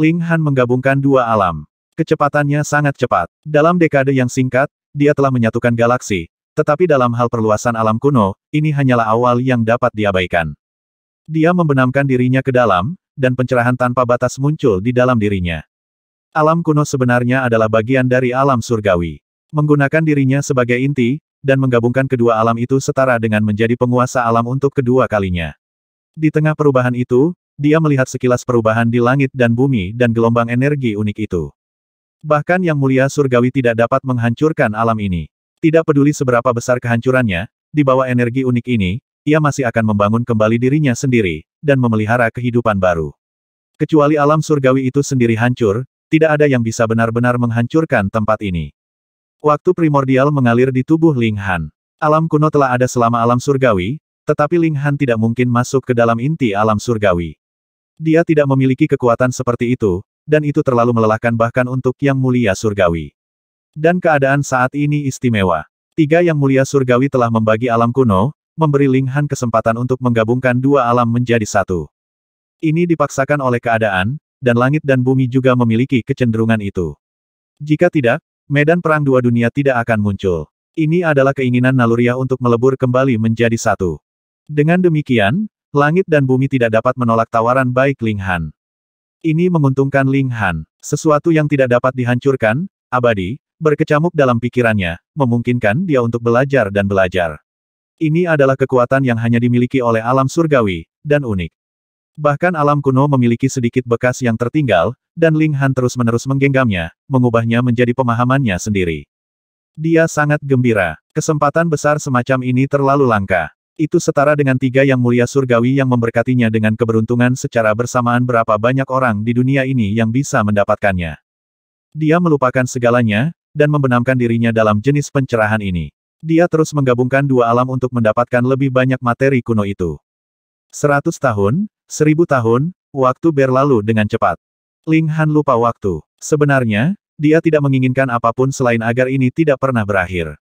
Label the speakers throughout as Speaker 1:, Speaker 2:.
Speaker 1: Ling Han menggabungkan dua alam. Kecepatannya sangat cepat. Dalam dekade yang singkat, dia telah menyatukan galaksi. Tetapi dalam hal perluasan alam kuno, ini hanyalah awal yang dapat diabaikan. Dia membenamkan dirinya ke dalam, dan pencerahan tanpa batas muncul di dalam dirinya. Alam kuno sebenarnya adalah bagian dari alam surgawi. Menggunakan dirinya sebagai inti, dan menggabungkan kedua alam itu setara dengan menjadi penguasa alam untuk kedua kalinya. Di tengah perubahan itu, dia melihat sekilas perubahan di langit dan bumi dan gelombang energi unik itu. Bahkan Yang Mulia Surgawi tidak dapat menghancurkan alam ini. Tidak peduli seberapa besar kehancurannya, di bawah energi unik ini, ia masih akan membangun kembali dirinya sendiri, dan memelihara kehidupan baru. Kecuali alam surgawi itu sendiri hancur, tidak ada yang bisa benar-benar menghancurkan tempat ini. Waktu primordial mengalir di tubuh Ling Han. Alam kuno telah ada selama alam surgawi, tetapi Ling Han tidak mungkin masuk ke dalam inti alam surgawi. Dia tidak memiliki kekuatan seperti itu, dan itu terlalu melelahkan bahkan untuk Yang Mulia Surgawi. Dan keadaan saat ini istimewa. Tiga Yang Mulia Surgawi telah membagi alam kuno, memberi Ling Han kesempatan untuk menggabungkan dua alam menjadi satu. Ini dipaksakan oleh keadaan, dan langit dan bumi juga memiliki kecenderungan itu. Jika tidak, medan perang dua dunia tidak akan muncul. Ini adalah keinginan naluriah untuk melebur kembali menjadi satu. Dengan demikian, Langit dan bumi tidak dapat menolak tawaran baik Ling Han. Ini menguntungkan Ling Han. Sesuatu yang tidak dapat dihancurkan, abadi, berkecamuk dalam pikirannya, memungkinkan dia untuk belajar dan belajar. Ini adalah kekuatan yang hanya dimiliki oleh alam surgawi, dan unik. Bahkan alam kuno memiliki sedikit bekas yang tertinggal, dan Ling Han terus-menerus menggenggamnya, mengubahnya menjadi pemahamannya sendiri. Dia sangat gembira. Kesempatan besar semacam ini terlalu langka. Itu setara dengan tiga yang mulia surgawi yang memberkatinya dengan keberuntungan secara bersamaan berapa banyak orang di dunia ini yang bisa mendapatkannya. Dia melupakan segalanya, dan membenamkan dirinya dalam jenis pencerahan ini. Dia terus menggabungkan dua alam untuk mendapatkan lebih banyak materi kuno itu. Seratus tahun, seribu tahun, waktu berlalu dengan cepat. Ling Han lupa waktu. Sebenarnya, dia tidak menginginkan apapun selain agar ini tidak pernah berakhir.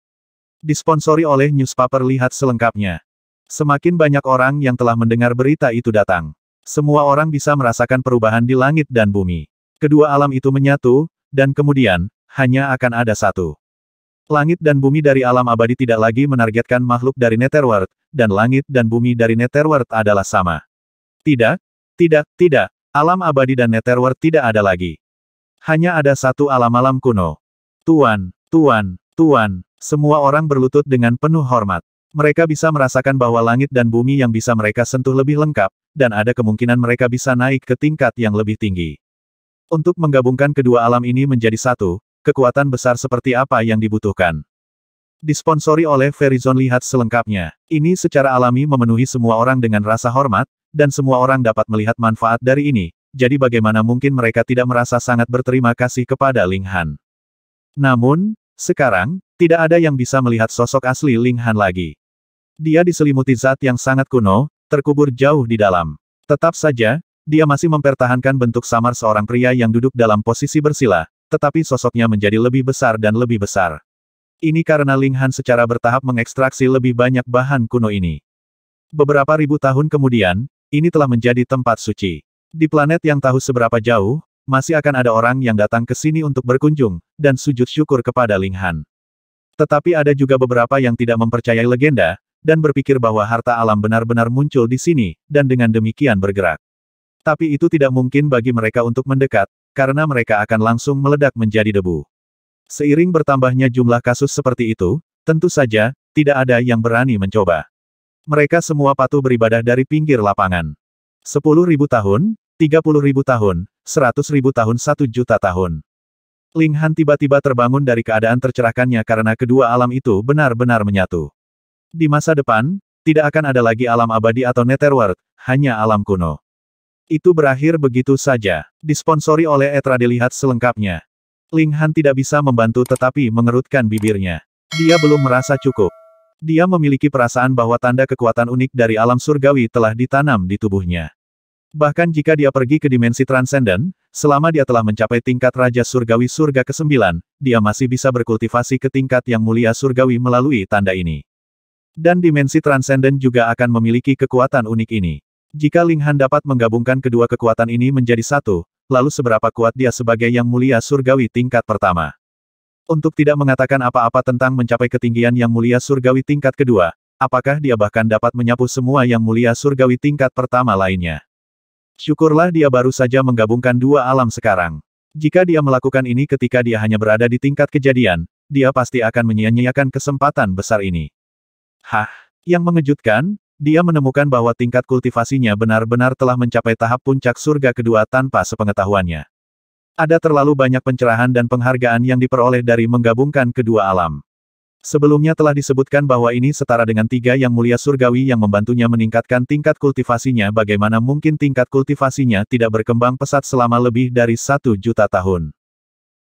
Speaker 1: Disponsori oleh newspaper lihat selengkapnya. Semakin banyak orang yang telah mendengar berita itu datang. Semua orang bisa merasakan perubahan di langit dan bumi. Kedua alam itu menyatu, dan kemudian, hanya akan ada satu. Langit dan bumi dari alam abadi tidak lagi menargetkan makhluk dari Netherworld, dan langit dan bumi dari Netherworld adalah sama. Tidak, tidak, tidak, alam abadi dan Netherworld tidak ada lagi. Hanya ada satu alam-alam kuno. Tuan, tuan, tuan, semua orang berlutut dengan penuh hormat. Mereka bisa merasakan bahwa langit dan bumi yang bisa mereka sentuh lebih lengkap, dan ada kemungkinan mereka bisa naik ke tingkat yang lebih tinggi. Untuk menggabungkan kedua alam ini menjadi satu, kekuatan besar seperti apa yang dibutuhkan. Disponsori oleh Verizon lihat selengkapnya. Ini secara alami memenuhi semua orang dengan rasa hormat, dan semua orang dapat melihat manfaat dari ini, jadi bagaimana mungkin mereka tidak merasa sangat berterima kasih kepada Ling Han. Namun, sekarang, tidak ada yang bisa melihat sosok asli Ling Han lagi. Dia diselimuti zat yang sangat kuno, terkubur jauh di dalam. Tetap saja, dia masih mempertahankan bentuk samar seorang pria yang duduk dalam posisi bersila, tetapi sosoknya menjadi lebih besar dan lebih besar. Ini karena Ling Han secara bertahap mengekstraksi lebih banyak bahan kuno ini. Beberapa ribu tahun kemudian, ini telah menjadi tempat suci. Di planet yang tahu seberapa jauh, masih akan ada orang yang datang ke sini untuk berkunjung, dan sujud syukur kepada Ling Han. Tetapi ada juga beberapa yang tidak mempercayai legenda, dan berpikir bahwa harta alam benar-benar muncul di sini, dan dengan demikian bergerak. Tapi itu tidak mungkin bagi mereka untuk mendekat, karena mereka akan langsung meledak menjadi debu. Seiring bertambahnya jumlah kasus seperti itu, tentu saja, tidak ada yang berani mencoba. Mereka semua patuh beribadah dari pinggir lapangan. 10.000 tahun, 30.000 tahun, 100.000 tahun 1 juta tahun. Ling Han tiba-tiba terbangun dari keadaan tercerahkannya karena kedua alam itu benar-benar menyatu. Di masa depan, tidak akan ada lagi alam abadi atau netherworld, hanya alam kuno. Itu berakhir begitu saja, disponsori oleh Etra dilihat selengkapnya. Ling Han tidak bisa membantu tetapi mengerutkan bibirnya. Dia belum merasa cukup. Dia memiliki perasaan bahwa tanda kekuatan unik dari alam surgawi telah ditanam di tubuhnya. Bahkan jika dia pergi ke dimensi transenden, selama dia telah mencapai tingkat Raja Surgawi Surga ke-9, dia masih bisa berkultivasi ke tingkat yang mulia surgawi melalui tanda ini. Dan dimensi transenden juga akan memiliki kekuatan unik ini. Jika Ling Han dapat menggabungkan kedua kekuatan ini menjadi satu, lalu seberapa kuat dia sebagai yang mulia surgawi tingkat pertama. Untuk tidak mengatakan apa-apa tentang mencapai ketinggian yang mulia surgawi tingkat kedua, apakah dia bahkan dapat menyapu semua yang mulia surgawi tingkat pertama lainnya. Syukurlah dia baru saja menggabungkan dua alam sekarang. Jika dia melakukan ini ketika dia hanya berada di tingkat kejadian, dia pasti akan menyia-nyiakan kesempatan besar ini. Hah, yang mengejutkan, dia menemukan bahwa tingkat kultivasinya benar-benar telah mencapai tahap puncak surga kedua tanpa sepengetahuannya. Ada terlalu banyak pencerahan dan penghargaan yang diperoleh dari menggabungkan kedua alam. Sebelumnya telah disebutkan bahwa ini setara dengan tiga yang mulia surgawi yang membantunya meningkatkan tingkat kultivasinya bagaimana mungkin tingkat kultivasinya tidak berkembang pesat selama lebih dari satu juta tahun.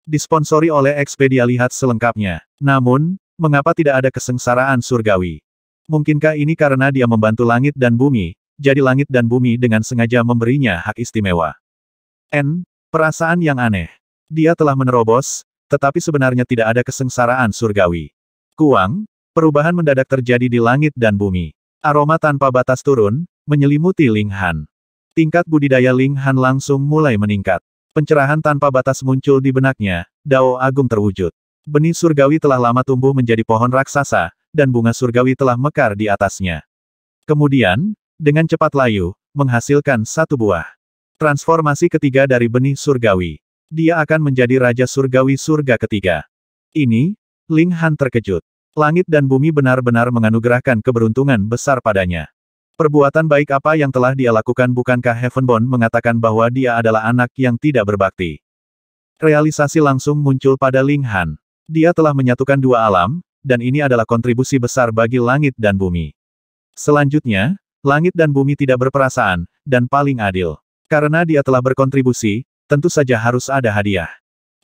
Speaker 1: Disponsori oleh Expedia lihat selengkapnya. Namun, mengapa tidak ada kesengsaraan surgawi? Mungkinkah ini karena dia membantu langit dan bumi, jadi langit dan bumi dengan sengaja memberinya hak istimewa. N. Perasaan yang aneh. Dia telah menerobos, tetapi sebenarnya tidak ada kesengsaraan surgawi. Kuang, perubahan mendadak terjadi di langit dan bumi. Aroma tanpa batas turun, menyelimuti Ling Han. Tingkat budidaya Ling Han langsung mulai meningkat. Pencerahan tanpa batas muncul di benaknya, Dao Agung terwujud. Benih surgawi telah lama tumbuh menjadi pohon raksasa, dan bunga surgawi telah mekar di atasnya. Kemudian, dengan cepat layu, menghasilkan satu buah. Transformasi ketiga dari benih surgawi. Dia akan menjadi Raja Surgawi Surga ketiga. Ini, Ling Han terkejut. Langit dan bumi benar-benar menganugerahkan keberuntungan besar padanya. Perbuatan baik apa yang telah dia lakukan bukankah Heavenbond mengatakan bahwa dia adalah anak yang tidak berbakti. Realisasi langsung muncul pada Ling Han. Dia telah menyatukan dua alam, dan ini adalah kontribusi besar bagi langit dan bumi. Selanjutnya, langit dan bumi tidak berperasaan, dan paling adil. Karena dia telah berkontribusi, tentu saja harus ada hadiah.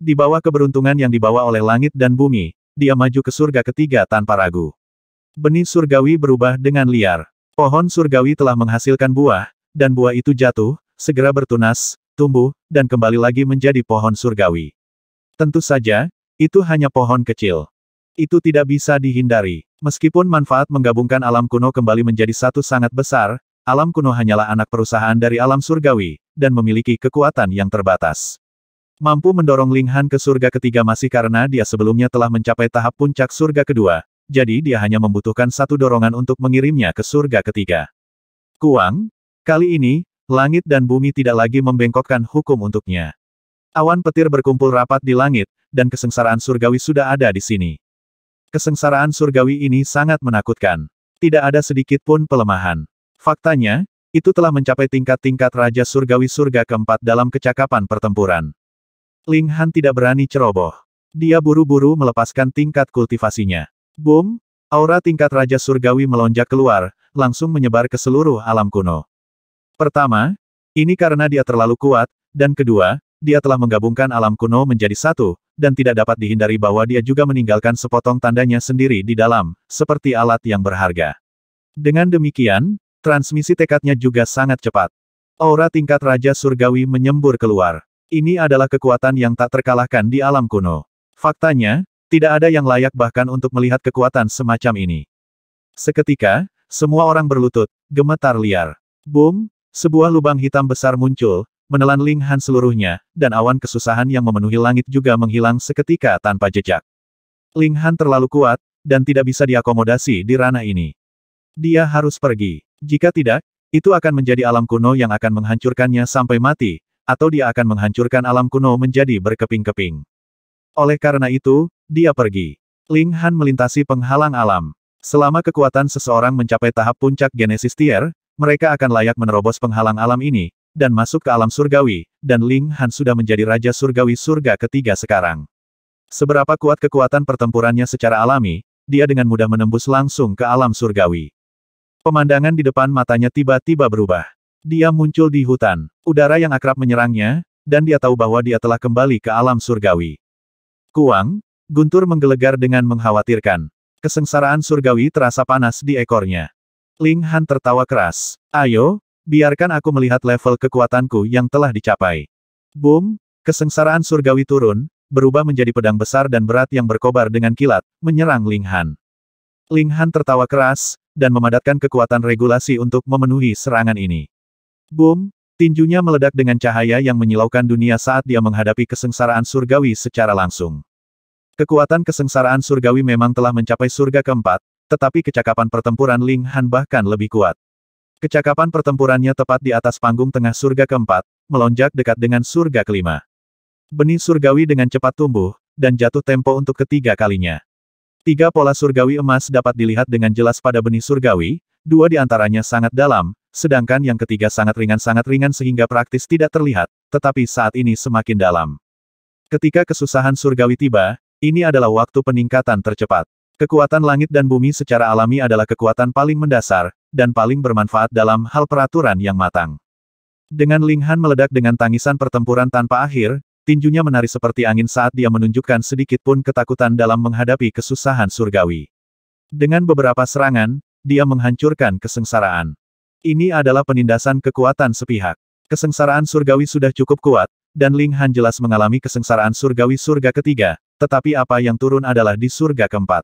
Speaker 1: Di bawah keberuntungan yang dibawa oleh langit dan bumi, dia maju ke surga ketiga tanpa ragu. Benih surgawi berubah dengan liar. Pohon surgawi telah menghasilkan buah, dan buah itu jatuh, segera bertunas, tumbuh, dan kembali lagi menjadi pohon surgawi. Tentu saja, itu hanya pohon kecil. Itu tidak bisa dihindari. Meskipun manfaat menggabungkan alam kuno kembali menjadi satu sangat besar, alam kuno hanyalah anak perusahaan dari alam surgawi, dan memiliki kekuatan yang terbatas. Mampu mendorong Ling Han ke surga ketiga masih karena dia sebelumnya telah mencapai tahap puncak surga kedua, jadi dia hanya membutuhkan satu dorongan untuk mengirimnya ke surga ketiga. Kuang, kali ini, langit dan bumi tidak lagi membengkokkan hukum untuknya. Awan petir berkumpul rapat di langit, dan kesengsaraan surgawi sudah ada di sini. Kesengsaraan surgawi ini sangat menakutkan. Tidak ada sedikit pun pelemahan. Faktanya, itu telah mencapai tingkat-tingkat Raja Surgawi Surga keempat dalam kecakapan pertempuran. Ling Han tidak berani ceroboh. Dia buru-buru melepaskan tingkat kultivasinya. Boom! Aura tingkat Raja Surgawi melonjak keluar, langsung menyebar ke seluruh alam kuno. Pertama, ini karena dia terlalu kuat, dan kedua, dia telah menggabungkan alam kuno menjadi satu, dan tidak dapat dihindari bahwa dia juga meninggalkan sepotong tandanya sendiri di dalam, seperti alat yang berharga. Dengan demikian, transmisi tekadnya juga sangat cepat. Aura tingkat Raja Surgawi menyembur keluar. Ini adalah kekuatan yang tak terkalahkan di alam kuno. Faktanya, tidak ada yang layak bahkan untuk melihat kekuatan semacam ini. Seketika, semua orang berlutut, gemetar liar. Boom, sebuah lubang hitam besar muncul, menelan Ling Han seluruhnya, dan awan kesusahan yang memenuhi langit juga menghilang seketika tanpa jejak. Ling Han terlalu kuat, dan tidak bisa diakomodasi di ranah ini. Dia harus pergi. Jika tidak, itu akan menjadi alam kuno yang akan menghancurkannya sampai mati, atau dia akan menghancurkan alam kuno menjadi berkeping-keping. Oleh karena itu, dia pergi. Ling Han melintasi penghalang alam. Selama kekuatan seseorang mencapai tahap puncak Genesis Tier, mereka akan layak menerobos penghalang alam ini, dan masuk ke alam surgawi, dan Ling Han sudah menjadi Raja Surgawi Surga ketiga sekarang. Seberapa kuat kekuatan pertempurannya secara alami, dia dengan mudah menembus langsung ke alam surgawi. Pemandangan di depan matanya tiba-tiba berubah. Dia muncul di hutan udara yang akrab menyerangnya, dan dia tahu bahwa dia telah kembali ke alam surgawi. Kuang, Guntur menggelegar dengan mengkhawatirkan. Kesengsaraan surgawi terasa panas di ekornya. Ling Han tertawa keras. Ayo, biarkan aku melihat level kekuatanku yang telah dicapai. Boom, kesengsaraan surgawi turun, berubah menjadi pedang besar dan berat yang berkobar dengan kilat, menyerang Ling Han. Ling Han tertawa keras, dan memadatkan kekuatan regulasi untuk memenuhi serangan ini. Boom, Tinjunya meledak dengan cahaya yang menyilaukan dunia saat dia menghadapi kesengsaraan surgawi secara langsung. Kekuatan kesengsaraan surgawi memang telah mencapai surga keempat, tetapi kecakapan pertempuran Ling Han bahkan lebih kuat. Kecakapan pertempurannya tepat di atas panggung tengah surga keempat, melonjak dekat dengan surga kelima. Benih surgawi dengan cepat tumbuh, dan jatuh tempo untuk ketiga kalinya. Tiga pola surgawi emas dapat dilihat dengan jelas pada benih surgawi, dua di antaranya sangat dalam, sedangkan yang ketiga sangat ringan-sangat ringan sehingga praktis tidak terlihat, tetapi saat ini semakin dalam. Ketika kesusahan surgawi tiba, ini adalah waktu peningkatan tercepat. Kekuatan langit dan bumi secara alami adalah kekuatan paling mendasar, dan paling bermanfaat dalam hal peraturan yang matang. Dengan Ling meledak dengan tangisan pertempuran tanpa akhir, tinjunya menari seperti angin saat dia menunjukkan sedikit pun ketakutan dalam menghadapi kesusahan surgawi. Dengan beberapa serangan, dia menghancurkan kesengsaraan. Ini adalah penindasan kekuatan sepihak. Kesengsaraan surgawi sudah cukup kuat, dan Ling Han jelas mengalami kesengsaraan surgawi surga ketiga, tetapi apa yang turun adalah di surga keempat.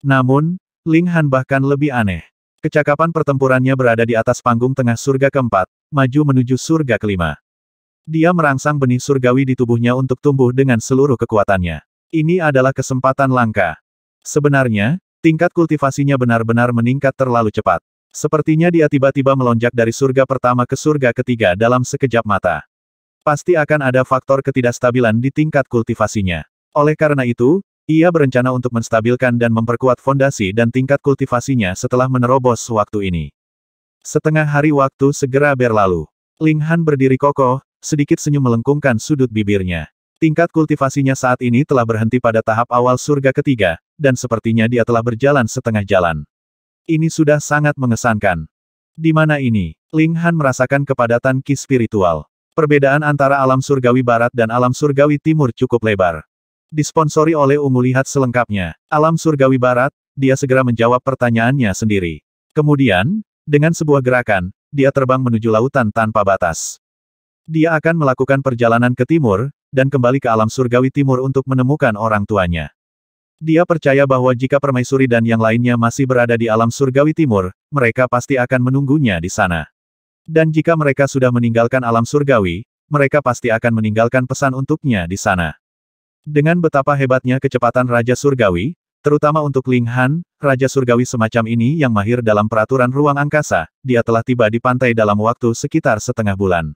Speaker 1: Namun, Ling Han bahkan lebih aneh. Kecakapan pertempurannya berada di atas panggung tengah surga keempat, maju menuju surga kelima. Dia merangsang benih surgawi di tubuhnya untuk tumbuh dengan seluruh kekuatannya. Ini adalah kesempatan langka. Sebenarnya, tingkat kultivasinya benar-benar meningkat terlalu cepat. Sepertinya dia tiba-tiba melonjak dari surga pertama ke surga ketiga dalam sekejap mata. Pasti akan ada faktor ketidakstabilan di tingkat kultivasinya. Oleh karena itu, ia berencana untuk menstabilkan dan memperkuat fondasi dan tingkat kultivasinya setelah menerobos waktu ini. Setengah hari waktu segera berlalu. Ling Han berdiri kokoh, sedikit senyum melengkungkan sudut bibirnya. Tingkat kultivasinya saat ini telah berhenti pada tahap awal surga ketiga, dan sepertinya dia telah berjalan setengah jalan. Ini sudah sangat mengesankan. Di mana ini? Ling Han merasakan kepadatan ki spiritual. Perbedaan antara alam surgawi barat dan alam surgawi timur cukup lebar. Disponsori oleh Ungu Lihat selengkapnya. Alam surgawi barat, dia segera menjawab pertanyaannya sendiri. Kemudian, dengan sebuah gerakan, dia terbang menuju lautan tanpa batas. Dia akan melakukan perjalanan ke timur, dan kembali ke alam surgawi timur untuk menemukan orang tuanya. Dia percaya bahwa jika permaisuri dan yang lainnya masih berada di alam surgawi timur, mereka pasti akan menunggunya di sana. Dan jika mereka sudah meninggalkan alam surgawi, mereka pasti akan meninggalkan pesan untuknya di sana. Dengan betapa hebatnya kecepatan Raja Surgawi, terutama untuk Ling Han, Raja Surgawi semacam ini yang mahir dalam peraturan ruang angkasa, dia telah tiba di pantai dalam waktu sekitar setengah bulan.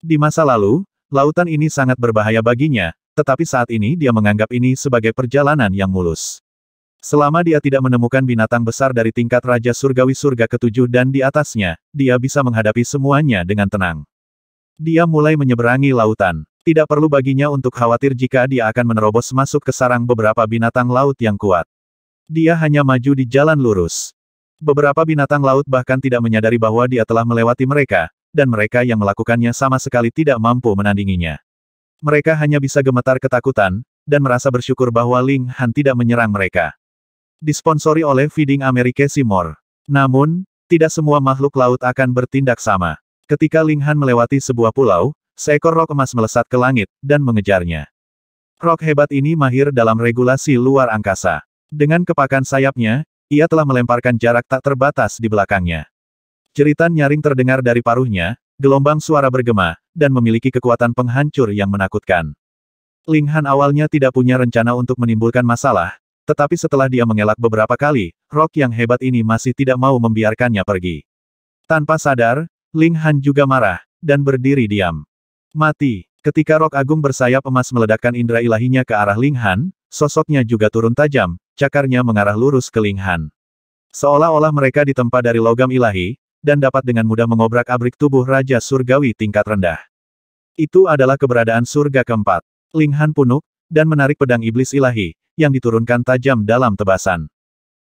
Speaker 1: Di masa lalu, lautan ini sangat berbahaya baginya, tetapi saat ini dia menganggap ini sebagai perjalanan yang mulus. Selama dia tidak menemukan binatang besar dari tingkat Raja Surgawi Surga ketujuh dan di atasnya, dia bisa menghadapi semuanya dengan tenang. Dia mulai menyeberangi lautan. Tidak perlu baginya untuk khawatir jika dia akan menerobos masuk ke sarang beberapa binatang laut yang kuat. Dia hanya maju di jalan lurus. Beberapa binatang laut bahkan tidak menyadari bahwa dia telah melewati mereka, dan mereka yang melakukannya sama sekali tidak mampu menandinginya. Mereka hanya bisa gemetar ketakutan, dan merasa bersyukur bahwa Ling Han tidak menyerang mereka. Disponsori oleh Feeding America Seymour. Namun, tidak semua makhluk laut akan bertindak sama. Ketika Ling Han melewati sebuah pulau, seekor rok emas melesat ke langit, dan mengejarnya. Rok hebat ini mahir dalam regulasi luar angkasa. Dengan kepakan sayapnya, ia telah melemparkan jarak tak terbatas di belakangnya. Ceritan nyaring terdengar dari paruhnya, Gelombang suara bergema, dan memiliki kekuatan penghancur yang menakutkan. Ling Han awalnya tidak punya rencana untuk menimbulkan masalah, tetapi setelah dia mengelak beberapa kali, rok yang hebat ini masih tidak mau membiarkannya pergi. Tanpa sadar, Ling Han juga marah, dan berdiri diam. Mati, ketika rok Agung bersayap emas meledakkan indera ilahinya ke arah Ling Han, sosoknya juga turun tajam, cakarnya mengarah lurus ke Ling Han. Seolah-olah mereka ditempa dari logam ilahi, dan dapat dengan mudah mengobrak-abrik tubuh Raja Surgawi tingkat rendah. Itu adalah keberadaan surga keempat. Ling Han punuk, dan menarik pedang iblis ilahi, yang diturunkan tajam dalam tebasan.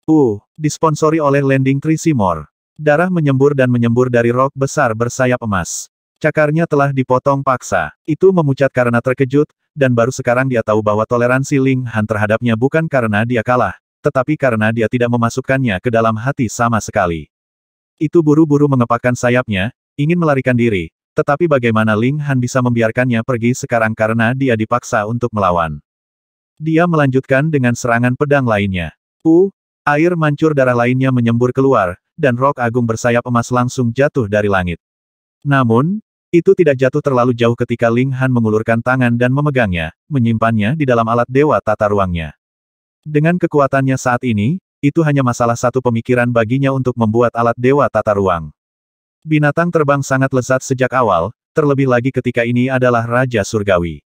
Speaker 1: Uh, disponsori oleh landing Trisimor. Darah menyembur dan menyembur dari rok besar bersayap emas. Cakarnya telah dipotong paksa. Itu memucat karena terkejut, dan baru sekarang dia tahu bahwa toleransi Ling Han terhadapnya bukan karena dia kalah, tetapi karena dia tidak memasukkannya ke dalam hati sama sekali. Itu buru-buru mengepakkan sayapnya, ingin melarikan diri, tetapi bagaimana Ling Han bisa membiarkannya pergi sekarang karena dia dipaksa untuk melawan. Dia melanjutkan dengan serangan pedang lainnya. U, air mancur darah lainnya menyembur keluar, dan rok agung bersayap emas langsung jatuh dari langit. Namun, itu tidak jatuh terlalu jauh ketika Ling Han mengulurkan tangan dan memegangnya, menyimpannya di dalam alat dewa tata ruangnya. Dengan kekuatannya saat ini, itu hanya masalah satu pemikiran baginya untuk membuat alat dewa tata ruang. Binatang terbang sangat lezat sejak awal, terlebih lagi ketika ini adalah Raja Surgawi.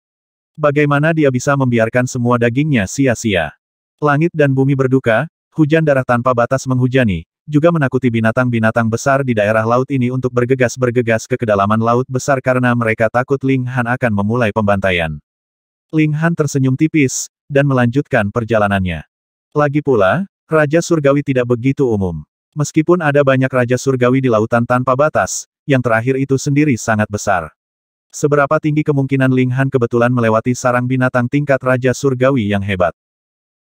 Speaker 1: Bagaimana dia bisa membiarkan semua dagingnya sia-sia? Langit dan bumi berduka, hujan darah tanpa batas menghujani, juga menakuti binatang-binatang besar di daerah laut ini untuk bergegas-bergegas ke kedalaman laut besar karena mereka takut Ling Han akan memulai pembantaian. Ling Han tersenyum tipis, dan melanjutkan perjalanannya. Lagi pula, Raja Surgawi tidak begitu umum. Meskipun ada banyak Raja Surgawi di lautan tanpa batas, yang terakhir itu sendiri sangat besar. Seberapa tinggi kemungkinan Ling Han kebetulan melewati sarang binatang tingkat Raja Surgawi yang hebat.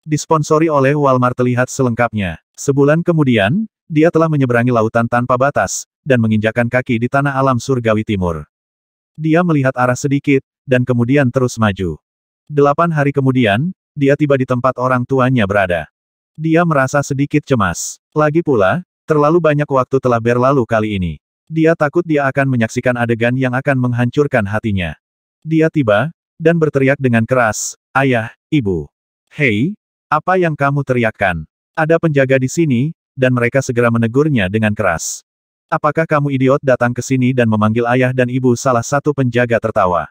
Speaker 1: Disponsori oleh Walmart terlihat selengkapnya. Sebulan kemudian, dia telah menyeberangi lautan tanpa batas, dan menginjakan kaki di tanah alam Surgawi Timur. Dia melihat arah sedikit, dan kemudian terus maju. Delapan hari kemudian, dia tiba di tempat orang tuanya berada. Dia merasa sedikit cemas. Lagi pula, terlalu banyak waktu telah berlalu kali ini. Dia takut dia akan menyaksikan adegan yang akan menghancurkan hatinya. Dia tiba, dan berteriak dengan keras, Ayah, Ibu. Hei, apa yang kamu teriakkan? Ada penjaga di sini, dan mereka segera menegurnya dengan keras. Apakah kamu idiot datang ke sini dan memanggil ayah dan ibu salah satu penjaga tertawa?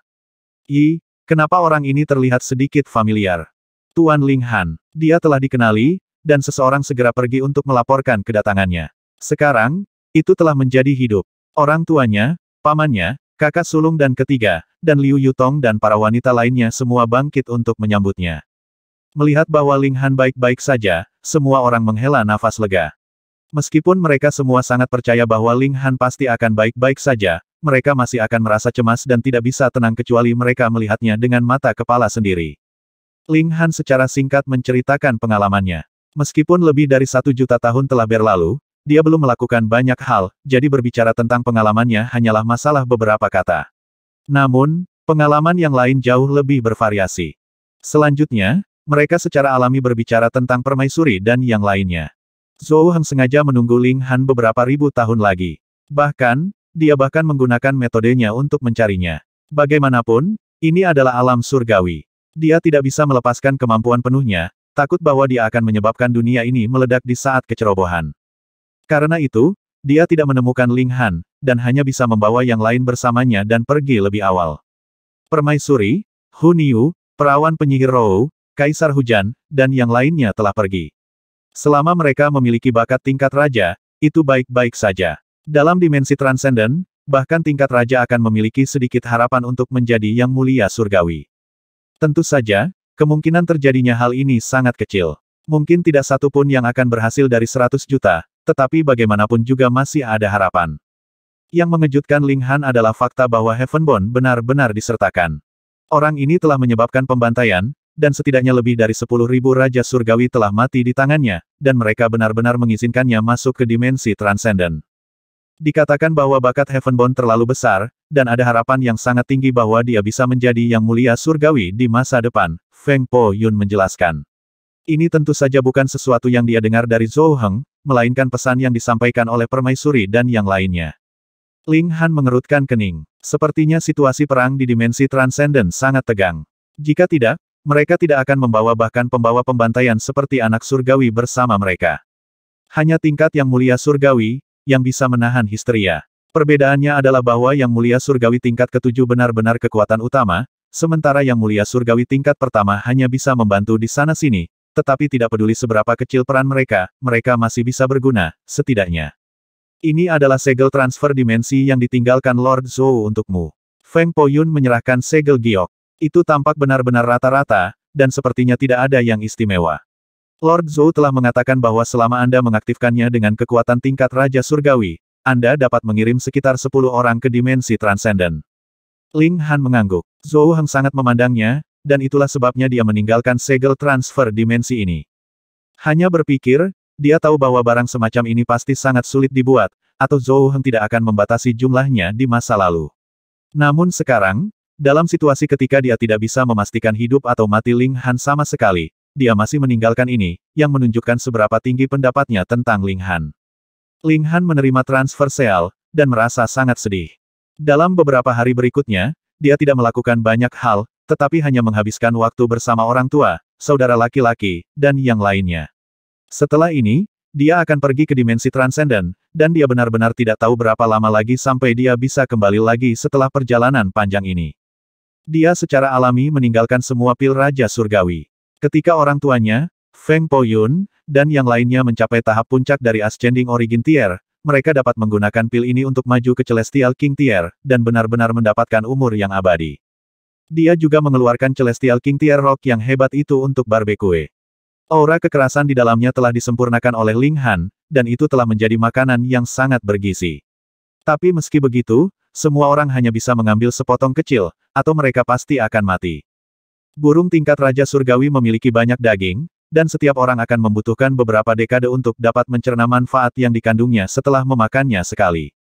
Speaker 1: I, kenapa orang ini terlihat sedikit familiar? Tuan Ling Han, dia telah dikenali, dan seseorang segera pergi untuk melaporkan kedatangannya. Sekarang, itu telah menjadi hidup. Orang tuanya, pamannya, kakak sulung dan ketiga, dan Liu Yutong dan para wanita lainnya semua bangkit untuk menyambutnya. Melihat bahwa Ling Han baik-baik saja, semua orang menghela nafas lega. Meskipun mereka semua sangat percaya bahwa Ling Han pasti akan baik-baik saja, mereka masih akan merasa cemas dan tidak bisa tenang kecuali mereka melihatnya dengan mata kepala sendiri. Ling Han secara singkat menceritakan pengalamannya. Meskipun lebih dari satu juta tahun telah berlalu, dia belum melakukan banyak hal, jadi berbicara tentang pengalamannya hanyalah masalah beberapa kata. Namun, pengalaman yang lain jauh lebih bervariasi. Selanjutnya, mereka secara alami berbicara tentang permaisuri dan yang lainnya. Zhou Heng sengaja menunggu Ling Han beberapa ribu tahun lagi. Bahkan, dia bahkan menggunakan metodenya untuk mencarinya. Bagaimanapun, ini adalah alam surgawi. Dia tidak bisa melepaskan kemampuan penuhnya, takut bahwa dia akan menyebabkan dunia ini meledak di saat kecerobohan. Karena itu, dia tidak menemukan Ling Han, dan hanya bisa membawa yang lain bersamanya dan pergi lebih awal. Permaisuri, Huniu, perawan penyihir Rou, Kaisar Hujan, dan yang lainnya telah pergi. Selama mereka memiliki bakat tingkat raja, itu baik-baik saja. Dalam dimensi transenden, bahkan tingkat raja akan memiliki sedikit harapan untuk menjadi yang mulia surgawi. Tentu saja, Kemungkinan terjadinya hal ini sangat kecil. Mungkin tidak satu pun yang akan berhasil dari 100 juta, tetapi bagaimanapun juga masih ada harapan. Yang mengejutkan Ling Han adalah fakta bahwa Bond benar-benar disertakan. Orang ini telah menyebabkan pembantaian, dan setidaknya lebih dari ribu Raja Surgawi telah mati di tangannya, dan mereka benar-benar mengizinkannya masuk ke dimensi Transcendent. Dikatakan bahwa bakat Heavenborn terlalu besar, dan ada harapan yang sangat tinggi bahwa dia bisa menjadi yang mulia surgawi di masa depan, Feng Po Yun menjelaskan. Ini tentu saja bukan sesuatu yang dia dengar dari Zhou Heng, melainkan pesan yang disampaikan oleh permaisuri dan yang lainnya. Ling Han mengerutkan kening. Sepertinya situasi perang di dimensi transenden sangat tegang. Jika tidak, mereka tidak akan membawa bahkan pembawa pembantaian seperti anak surgawi bersama mereka. Hanya tingkat yang mulia surgawi, yang bisa menahan histeria. Perbedaannya adalah bahwa Yang Mulia Surgawi tingkat ketujuh benar-benar kekuatan utama, sementara Yang Mulia Surgawi tingkat pertama hanya bisa membantu di sana-sini, tetapi tidak peduli seberapa kecil peran mereka, mereka masih bisa berguna, setidaknya. Ini adalah segel transfer dimensi yang ditinggalkan Lord Zhou untukmu. Feng Poyun menyerahkan segel giok. Itu tampak benar-benar rata-rata, dan sepertinya tidak ada yang istimewa. Lord Zhou telah mengatakan bahwa selama Anda mengaktifkannya dengan kekuatan tingkat Raja Surgawi, Anda dapat mengirim sekitar 10 orang ke dimensi transenden. Ling Han mengangguk. Zhou Heng sangat memandangnya, dan itulah sebabnya dia meninggalkan segel transfer dimensi ini. Hanya berpikir, dia tahu bahwa barang semacam ini pasti sangat sulit dibuat, atau Zhou Heng tidak akan membatasi jumlahnya di masa lalu. Namun sekarang, dalam situasi ketika dia tidak bisa memastikan hidup atau mati Ling Han sama sekali, dia masih meninggalkan ini, yang menunjukkan seberapa tinggi pendapatnya tentang Ling Han. Ling Han menerima transfer Seal, dan merasa sangat sedih. Dalam beberapa hari berikutnya, dia tidak melakukan banyak hal, tetapi hanya menghabiskan waktu bersama orang tua, saudara laki-laki, dan yang lainnya. Setelah ini, dia akan pergi ke dimensi transenden, dan dia benar-benar tidak tahu berapa lama lagi sampai dia bisa kembali lagi setelah perjalanan panjang ini. Dia secara alami meninggalkan semua pil Raja Surgawi. Ketika orang tuanya, Feng Poyun, dan yang lainnya mencapai tahap puncak dari Ascending Origin Tier, mereka dapat menggunakan pil ini untuk maju ke Celestial King Tier, dan benar-benar mendapatkan umur yang abadi. Dia juga mengeluarkan Celestial King Tier Rock yang hebat itu untuk barbekue. Aura kekerasan di dalamnya telah disempurnakan oleh Ling Han, dan itu telah menjadi makanan yang sangat bergizi. Tapi meski begitu, semua orang hanya bisa mengambil sepotong kecil, atau mereka pasti akan mati. Burung tingkat Raja Surgawi memiliki banyak daging, dan setiap orang akan membutuhkan beberapa dekade untuk dapat mencerna manfaat yang dikandungnya setelah memakannya sekali.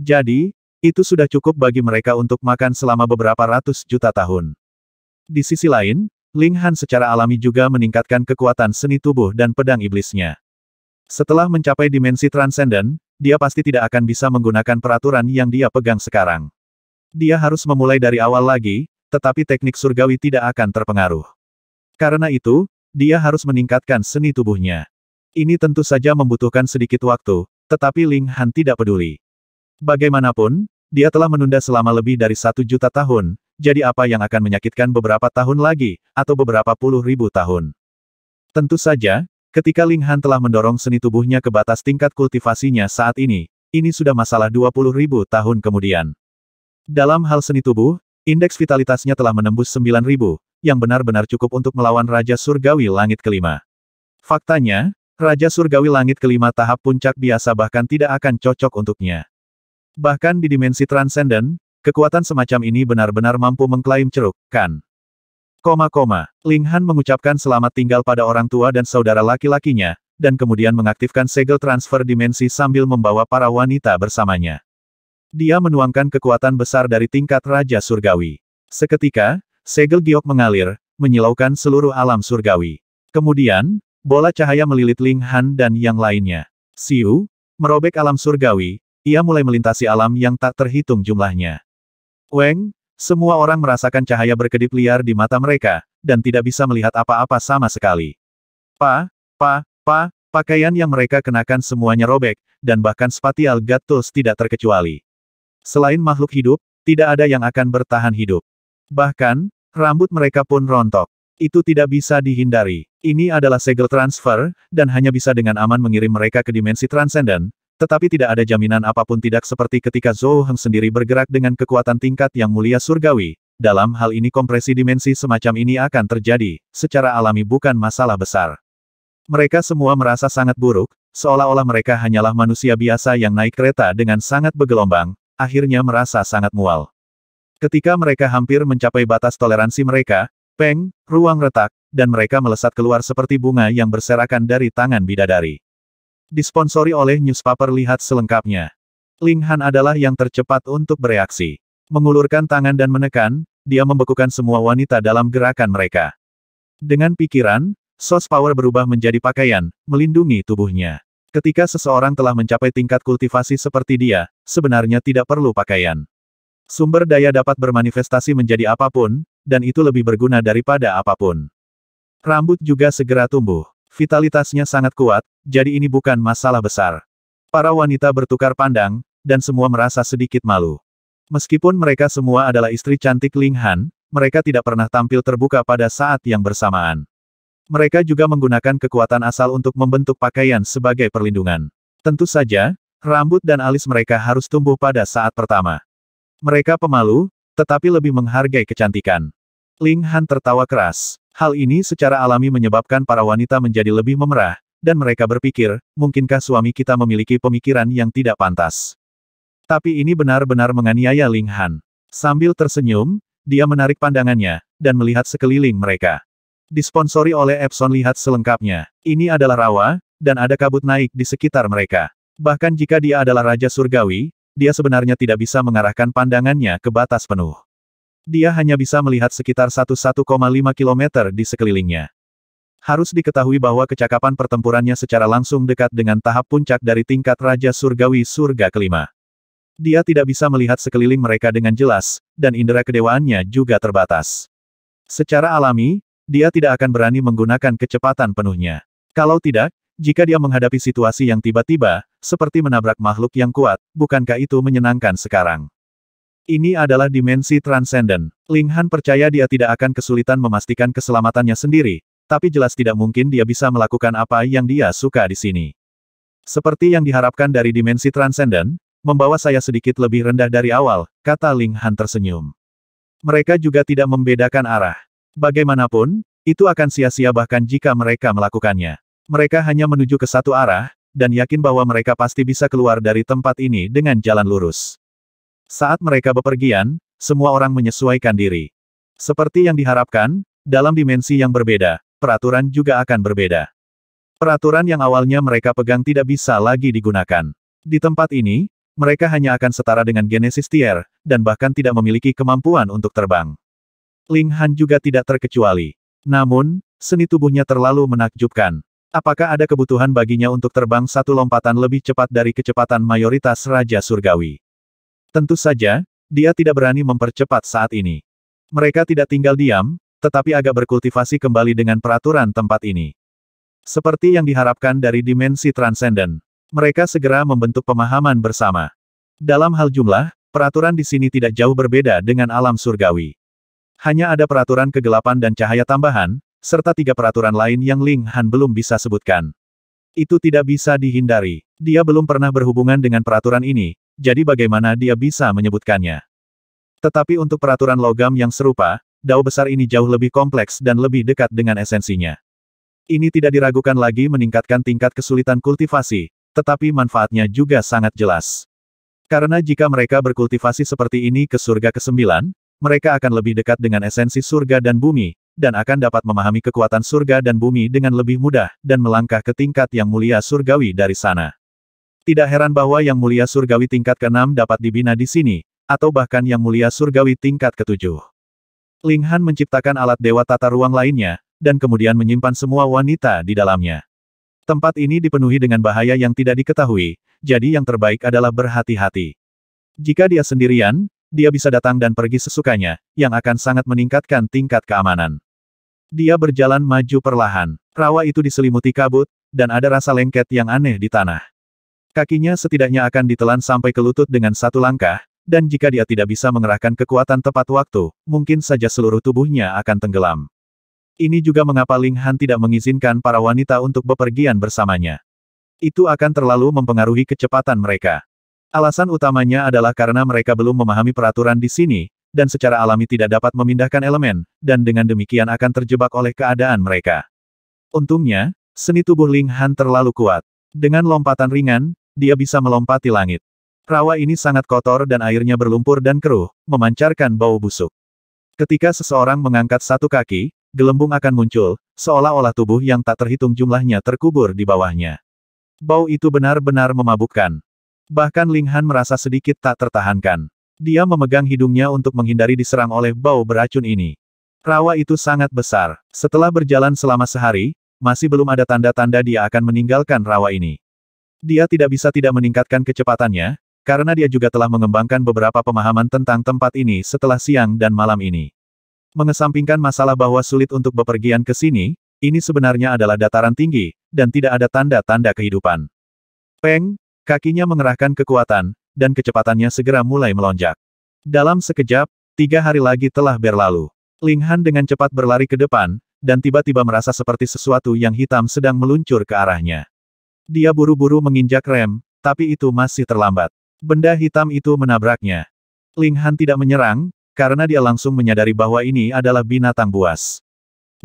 Speaker 1: Jadi, itu sudah cukup bagi mereka untuk makan selama beberapa ratus juta tahun. Di sisi lain, Ling Han secara alami juga meningkatkan kekuatan seni tubuh dan pedang iblisnya. Setelah mencapai dimensi transenden, dia pasti tidak akan bisa menggunakan peraturan yang dia pegang sekarang. Dia harus memulai dari awal lagi, tetapi teknik surgawi tidak akan terpengaruh. Karena itu, dia harus meningkatkan seni tubuhnya. Ini tentu saja membutuhkan sedikit waktu, tetapi Ling Han tidak peduli. Bagaimanapun, dia telah menunda selama lebih dari satu juta tahun, jadi apa yang akan menyakitkan beberapa tahun lagi, atau beberapa puluh ribu tahun. Tentu saja, ketika Ling Han telah mendorong seni tubuhnya ke batas tingkat kultivasinya saat ini, ini sudah masalah dua puluh ribu tahun kemudian. Dalam hal seni tubuh, Indeks vitalitasnya telah menembus 9.000, yang benar-benar cukup untuk melawan Raja Surgawi Langit Kelima. Faktanya, Raja Surgawi Langit Kelima tahap puncak biasa bahkan tidak akan cocok untuknya. Bahkan di dimensi transenden, kekuatan semacam ini benar-benar mampu mengklaim ceruk, kan? Koma koma, Ling Han mengucapkan selamat tinggal pada orang tua dan saudara laki-lakinya, dan kemudian mengaktifkan segel transfer dimensi sambil membawa para wanita bersamanya. Dia menuangkan kekuatan besar dari tingkat Raja Surgawi. Seketika, segel giok mengalir, menyilaukan seluruh alam surgawi. Kemudian, bola cahaya melilit Ling Han dan yang lainnya. Siu, merobek alam surgawi, ia mulai melintasi alam yang tak terhitung jumlahnya. Weng, semua orang merasakan cahaya berkedip liar di mata mereka, dan tidak bisa melihat apa-apa sama sekali. Pa, pa, pa, pakaian yang mereka kenakan semuanya robek, dan bahkan spatial gatus tidak terkecuali. Selain makhluk hidup, tidak ada yang akan bertahan hidup. Bahkan, rambut mereka pun rontok. Itu tidak bisa dihindari. Ini adalah segel transfer, dan hanya bisa dengan aman mengirim mereka ke dimensi transenden, tetapi tidak ada jaminan apapun tidak seperti ketika Zhou Heng sendiri bergerak dengan kekuatan tingkat yang mulia surgawi. Dalam hal ini kompresi dimensi semacam ini akan terjadi, secara alami bukan masalah besar. Mereka semua merasa sangat buruk, seolah-olah mereka hanyalah manusia biasa yang naik kereta dengan sangat bergelombang, akhirnya merasa sangat mual. Ketika mereka hampir mencapai batas toleransi mereka, peng, ruang retak, dan mereka melesat keluar seperti bunga yang berserakan dari tangan bidadari. Disponsori oleh newspaper lihat selengkapnya. Ling Han adalah yang tercepat untuk bereaksi. Mengulurkan tangan dan menekan, dia membekukan semua wanita dalam gerakan mereka. Dengan pikiran, Sos Power berubah menjadi pakaian, melindungi tubuhnya. Ketika seseorang telah mencapai tingkat kultivasi seperti dia, sebenarnya tidak perlu pakaian. Sumber daya dapat bermanifestasi menjadi apapun, dan itu lebih berguna daripada apapun. Rambut juga segera tumbuh. Vitalitasnya sangat kuat, jadi ini bukan masalah besar. Para wanita bertukar pandang, dan semua merasa sedikit malu. Meskipun mereka semua adalah istri cantik Ling Han, mereka tidak pernah tampil terbuka pada saat yang bersamaan. Mereka juga menggunakan kekuatan asal untuk membentuk pakaian sebagai perlindungan. Tentu saja, rambut dan alis mereka harus tumbuh pada saat pertama. Mereka pemalu, tetapi lebih menghargai kecantikan. Ling Han tertawa keras. Hal ini secara alami menyebabkan para wanita menjadi lebih memerah, dan mereka berpikir, mungkinkah suami kita memiliki pemikiran yang tidak pantas. Tapi ini benar-benar menganiaya Ling Han. Sambil tersenyum, dia menarik pandangannya, dan melihat sekeliling mereka. Disponsori oleh Epson lihat selengkapnya. Ini adalah rawa, dan ada kabut naik di sekitar mereka. Bahkan jika dia adalah Raja Surgawi, dia sebenarnya tidak bisa mengarahkan pandangannya ke batas penuh. Dia hanya bisa melihat sekitar 1,5 km di sekelilingnya. Harus diketahui bahwa kecakapan pertempurannya secara langsung dekat dengan tahap puncak dari tingkat Raja Surgawi Surga kelima. Dia tidak bisa melihat sekeliling mereka dengan jelas, dan indera kedewaannya juga terbatas. Secara alami, dia tidak akan berani menggunakan kecepatan penuhnya. Kalau tidak, jika dia menghadapi situasi yang tiba-tiba, seperti menabrak makhluk yang kuat, bukankah itu menyenangkan sekarang? Ini adalah dimensi transenden. Ling Han percaya dia tidak akan kesulitan memastikan keselamatannya sendiri, tapi jelas tidak mungkin dia bisa melakukan apa yang dia suka di sini. Seperti yang diharapkan dari dimensi transenden, membawa saya sedikit lebih rendah dari awal, kata Ling Han tersenyum. Mereka juga tidak membedakan arah. Bagaimanapun, itu akan sia-sia bahkan jika mereka melakukannya. Mereka hanya menuju ke satu arah, dan yakin bahwa mereka pasti bisa keluar dari tempat ini dengan jalan lurus. Saat mereka bepergian, semua orang menyesuaikan diri. Seperti yang diharapkan, dalam dimensi yang berbeda, peraturan juga akan berbeda. Peraturan yang awalnya mereka pegang tidak bisa lagi digunakan. Di tempat ini, mereka hanya akan setara dengan Genesis Tier, dan bahkan tidak memiliki kemampuan untuk terbang. Ling Han juga tidak terkecuali. Namun, seni tubuhnya terlalu menakjubkan. Apakah ada kebutuhan baginya untuk terbang satu lompatan lebih cepat dari kecepatan mayoritas Raja Surgawi? Tentu saja, dia tidak berani mempercepat saat ini. Mereka tidak tinggal diam, tetapi agak berkultivasi kembali dengan peraturan tempat ini. Seperti yang diharapkan dari dimensi transenden, mereka segera membentuk pemahaman bersama. Dalam hal jumlah, peraturan di sini tidak jauh berbeda dengan alam surgawi. Hanya ada peraturan kegelapan dan cahaya tambahan, serta tiga peraturan lain yang Ling Han belum bisa sebutkan. Itu tidak bisa dihindari. Dia belum pernah berhubungan dengan peraturan ini, jadi bagaimana dia bisa menyebutkannya. Tetapi untuk peraturan logam yang serupa, dao besar ini jauh lebih kompleks dan lebih dekat dengan esensinya. Ini tidak diragukan lagi meningkatkan tingkat kesulitan kultivasi, tetapi manfaatnya juga sangat jelas. Karena jika mereka berkultivasi seperti ini ke surga ke-9, mereka akan lebih dekat dengan esensi surga dan bumi, dan akan dapat memahami kekuatan surga dan bumi dengan lebih mudah, dan melangkah ke tingkat yang mulia surgawi dari sana. Tidak heran bahwa yang mulia surgawi tingkat ke-6 dapat dibina di sini, atau bahkan yang mulia surgawi tingkat ke-7. Ling Han menciptakan alat dewa tata ruang lainnya, dan kemudian menyimpan semua wanita di dalamnya. Tempat ini dipenuhi dengan bahaya yang tidak diketahui, jadi yang terbaik adalah berhati-hati. Jika dia sendirian, dia bisa datang dan pergi sesukanya, yang akan sangat meningkatkan tingkat keamanan. Dia berjalan maju perlahan. Rawa itu diselimuti kabut, dan ada rasa lengket yang aneh di tanah. Kakinya setidaknya akan ditelan sampai ke lutut dengan satu langkah, dan jika dia tidak bisa mengerahkan kekuatan tepat waktu, mungkin saja seluruh tubuhnya akan tenggelam. Ini juga mengapa Ling Han tidak mengizinkan para wanita untuk bepergian bersamanya. Itu akan terlalu mempengaruhi kecepatan mereka. Alasan utamanya adalah karena mereka belum memahami peraturan di sini, dan secara alami tidak dapat memindahkan elemen, dan dengan demikian akan terjebak oleh keadaan mereka. Untungnya, seni tubuh Ling Han terlalu kuat. Dengan lompatan ringan, dia bisa melompati langit. Rawa ini sangat kotor dan airnya berlumpur dan keruh, memancarkan bau busuk. Ketika seseorang mengangkat satu kaki, gelembung akan muncul, seolah-olah tubuh yang tak terhitung jumlahnya terkubur di bawahnya. Bau itu benar-benar memabukkan. Bahkan Ling Han merasa sedikit tak tertahankan. Dia memegang hidungnya untuk menghindari diserang oleh bau beracun ini. Rawa itu sangat besar. Setelah berjalan selama sehari, masih belum ada tanda-tanda dia akan meninggalkan rawa ini. Dia tidak bisa tidak meningkatkan kecepatannya, karena dia juga telah mengembangkan beberapa pemahaman tentang tempat ini setelah siang dan malam ini. Mengesampingkan masalah bahwa sulit untuk bepergian ke sini, ini sebenarnya adalah dataran tinggi, dan tidak ada tanda-tanda kehidupan. Peng, Kakinya mengerahkan kekuatan, dan kecepatannya segera mulai melonjak. Dalam sekejap, tiga hari lagi telah berlalu. Ling Han dengan cepat berlari ke depan, dan tiba-tiba merasa seperti sesuatu yang hitam sedang meluncur ke arahnya. Dia buru-buru menginjak rem, tapi itu masih terlambat. Benda hitam itu menabraknya. Ling Han tidak menyerang, karena dia langsung menyadari bahwa ini adalah binatang buas.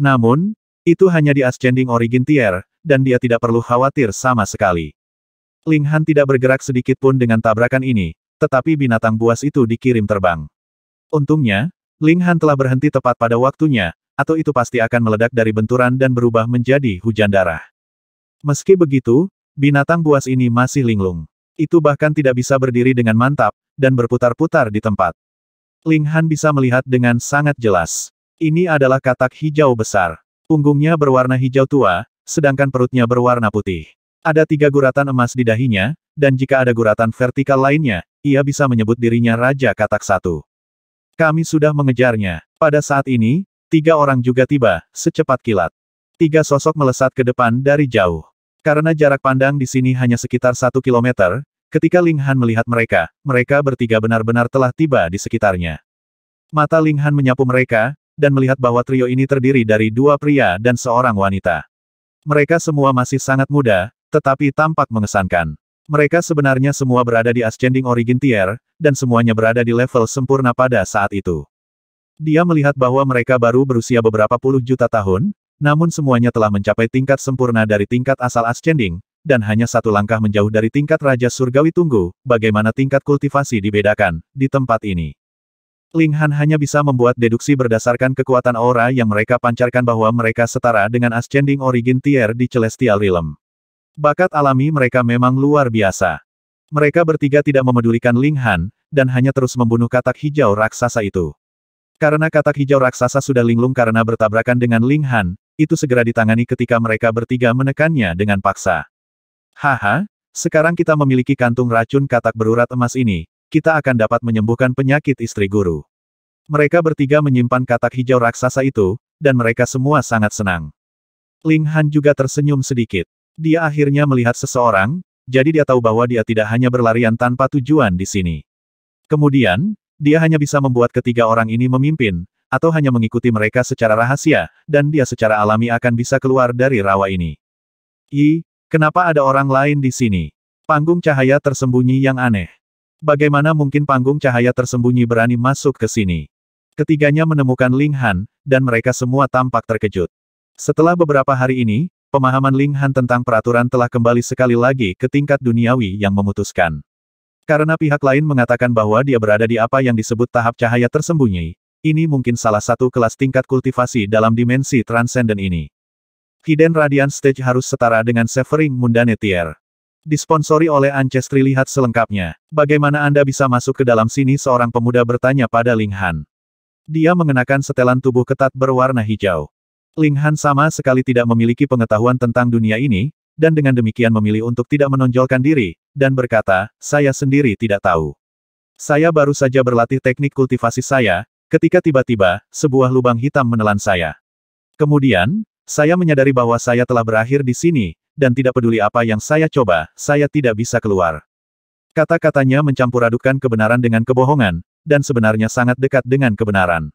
Speaker 1: Namun, itu hanya di Ascending Origin Tier, dan dia tidak perlu khawatir sama sekali. Ling Han tidak bergerak sedikit pun dengan tabrakan ini, tetapi binatang buas itu dikirim terbang. Untungnya, Ling Han telah berhenti tepat pada waktunya, atau itu pasti akan meledak dari benturan dan berubah menjadi hujan darah. Meski begitu, binatang buas ini masih linglung. Itu bahkan tidak bisa berdiri dengan mantap, dan berputar-putar di tempat. Ling Han bisa melihat dengan sangat jelas. Ini adalah katak hijau besar. Punggungnya berwarna hijau tua, sedangkan perutnya berwarna putih. Ada tiga guratan emas di dahinya, dan jika ada guratan vertikal lainnya, ia bisa menyebut dirinya Raja Katak Satu. Kami sudah mengejarnya. Pada saat ini, tiga orang juga tiba, secepat kilat. Tiga sosok melesat ke depan dari jauh. Karena jarak pandang di sini hanya sekitar satu kilometer, ketika Ling Han melihat mereka, mereka bertiga benar-benar telah tiba di sekitarnya. Mata Ling Han menyapu mereka, dan melihat bahwa trio ini terdiri dari dua pria dan seorang wanita. Mereka semua masih sangat muda, tetapi tampak mengesankan. Mereka sebenarnya semua berada di Ascending Origin Tier, dan semuanya berada di level sempurna pada saat itu. Dia melihat bahwa mereka baru berusia beberapa puluh juta tahun, namun semuanya telah mencapai tingkat sempurna dari tingkat asal Ascending, dan hanya satu langkah menjauh dari tingkat Raja Surgawi Tunggu, bagaimana tingkat kultivasi dibedakan, di tempat ini. Ling Han hanya bisa membuat deduksi berdasarkan kekuatan aura yang mereka pancarkan bahwa mereka setara dengan Ascending Origin Tier di Celestial Realm. Bakat alami mereka memang luar biasa. Mereka bertiga tidak memedulikan Ling Han, dan hanya terus membunuh katak hijau raksasa itu. Karena katak hijau raksasa sudah linglung karena bertabrakan dengan Ling Han, itu segera ditangani ketika mereka bertiga menekannya dengan paksa. Haha, sekarang kita memiliki kantung racun katak berurat emas ini, kita akan dapat menyembuhkan penyakit istri guru. Mereka bertiga menyimpan katak hijau raksasa itu, dan mereka semua sangat senang. Ling Han juga tersenyum sedikit. Dia akhirnya melihat seseorang, jadi dia tahu bahwa dia tidak hanya berlarian tanpa tujuan di sini. Kemudian, dia hanya bisa membuat ketiga orang ini memimpin, atau hanya mengikuti mereka secara rahasia, dan dia secara alami akan bisa keluar dari rawa ini. I, kenapa ada orang lain di sini? Panggung cahaya tersembunyi yang aneh. Bagaimana mungkin panggung cahaya tersembunyi berani masuk ke sini? Ketiganya menemukan Ling Han, dan mereka semua tampak terkejut. Setelah beberapa hari ini, pemahaman Ling Han tentang peraturan telah kembali sekali lagi ke tingkat duniawi yang memutuskan. Karena pihak lain mengatakan bahwa dia berada di apa yang disebut tahap cahaya tersembunyi, ini mungkin salah satu kelas tingkat kultivasi dalam dimensi transenden ini. Hidden Radiance Stage harus setara dengan Severing Mundane Tier. Disponsori oleh Ancestry lihat selengkapnya. Bagaimana Anda bisa masuk ke dalam sini seorang pemuda bertanya pada Ling Han. Dia mengenakan setelan tubuh ketat berwarna hijau. Ling Han sama sekali tidak memiliki pengetahuan tentang dunia ini, dan dengan demikian memilih untuk tidak menonjolkan diri, dan berkata, saya sendiri tidak tahu. Saya baru saja berlatih teknik kultivasi saya, ketika tiba-tiba, sebuah lubang hitam menelan saya. Kemudian, saya menyadari bahwa saya telah berakhir di sini, dan tidak peduli apa yang saya coba, saya tidak bisa keluar. Kata-katanya mencampuradukkan kebenaran dengan kebohongan, dan sebenarnya sangat dekat dengan kebenaran.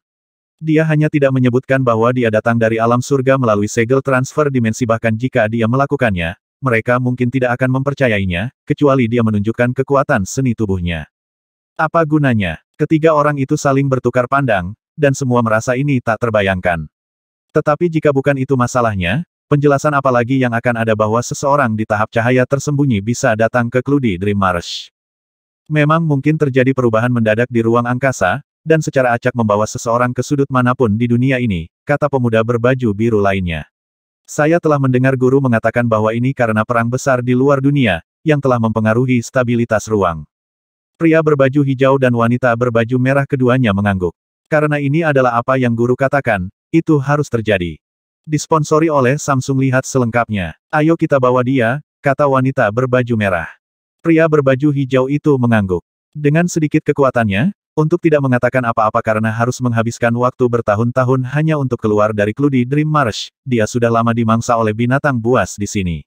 Speaker 1: Dia hanya tidak menyebutkan bahwa dia datang dari alam surga melalui segel transfer dimensi bahkan jika dia melakukannya, mereka mungkin tidak akan mempercayainya, kecuali dia menunjukkan kekuatan seni tubuhnya. Apa gunanya? Ketiga orang itu saling bertukar pandang, dan semua merasa ini tak terbayangkan. Tetapi jika bukan itu masalahnya, penjelasan apa lagi yang akan ada bahwa seseorang di tahap cahaya tersembunyi bisa datang ke Kludi Dream Marsh. Memang mungkin terjadi perubahan mendadak di ruang angkasa, dan secara acak membawa seseorang ke sudut manapun di dunia ini, kata pemuda berbaju biru lainnya. Saya telah mendengar guru mengatakan bahwa ini karena perang besar di luar dunia, yang telah mempengaruhi stabilitas ruang. Pria berbaju hijau dan wanita berbaju merah keduanya mengangguk. Karena ini adalah apa yang guru katakan, itu harus terjadi. Disponsori oleh Samsung lihat selengkapnya. Ayo kita bawa dia, kata wanita berbaju merah. Pria berbaju hijau itu mengangguk. Dengan sedikit kekuatannya, untuk tidak mengatakan apa-apa karena harus menghabiskan waktu bertahun-tahun hanya untuk keluar dari Cludi Dream Marsh, dia sudah lama dimangsa oleh binatang buas di sini.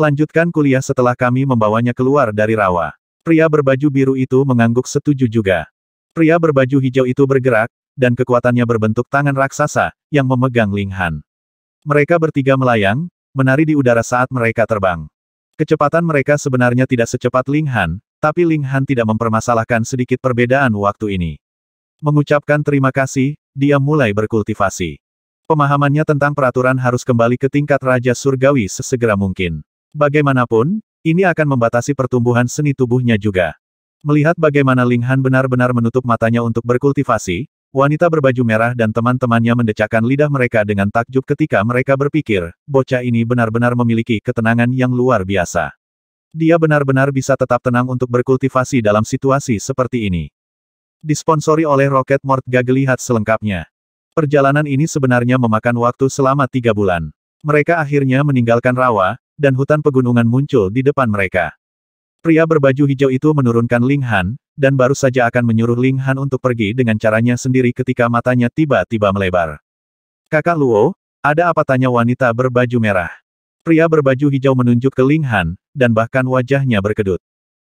Speaker 1: Lanjutkan kuliah setelah kami membawanya keluar dari rawa. Pria berbaju biru itu mengangguk setuju juga. Pria berbaju hijau itu bergerak, dan kekuatannya berbentuk tangan raksasa, yang memegang Ling Mereka bertiga melayang, menari di udara saat mereka terbang. Kecepatan mereka sebenarnya tidak secepat Ling tapi Ling Han tidak mempermasalahkan sedikit perbedaan waktu ini. Mengucapkan terima kasih, dia mulai berkultivasi. Pemahamannya tentang peraturan harus kembali ke tingkat Raja Surgawi sesegera mungkin. Bagaimanapun, ini akan membatasi pertumbuhan seni tubuhnya juga. Melihat bagaimana Ling Han benar-benar menutup matanya untuk berkultivasi, wanita berbaju merah dan teman-temannya mendecakkan lidah mereka dengan takjub ketika mereka berpikir, bocah ini benar-benar memiliki ketenangan yang luar biasa. Dia benar-benar bisa tetap tenang untuk berkultivasi dalam situasi seperti ini. Disponsori oleh Rocket Mort gagelihat selengkapnya. Perjalanan ini sebenarnya memakan waktu selama tiga bulan. Mereka akhirnya meninggalkan rawa, dan hutan pegunungan muncul di depan mereka. Pria berbaju hijau itu menurunkan Ling Han, dan baru saja akan menyuruh Ling Han untuk pergi dengan caranya sendiri ketika matanya tiba-tiba melebar. Kakak Luo, ada apa tanya wanita berbaju merah? Pria berbaju hijau menunjuk ke Ling Han, dan bahkan wajahnya berkedut.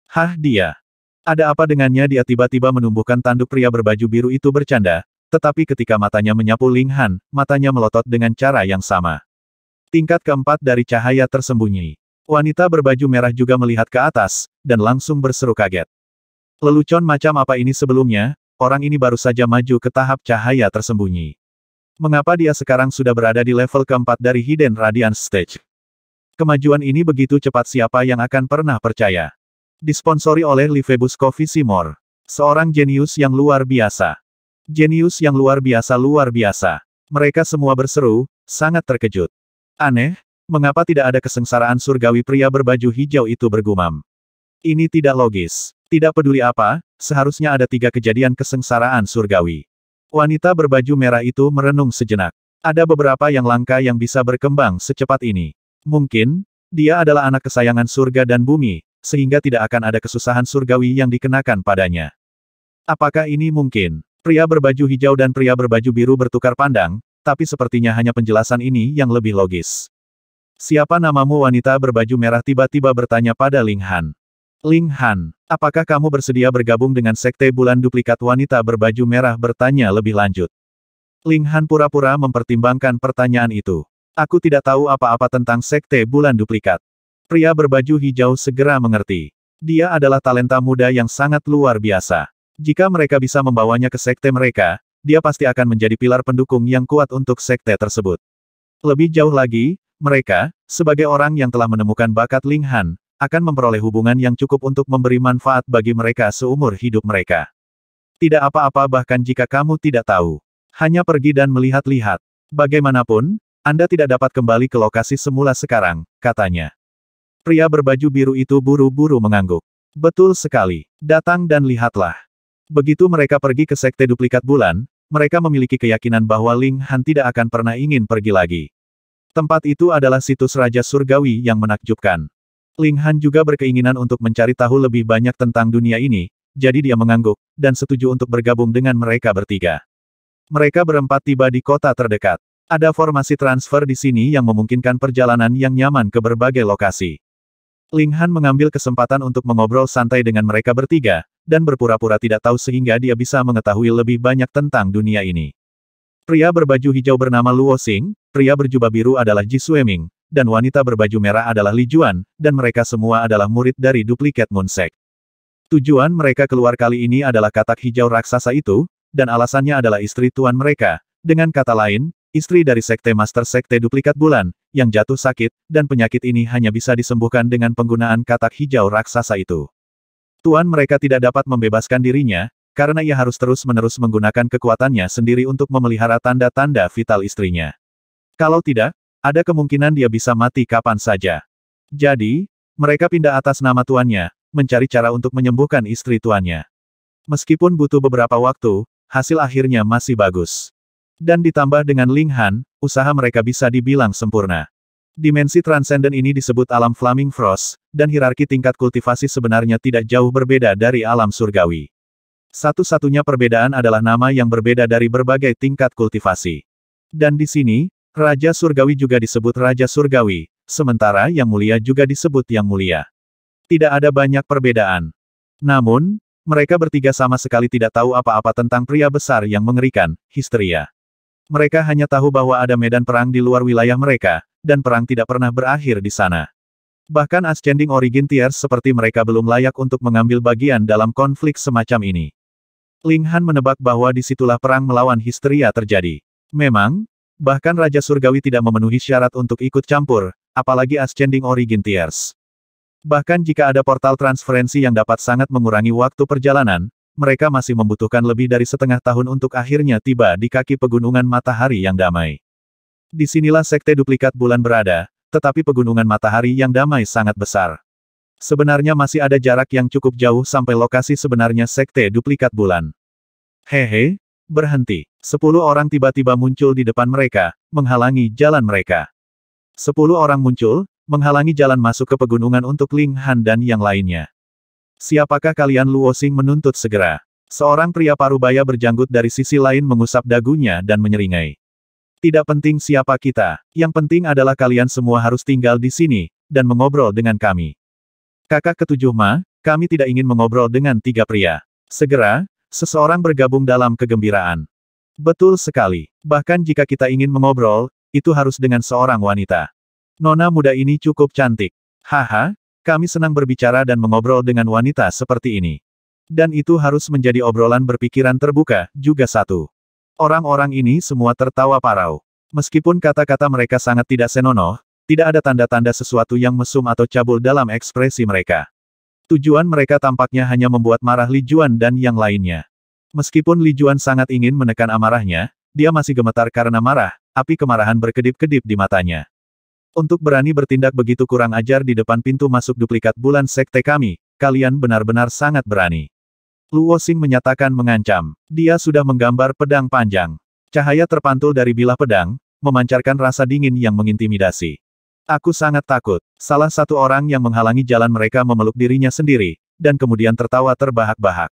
Speaker 1: Hah dia. Ada apa dengannya dia tiba-tiba menumbuhkan tanduk pria berbaju biru itu bercanda, tetapi ketika matanya menyapu Ling Han, matanya melotot dengan cara yang sama. Tingkat keempat dari cahaya tersembunyi. Wanita berbaju merah juga melihat ke atas, dan langsung berseru kaget. Lelucon macam apa ini sebelumnya, orang ini baru saja maju ke tahap cahaya tersembunyi. Mengapa dia sekarang sudah berada di level keempat dari Hidden Radiance Stage? Kemajuan ini begitu cepat siapa yang akan pernah percaya. Disponsori oleh Livebus Coffee Simor. Seorang jenius yang luar biasa. Jenius yang luar biasa luar biasa. Mereka semua berseru, sangat terkejut. Aneh, mengapa tidak ada kesengsaraan surgawi pria berbaju hijau itu bergumam. Ini tidak logis. Tidak peduli apa, seharusnya ada tiga kejadian kesengsaraan surgawi. Wanita berbaju merah itu merenung sejenak. Ada beberapa yang langka yang bisa berkembang secepat ini. Mungkin, dia adalah anak kesayangan surga dan bumi, sehingga tidak akan ada kesusahan surgawi yang dikenakan padanya. Apakah ini mungkin? Pria berbaju hijau dan pria berbaju biru bertukar pandang, tapi sepertinya hanya penjelasan ini yang lebih logis. Siapa namamu wanita berbaju merah tiba-tiba bertanya pada Ling Han. Ling Han, apakah kamu bersedia bergabung dengan sekte bulan duplikat wanita berbaju merah bertanya lebih lanjut? Ling Han pura-pura mempertimbangkan pertanyaan itu. Aku tidak tahu apa-apa tentang Sekte Bulan Duplikat. Pria berbaju hijau segera mengerti. Dia adalah talenta muda yang sangat luar biasa. Jika mereka bisa membawanya ke Sekte mereka, dia pasti akan menjadi pilar pendukung yang kuat untuk Sekte tersebut. Lebih jauh lagi, mereka, sebagai orang yang telah menemukan bakat Ling Han, akan memperoleh hubungan yang cukup untuk memberi manfaat bagi mereka seumur hidup mereka. Tidak apa-apa bahkan jika kamu tidak tahu. Hanya pergi dan melihat-lihat. Bagaimanapun, anda tidak dapat kembali ke lokasi semula sekarang, katanya. Pria berbaju biru itu buru-buru mengangguk. Betul sekali. Datang dan lihatlah. Begitu mereka pergi ke sekte duplikat bulan, mereka memiliki keyakinan bahwa Ling Han tidak akan pernah ingin pergi lagi. Tempat itu adalah situs Raja Surgawi yang menakjubkan. Ling Han juga berkeinginan untuk mencari tahu lebih banyak tentang dunia ini, jadi dia mengangguk, dan setuju untuk bergabung dengan mereka bertiga. Mereka berempat tiba di kota terdekat. Ada formasi transfer di sini yang memungkinkan perjalanan yang nyaman ke berbagai lokasi. Ling Han mengambil kesempatan untuk mengobrol santai dengan mereka bertiga, dan berpura-pura tidak tahu sehingga dia bisa mengetahui lebih banyak tentang dunia ini. Pria berbaju hijau bernama Luo Xing, pria berjubah biru adalah Ji Sueming, dan wanita berbaju merah adalah Li Juan, dan mereka semua adalah murid dari duplikat Munsek. Tujuan mereka keluar kali ini adalah katak hijau raksasa itu, dan alasannya adalah istri tuan mereka. Dengan kata lain, istri dari Sekte Master Sekte Duplikat Bulan, yang jatuh sakit, dan penyakit ini hanya bisa disembuhkan dengan penggunaan katak hijau raksasa itu. Tuan mereka tidak dapat membebaskan dirinya, karena ia harus terus-menerus menggunakan kekuatannya sendiri untuk memelihara tanda-tanda vital istrinya. Kalau tidak, ada kemungkinan dia bisa mati kapan saja. Jadi, mereka pindah atas nama tuannya, mencari cara untuk menyembuhkan istri tuannya. Meskipun butuh beberapa waktu, hasil akhirnya masih bagus. Dan ditambah dengan Ling Han, usaha mereka bisa dibilang sempurna. Dimensi transenden ini disebut alam Flaming Frost, dan hierarki tingkat kultivasi sebenarnya tidak jauh berbeda dari alam surgawi. Satu-satunya perbedaan adalah nama yang berbeda dari berbagai tingkat kultivasi. Dan di sini, Raja Surgawi juga disebut Raja Surgawi, sementara Yang Mulia juga disebut Yang Mulia. Tidak ada banyak perbedaan. Namun, mereka bertiga sama sekali tidak tahu apa-apa tentang pria besar yang mengerikan, histeria. Mereka hanya tahu bahwa ada medan perang di luar wilayah mereka, dan perang tidak pernah berakhir di sana. Bahkan Ascending Origin Tiers seperti mereka belum layak untuk mengambil bagian dalam konflik semacam ini. Ling Han menebak bahwa disitulah perang melawan histeria terjadi. Memang, bahkan Raja Surgawi tidak memenuhi syarat untuk ikut campur, apalagi Ascending Origin Tiers. Bahkan jika ada portal transferensi yang dapat sangat mengurangi waktu perjalanan, mereka masih membutuhkan lebih dari setengah tahun untuk akhirnya tiba di kaki pegunungan matahari yang damai. Disinilah sekte duplikat bulan berada, tetapi pegunungan matahari yang damai sangat besar. Sebenarnya masih ada jarak yang cukup jauh sampai lokasi sebenarnya sekte duplikat bulan. Hehe, berhenti. Sepuluh orang tiba-tiba muncul di depan mereka, menghalangi jalan mereka. Sepuluh orang muncul, menghalangi jalan masuk ke pegunungan untuk Ling Han dan yang lainnya. Siapakah kalian Luo menuntut segera? Seorang pria parubaya berjanggut dari sisi lain mengusap dagunya dan menyeringai. Tidak penting siapa kita, yang penting adalah kalian semua harus tinggal di sini, dan mengobrol dengan kami. Kakak ketujuh Ma, kami tidak ingin mengobrol dengan tiga pria. Segera, seseorang bergabung dalam kegembiraan. Betul sekali. Bahkan jika kita ingin mengobrol, itu harus dengan seorang wanita. Nona muda ini cukup cantik. Haha, kami senang berbicara dan mengobrol dengan wanita seperti ini. Dan itu harus menjadi obrolan berpikiran terbuka, juga satu. Orang-orang ini semua tertawa parau. Meskipun kata-kata mereka sangat tidak senonoh, tidak ada tanda-tanda sesuatu yang mesum atau cabul dalam ekspresi mereka. Tujuan mereka tampaknya hanya membuat marah Li Juan dan yang lainnya. Meskipun Li Juan sangat ingin menekan amarahnya, dia masih gemetar karena marah, api kemarahan berkedip-kedip di matanya. Untuk berani bertindak begitu kurang ajar di depan pintu masuk duplikat bulan sekte kami, kalian benar-benar sangat berani. Luo Xing menyatakan mengancam. Dia sudah menggambar pedang panjang. Cahaya terpantul dari bilah pedang, memancarkan rasa dingin yang mengintimidasi. Aku sangat takut. Salah satu orang yang menghalangi jalan mereka memeluk dirinya sendiri, dan kemudian tertawa terbahak-bahak.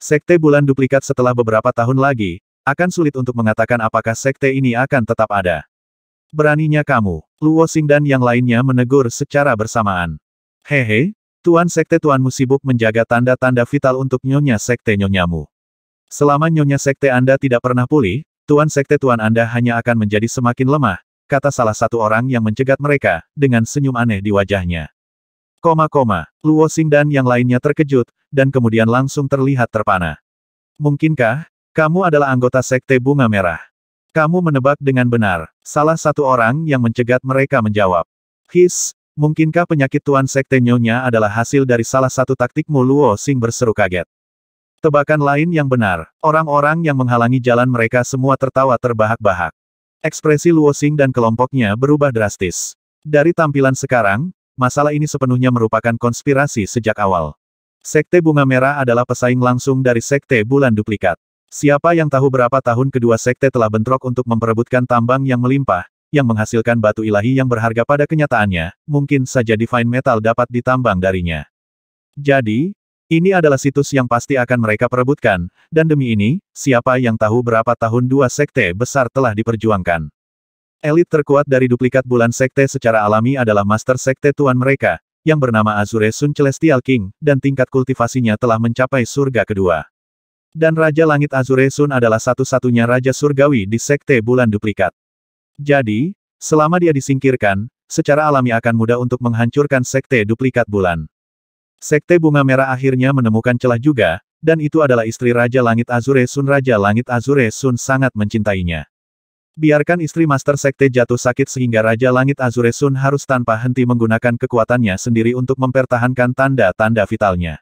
Speaker 1: Sekte bulan duplikat setelah beberapa tahun lagi, akan sulit untuk mengatakan apakah sekte ini akan tetap ada. Beraninya kamu, Luo Xing dan yang lainnya menegur secara bersamaan. Hehe, Tuan Sekte Tuanmu sibuk menjaga tanda-tanda vital untuk Nyonya Sekte Nyonyamu. Selama Nyonya Sekte Anda tidak pernah pulih, Tuan Sekte Tuan Anda hanya akan menjadi semakin lemah, kata salah satu orang yang mencegat mereka, dengan senyum aneh di wajahnya. Koma koma, Luo Xing dan yang lainnya terkejut, dan kemudian langsung terlihat terpana. Mungkinkah, kamu adalah anggota Sekte Bunga Merah? Kamu menebak dengan benar. Salah satu orang yang mencegat mereka menjawab. His, mungkinkah penyakit Tuan Sekte Nyonya adalah hasil dari salah satu taktik Luo Sing berseru kaget. Tebakan lain yang benar. Orang-orang yang menghalangi jalan mereka semua tertawa terbahak-bahak. Ekspresi Luo Xing dan kelompoknya berubah drastis. Dari tampilan sekarang, masalah ini sepenuhnya merupakan konspirasi sejak awal. Sekte Bunga Merah adalah pesaing langsung dari Sekte Bulan Duplikat. Siapa yang tahu berapa tahun kedua sekte telah bentrok untuk memperebutkan tambang yang melimpah, yang menghasilkan batu ilahi yang berharga pada kenyataannya, mungkin saja Divine Metal dapat ditambang darinya. Jadi, ini adalah situs yang pasti akan mereka perebutkan, dan demi ini, siapa yang tahu berapa tahun dua sekte besar telah diperjuangkan. Elit terkuat dari duplikat bulan sekte secara alami adalah master sekte tuan mereka, yang bernama Azure Sun Celestial King, dan tingkat kultivasinya telah mencapai surga kedua dan Raja Langit Azure Sun adalah satu-satunya Raja Surgawi di Sekte Bulan Duplikat. Jadi, selama dia disingkirkan, secara alami akan mudah untuk menghancurkan Sekte Duplikat Bulan. Sekte Bunga Merah akhirnya menemukan celah juga, dan itu adalah istri Raja Langit Azure Sun. Raja Langit Azure Sun sangat mencintainya. Biarkan istri Master Sekte jatuh sakit sehingga Raja Langit Azure Sun harus tanpa henti menggunakan kekuatannya sendiri untuk mempertahankan tanda-tanda vitalnya.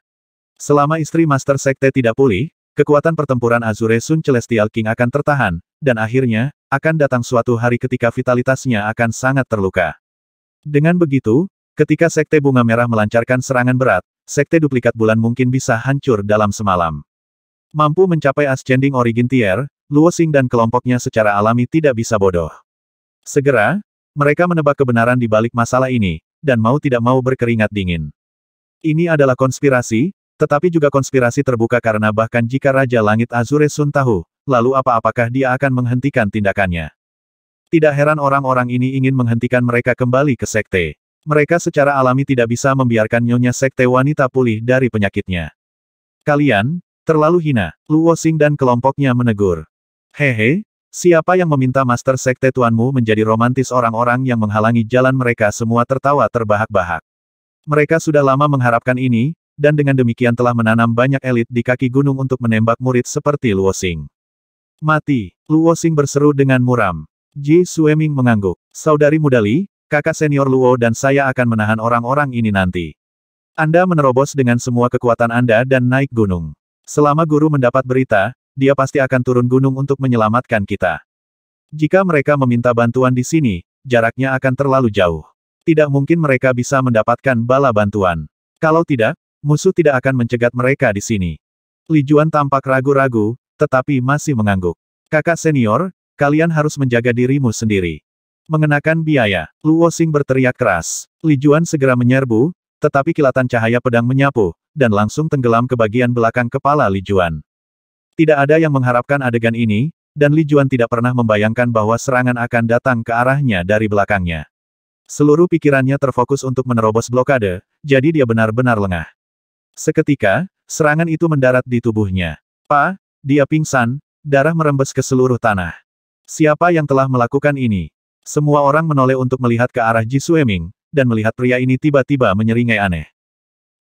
Speaker 1: Selama istri Master Sekte tidak pulih, Kekuatan pertempuran Azure Sun Celestial King akan tertahan, dan akhirnya, akan datang suatu hari ketika vitalitasnya akan sangat terluka. Dengan begitu, ketika Sekte Bunga Merah melancarkan serangan berat, Sekte Duplikat Bulan mungkin bisa hancur dalam semalam. Mampu mencapai Ascending Origin Tier, Luo Xing dan kelompoknya secara alami tidak bisa bodoh. Segera, mereka menebak kebenaran di balik masalah ini, dan mau tidak mau berkeringat dingin. Ini adalah konspirasi, tetapi juga konspirasi terbuka karena bahkan jika Raja Langit Azure Sun tahu, lalu apa-apakah dia akan menghentikan tindakannya? Tidak heran orang-orang ini ingin menghentikan mereka kembali ke sekte. Mereka secara alami tidak bisa membiarkan nyonya sekte wanita pulih dari penyakitnya. Kalian, terlalu hina, Luo Xing dan kelompoknya menegur. Hehe, siapa yang meminta master sekte tuanmu menjadi romantis orang-orang yang menghalangi jalan mereka semua tertawa terbahak-bahak. Mereka sudah lama mengharapkan ini, dan dengan demikian telah menanam banyak elit di kaki gunung untuk menembak murid seperti Luo Xing. Mati, Luo Xing berseru dengan muram. Ji Sueming mengangguk. Saudari muda Li, kakak senior Luo dan saya akan menahan orang-orang ini nanti. Anda menerobos dengan semua kekuatan Anda dan naik gunung. Selama guru mendapat berita, dia pasti akan turun gunung untuk menyelamatkan kita. Jika mereka meminta bantuan di sini, jaraknya akan terlalu jauh. Tidak mungkin mereka bisa mendapatkan bala bantuan. Kalau tidak, musuh tidak akan mencegat mereka di sini. Li Juan tampak ragu-ragu, tetapi masih mengangguk. Kakak senior, kalian harus menjaga dirimu sendiri. Mengenakan biaya, Luo Xing berteriak keras. Li Juan segera menyerbu, tetapi kilatan cahaya pedang menyapu, dan langsung tenggelam ke bagian belakang kepala Li Juan. Tidak ada yang mengharapkan adegan ini, dan Li Juan tidak pernah membayangkan bahwa serangan akan datang ke arahnya dari belakangnya. Seluruh pikirannya terfokus untuk menerobos blokade, jadi dia benar-benar lengah. Seketika, serangan itu mendarat di tubuhnya. Pa, dia pingsan, darah merembes ke seluruh tanah. Siapa yang telah melakukan ini? Semua orang menoleh untuk melihat ke arah Ji Sueming, dan melihat pria ini tiba-tiba menyeringai aneh.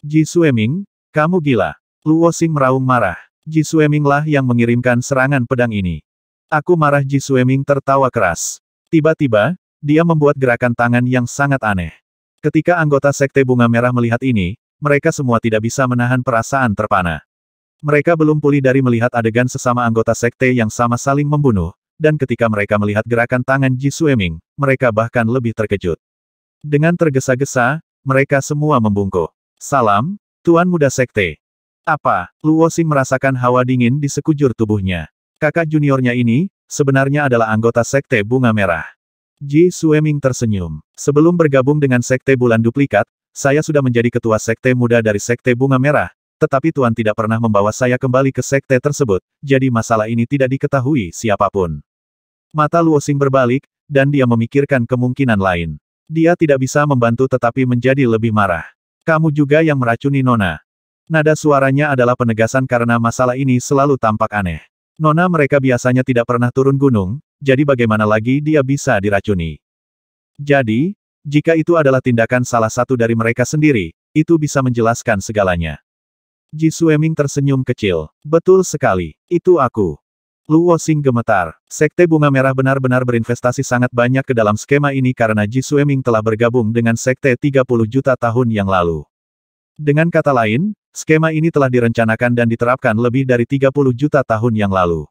Speaker 1: Ji Sueming, kamu gila. Luo Xing meraung marah. Ji Sueming lah yang mengirimkan serangan pedang ini. Aku marah Ji Sueming tertawa keras. Tiba-tiba, dia membuat gerakan tangan yang sangat aneh. Ketika anggota Sekte Bunga Merah melihat ini, mereka semua tidak bisa menahan perasaan terpana. Mereka belum pulih dari melihat adegan sesama anggota sekte yang sama saling membunuh, dan ketika mereka melihat gerakan tangan Ji Sueming, mereka bahkan lebih terkejut. Dengan tergesa-gesa, mereka semua membungkuk. Salam, Tuan Muda Sekte. Apa, Luo Xing merasakan hawa dingin di sekujur tubuhnya. Kakak juniornya ini, sebenarnya adalah anggota Sekte Bunga Merah. Ji Sueming tersenyum. Sebelum bergabung dengan Sekte Bulan Duplikat, saya sudah menjadi ketua sekte muda dari sekte bunga merah, tetapi Tuan tidak pernah membawa saya kembali ke sekte tersebut, jadi masalah ini tidak diketahui siapapun. Mata Luosing berbalik, dan dia memikirkan kemungkinan lain. Dia tidak bisa membantu tetapi menjadi lebih marah. Kamu juga yang meracuni Nona. Nada suaranya adalah penegasan karena masalah ini selalu tampak aneh. Nona mereka biasanya tidak pernah turun gunung, jadi bagaimana lagi dia bisa diracuni? Jadi, jika itu adalah tindakan salah satu dari mereka sendiri, itu bisa menjelaskan segalanya. Ji Sueming tersenyum kecil. Betul sekali, itu aku. Luo Xing gemetar. Sekte Bunga Merah benar-benar berinvestasi sangat banyak ke dalam skema ini karena Ji Sueming telah bergabung dengan Sekte 30 juta tahun yang lalu. Dengan kata lain, skema ini telah direncanakan dan diterapkan lebih dari 30 juta tahun yang lalu.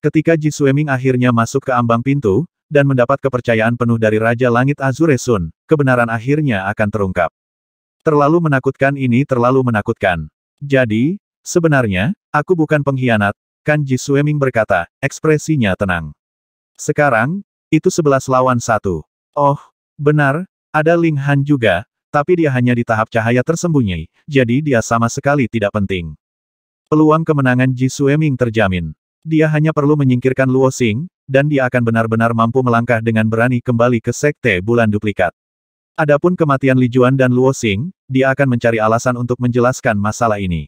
Speaker 1: Ketika Ji Sueming akhirnya masuk ke ambang pintu, dan mendapat kepercayaan penuh dari Raja Langit Azure Sun, kebenaran akhirnya akan terungkap. Terlalu menakutkan ini terlalu menakutkan. Jadi, sebenarnya, aku bukan pengkhianat, Kan Ji Sueming berkata, ekspresinya tenang. Sekarang, itu sebelas lawan satu. Oh, benar, ada Ling Han juga, tapi dia hanya di tahap cahaya tersembunyi, jadi dia sama sekali tidak penting. Peluang kemenangan Ji Sueming terjamin. Dia hanya perlu menyingkirkan Luo Xing, dan dia akan benar-benar mampu melangkah dengan berani kembali ke Sekte Bulan Duplikat. Adapun kematian Li Juan dan Luo Xing, dia akan mencari alasan untuk menjelaskan masalah ini.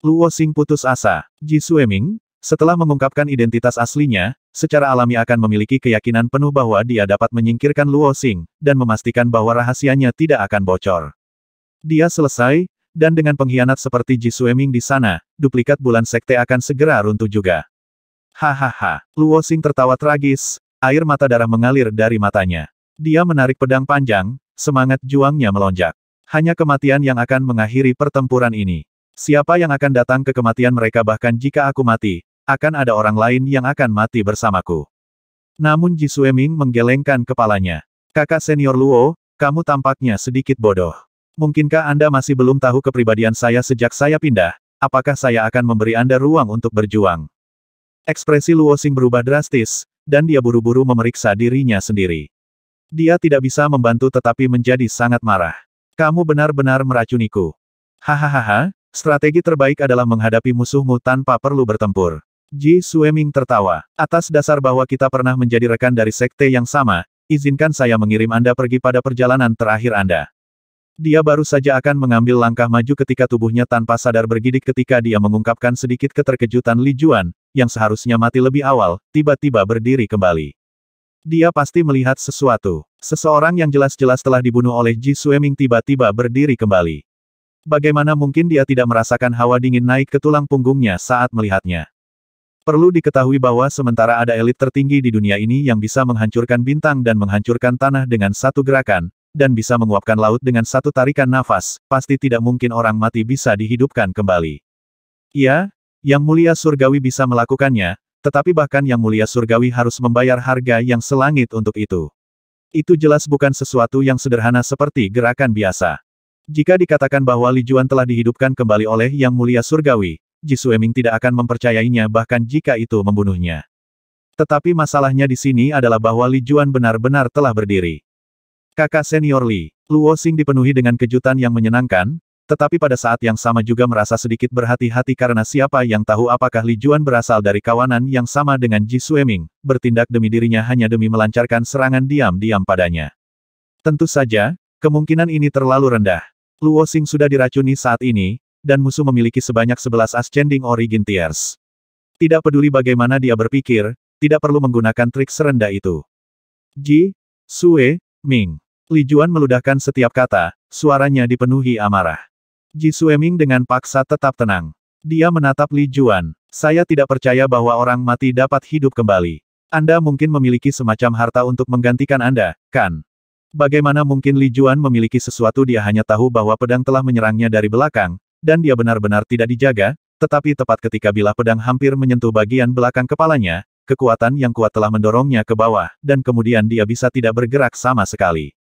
Speaker 1: Luo Xing putus asa. Ji Sueming, setelah mengungkapkan identitas aslinya, secara alami akan memiliki keyakinan penuh bahwa dia dapat menyingkirkan Luo Xing, dan memastikan bahwa rahasianya tidak akan bocor. Dia selesai, dan dengan pengkhianat seperti Ji Sueming di sana, duplikat bulan sekte akan segera runtuh juga. Hahaha, Luo Xing tertawa tragis, air mata darah mengalir dari matanya. Dia menarik pedang panjang, semangat juangnya melonjak. Hanya kematian yang akan mengakhiri pertempuran ini. Siapa yang akan datang ke kematian mereka bahkan jika aku mati, akan ada orang lain yang akan mati bersamaku. Namun Ji Ming menggelengkan kepalanya. Kakak senior Luo, kamu tampaknya sedikit bodoh. Mungkinkah Anda masih belum tahu kepribadian saya sejak saya pindah? Apakah saya akan memberi Anda ruang untuk berjuang? Ekspresi Luo Xing berubah drastis, dan dia buru-buru memeriksa dirinya sendiri. Dia tidak bisa membantu tetapi menjadi sangat marah. Kamu benar-benar meracuniku. Hahaha, strategi terbaik adalah menghadapi musuhmu tanpa perlu bertempur. Ji Sueming tertawa. Atas dasar bahwa kita pernah menjadi rekan dari sekte yang sama, izinkan saya mengirim Anda pergi pada perjalanan terakhir Anda. Dia baru saja akan mengambil langkah maju ketika tubuhnya tanpa sadar bergidik ketika dia mengungkapkan sedikit keterkejutan Li Juan, yang seharusnya mati lebih awal, tiba-tiba berdiri kembali. Dia pasti melihat sesuatu. Seseorang yang jelas-jelas telah dibunuh oleh Ji Sueming tiba-tiba berdiri kembali. Bagaimana mungkin dia tidak merasakan hawa dingin naik ke tulang punggungnya saat melihatnya? Perlu diketahui bahwa sementara ada elit tertinggi di dunia ini yang bisa menghancurkan bintang dan menghancurkan tanah dengan satu gerakan, dan bisa menguapkan laut dengan satu tarikan nafas, pasti tidak mungkin orang mati bisa dihidupkan kembali. Ya, Yang Mulia Surgawi bisa melakukannya, tetapi bahkan Yang Mulia Surgawi harus membayar harga yang selangit untuk itu. Itu jelas bukan sesuatu yang sederhana seperti gerakan biasa. Jika dikatakan bahwa Li Juan telah dihidupkan kembali oleh Yang Mulia Surgawi, Ming tidak akan mempercayainya bahkan jika itu membunuhnya. Tetapi masalahnya di sini adalah bahwa Li Juan benar-benar telah berdiri. Kakak senior Li, Luo Xing dipenuhi dengan kejutan yang menyenangkan, tetapi pada saat yang sama juga merasa sedikit berhati-hati karena siapa yang tahu apakah Li Juan berasal dari kawanan yang sama dengan Ji Sueming, bertindak demi dirinya hanya demi melancarkan serangan diam-diam padanya. Tentu saja, kemungkinan ini terlalu rendah. Luo Xing sudah diracuni saat ini, dan musuh memiliki sebanyak 11 Ascending Origin Tears. Tidak peduli bagaimana dia berpikir, tidak perlu menggunakan trik serendah itu. Ji, Sue, Ming. Li Juan meludahkan setiap kata, suaranya dipenuhi amarah. Ji Sueming dengan paksa tetap tenang. Dia menatap Li Juan. Saya tidak percaya bahwa orang mati dapat hidup kembali. Anda mungkin memiliki semacam harta untuk menggantikan Anda, kan? Bagaimana mungkin Li Juan memiliki sesuatu dia hanya tahu bahwa pedang telah menyerangnya dari belakang, dan dia benar-benar tidak dijaga, tetapi tepat ketika bilah pedang hampir menyentuh bagian belakang kepalanya, kekuatan yang kuat telah mendorongnya ke bawah, dan kemudian dia bisa tidak bergerak sama sekali.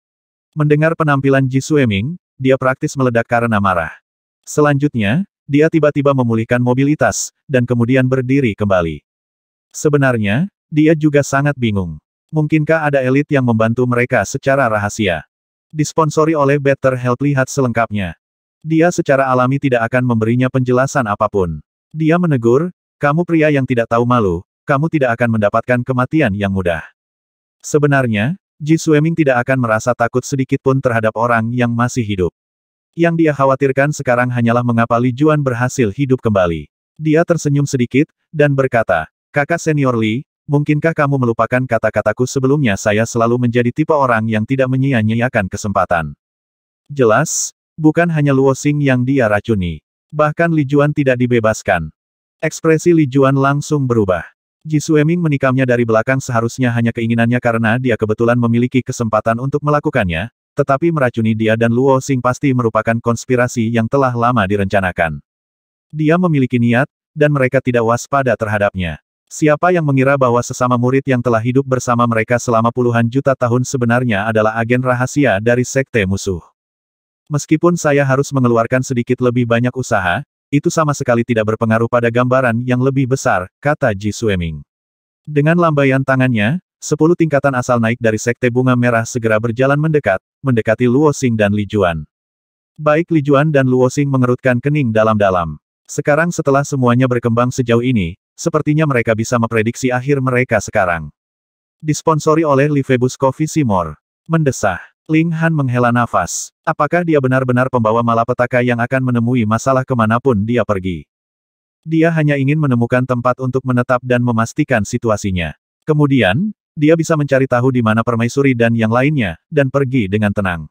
Speaker 1: Mendengar penampilan Ji Sueming, dia praktis meledak karena marah. Selanjutnya, dia tiba-tiba memulihkan mobilitas, dan kemudian berdiri kembali. Sebenarnya, dia juga sangat bingung. Mungkinkah ada elit yang membantu mereka secara rahasia? Disponsori oleh Better Help lihat selengkapnya. Dia secara alami tidak akan memberinya penjelasan apapun. Dia menegur, kamu pria yang tidak tahu malu, kamu tidak akan mendapatkan kematian yang mudah. Sebenarnya, Ji Sueming tidak akan merasa takut sedikit pun terhadap orang yang masih hidup. Yang dia khawatirkan sekarang hanyalah mengapa Li Juan berhasil hidup kembali. Dia tersenyum sedikit, dan berkata, Kakak senior Li, mungkinkah kamu melupakan kata-kataku sebelumnya saya selalu menjadi tipe orang yang tidak menyia-nyiakan kesempatan. Jelas, bukan hanya Luo Xing yang dia racuni. Bahkan Li Juan tidak dibebaskan. Ekspresi Li Juan langsung berubah. Ji Sueming menikamnya dari belakang seharusnya hanya keinginannya karena dia kebetulan memiliki kesempatan untuk melakukannya, tetapi meracuni dia dan Luo Xing pasti merupakan konspirasi yang telah lama direncanakan. Dia memiliki niat, dan mereka tidak waspada terhadapnya. Siapa yang mengira bahwa sesama murid yang telah hidup bersama mereka selama puluhan juta tahun sebenarnya adalah agen rahasia dari sekte musuh? Meskipun saya harus mengeluarkan sedikit lebih banyak usaha, itu sama sekali tidak berpengaruh pada gambaran yang lebih besar, kata Ji Sueming. Dengan lambaian tangannya, sepuluh tingkatan asal naik dari Sekte Bunga Merah segera berjalan mendekat, mendekati Luo Xing dan Li Juan. Baik Li Juan dan Luo Xing mengerutkan kening dalam-dalam. Sekarang setelah semuanya berkembang sejauh ini, sepertinya mereka bisa memprediksi akhir mereka sekarang. Disponsori oleh Livebus Coffee Simor. Mendesah. Ling Han menghela nafas. Apakah dia benar-benar pembawa malapetaka yang akan menemui masalah kemanapun dia pergi? Dia hanya ingin menemukan tempat untuk menetap dan memastikan situasinya. Kemudian, dia bisa mencari tahu di mana permaisuri dan yang lainnya, dan pergi dengan tenang.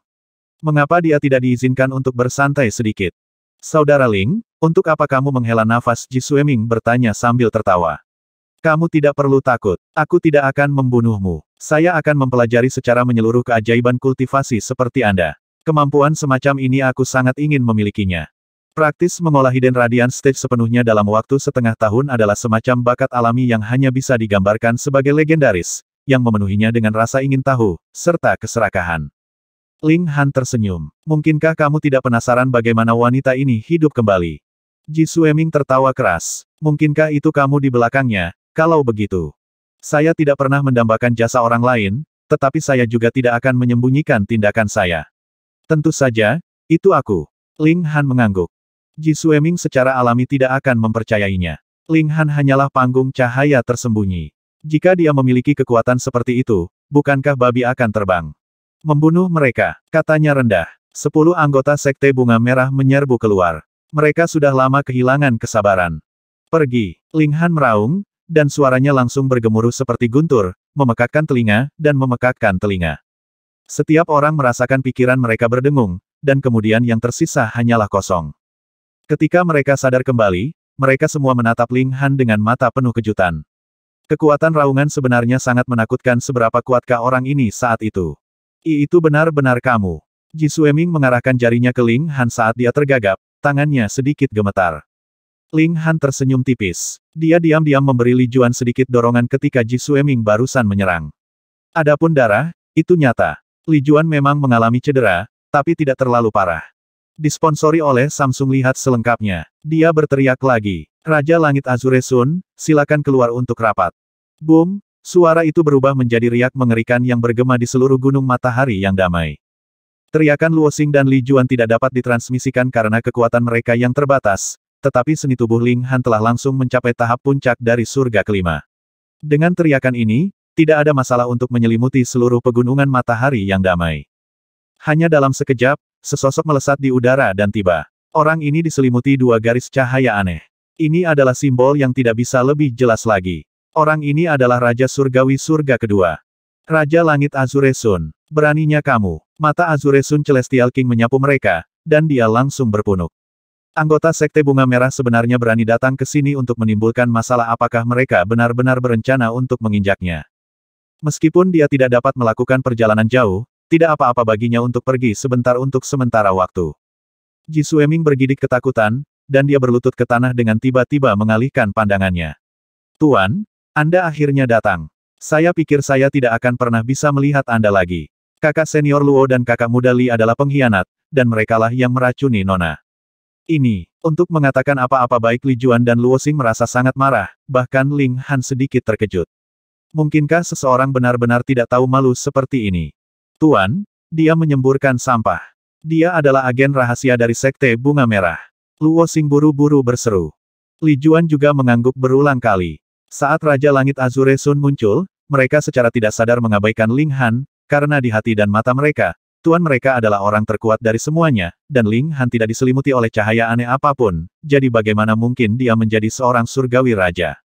Speaker 1: Mengapa dia tidak diizinkan untuk bersantai sedikit? Saudara Ling, untuk apa kamu menghela nafas Ji Sueming bertanya sambil tertawa. Kamu tidak perlu takut, aku tidak akan membunuhmu. Saya akan mempelajari secara menyeluruh keajaiban kultivasi seperti Anda. Kemampuan semacam ini aku sangat ingin memilikinya. Praktis mengolah Hidden radian Stage sepenuhnya dalam waktu setengah tahun adalah semacam bakat alami yang hanya bisa digambarkan sebagai legendaris, yang memenuhinya dengan rasa ingin tahu, serta keserakahan. Ling Han tersenyum. Mungkinkah kamu tidak penasaran bagaimana wanita ini hidup kembali? Ji Sueming tertawa keras. Mungkinkah itu kamu di belakangnya, kalau begitu? Saya tidak pernah mendambakan jasa orang lain, tetapi saya juga tidak akan menyembunyikan tindakan saya. Tentu saja, itu aku. Ling Han mengangguk. Ji Sueming secara alami tidak akan mempercayainya. Ling Han hanyalah panggung cahaya tersembunyi. Jika dia memiliki kekuatan seperti itu, bukankah babi akan terbang? Membunuh mereka, katanya rendah. Sepuluh anggota Sekte Bunga Merah menyerbu keluar. Mereka sudah lama kehilangan kesabaran. Pergi, Ling Han meraung, dan suaranya langsung bergemuruh seperti guntur, memekakkan telinga, dan memekakkan telinga. Setiap orang merasakan pikiran mereka berdengung, dan kemudian yang tersisa hanyalah kosong. Ketika mereka sadar kembali, mereka semua menatap Ling Han dengan mata penuh kejutan. Kekuatan raungan sebenarnya sangat menakutkan seberapa kuatkah orang ini saat itu. I itu benar-benar kamu. Ji Sueming mengarahkan jarinya ke Ling Han saat dia tergagap, tangannya sedikit gemetar. Ling Han tersenyum tipis. Dia diam-diam memberi Li Juan sedikit dorongan ketika Ji Ming barusan menyerang. Adapun darah, itu nyata. Li Juan memang mengalami cedera, tapi tidak terlalu parah. Disponsori oleh Samsung lihat selengkapnya. Dia berteriak lagi. Raja Langit Azure Sun, silakan keluar untuk rapat. Boom, suara itu berubah menjadi riak mengerikan yang bergema di seluruh gunung matahari yang damai. Teriakan Luo Xing dan Li Juan tidak dapat ditransmisikan karena kekuatan mereka yang terbatas, tetapi seni tubuh Ling Han telah langsung mencapai tahap puncak dari surga kelima. Dengan teriakan ini, tidak ada masalah untuk menyelimuti seluruh pegunungan matahari yang damai. Hanya dalam sekejap, sesosok melesat di udara dan tiba. Orang ini diselimuti dua garis cahaya aneh. Ini adalah simbol yang tidak bisa lebih jelas lagi. Orang ini adalah Raja Surgawi Surga Kedua. Raja Langit Azure Sun. Beraninya kamu. Mata Azure Sun Celestial King menyapu mereka, dan dia langsung berpunuk. Anggota Sekte Bunga Merah sebenarnya berani datang ke sini untuk menimbulkan masalah apakah mereka benar-benar berencana untuk menginjaknya. Meskipun dia tidak dapat melakukan perjalanan jauh, tidak apa-apa baginya untuk pergi sebentar untuk sementara waktu. Ji Sueming bergidik ketakutan, dan dia berlutut ke tanah dengan tiba-tiba mengalihkan pandangannya. Tuan, Anda akhirnya datang. Saya pikir saya tidak akan pernah bisa melihat Anda lagi. Kakak senior Luo dan kakak muda Li adalah pengkhianat, dan merekalah yang meracuni Nona ini. Untuk mengatakan apa-apa baik Li Juan dan Luo Xing merasa sangat marah, bahkan Ling Han sedikit terkejut. Mungkinkah seseorang benar-benar tidak tahu malu seperti ini? Tuan, dia menyemburkan sampah. Dia adalah agen rahasia dari Sekte Bunga Merah. Luo Xing buru-buru berseru. Li Juan juga mengangguk berulang kali. Saat Raja Langit Azure Sun muncul, mereka secara tidak sadar mengabaikan Ling Han, karena di hati dan mata mereka, Tuan mereka adalah orang terkuat dari semuanya, dan Ling Han tidak diselimuti oleh cahaya aneh apapun, jadi bagaimana mungkin dia menjadi seorang surgawi raja.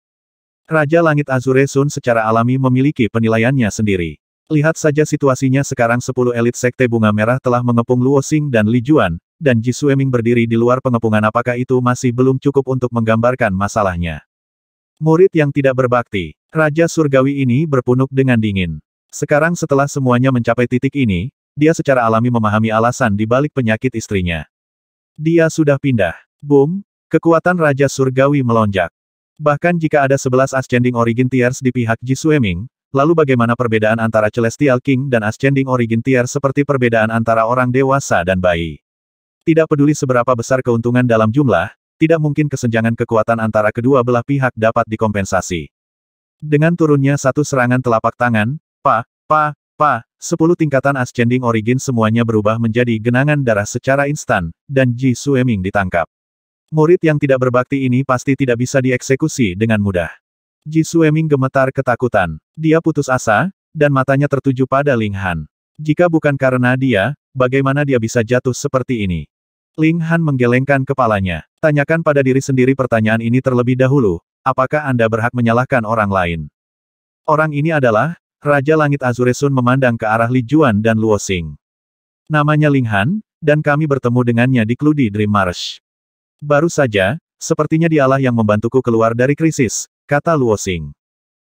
Speaker 1: Raja Langit Azure Sun secara alami memiliki penilaiannya sendiri. Lihat saja situasinya sekarang sepuluh elit sekte bunga merah telah mengepung Luo Xing dan Li Juan, dan Ji Sueming berdiri di luar pengepungan apakah itu masih belum cukup untuk menggambarkan masalahnya. Murid yang tidak berbakti, Raja Surgawi ini berpunuk dengan dingin. Sekarang setelah semuanya mencapai titik ini, dia secara alami memahami alasan di balik penyakit istrinya. Dia sudah pindah. Boom, kekuatan Raja Surgawi melonjak. Bahkan jika ada sebelas Ascending Origin Tiers di pihak Ji Sueming, lalu bagaimana perbedaan antara Celestial King dan Ascending Origin Tier seperti perbedaan antara orang dewasa dan bayi? Tidak peduli seberapa besar keuntungan dalam jumlah, tidak mungkin kesenjangan kekuatan antara kedua belah pihak dapat dikompensasi. Dengan turunnya satu serangan telapak tangan, pa, pa, Pa, 10 tingkatan Ascending Origin semuanya berubah menjadi genangan darah secara instan, dan Ji Sueming ditangkap. Murid yang tidak berbakti ini pasti tidak bisa dieksekusi dengan mudah. Ji Sueming gemetar ketakutan. Dia putus asa, dan matanya tertuju pada Ling Han. Jika bukan karena dia, bagaimana dia bisa jatuh seperti ini? Ling Han menggelengkan kepalanya. Tanyakan pada diri sendiri pertanyaan ini terlebih dahulu, apakah Anda berhak menyalahkan orang lain? Orang ini adalah, Raja Langit Azuresun memandang ke arah Li Juan dan Luo Xing. Namanya Ling Han, dan kami bertemu dengannya di Kludi Dream Marsh. Baru saja, sepertinya dialah yang membantuku keluar dari krisis, kata Luo Xing.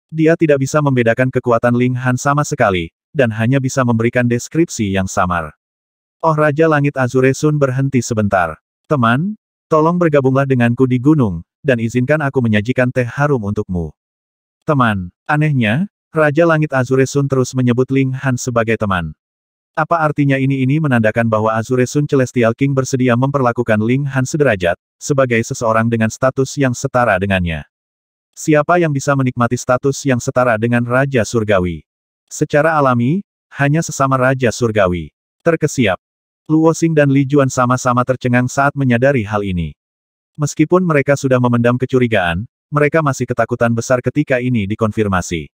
Speaker 1: Dia tidak bisa membedakan kekuatan Ling Han sama sekali, dan hanya bisa memberikan deskripsi yang samar. Oh Raja Langit Azuresun berhenti sebentar. Teman, tolong bergabunglah denganku di gunung, dan izinkan aku menyajikan teh harum untukmu. Teman, anehnya, Raja Langit Azure Sun terus menyebut Ling Han sebagai teman. Apa artinya ini ini menandakan bahwa Azure Sun Celestial King bersedia memperlakukan Ling Han sederajat, sebagai seseorang dengan status yang setara dengannya. Siapa yang bisa menikmati status yang setara dengan Raja Surgawi? Secara alami, hanya sesama Raja Surgawi. Terkesiap. Luo Xing dan Li Juan sama-sama tercengang saat menyadari hal ini. Meskipun mereka sudah memendam kecurigaan, mereka masih ketakutan besar ketika ini dikonfirmasi.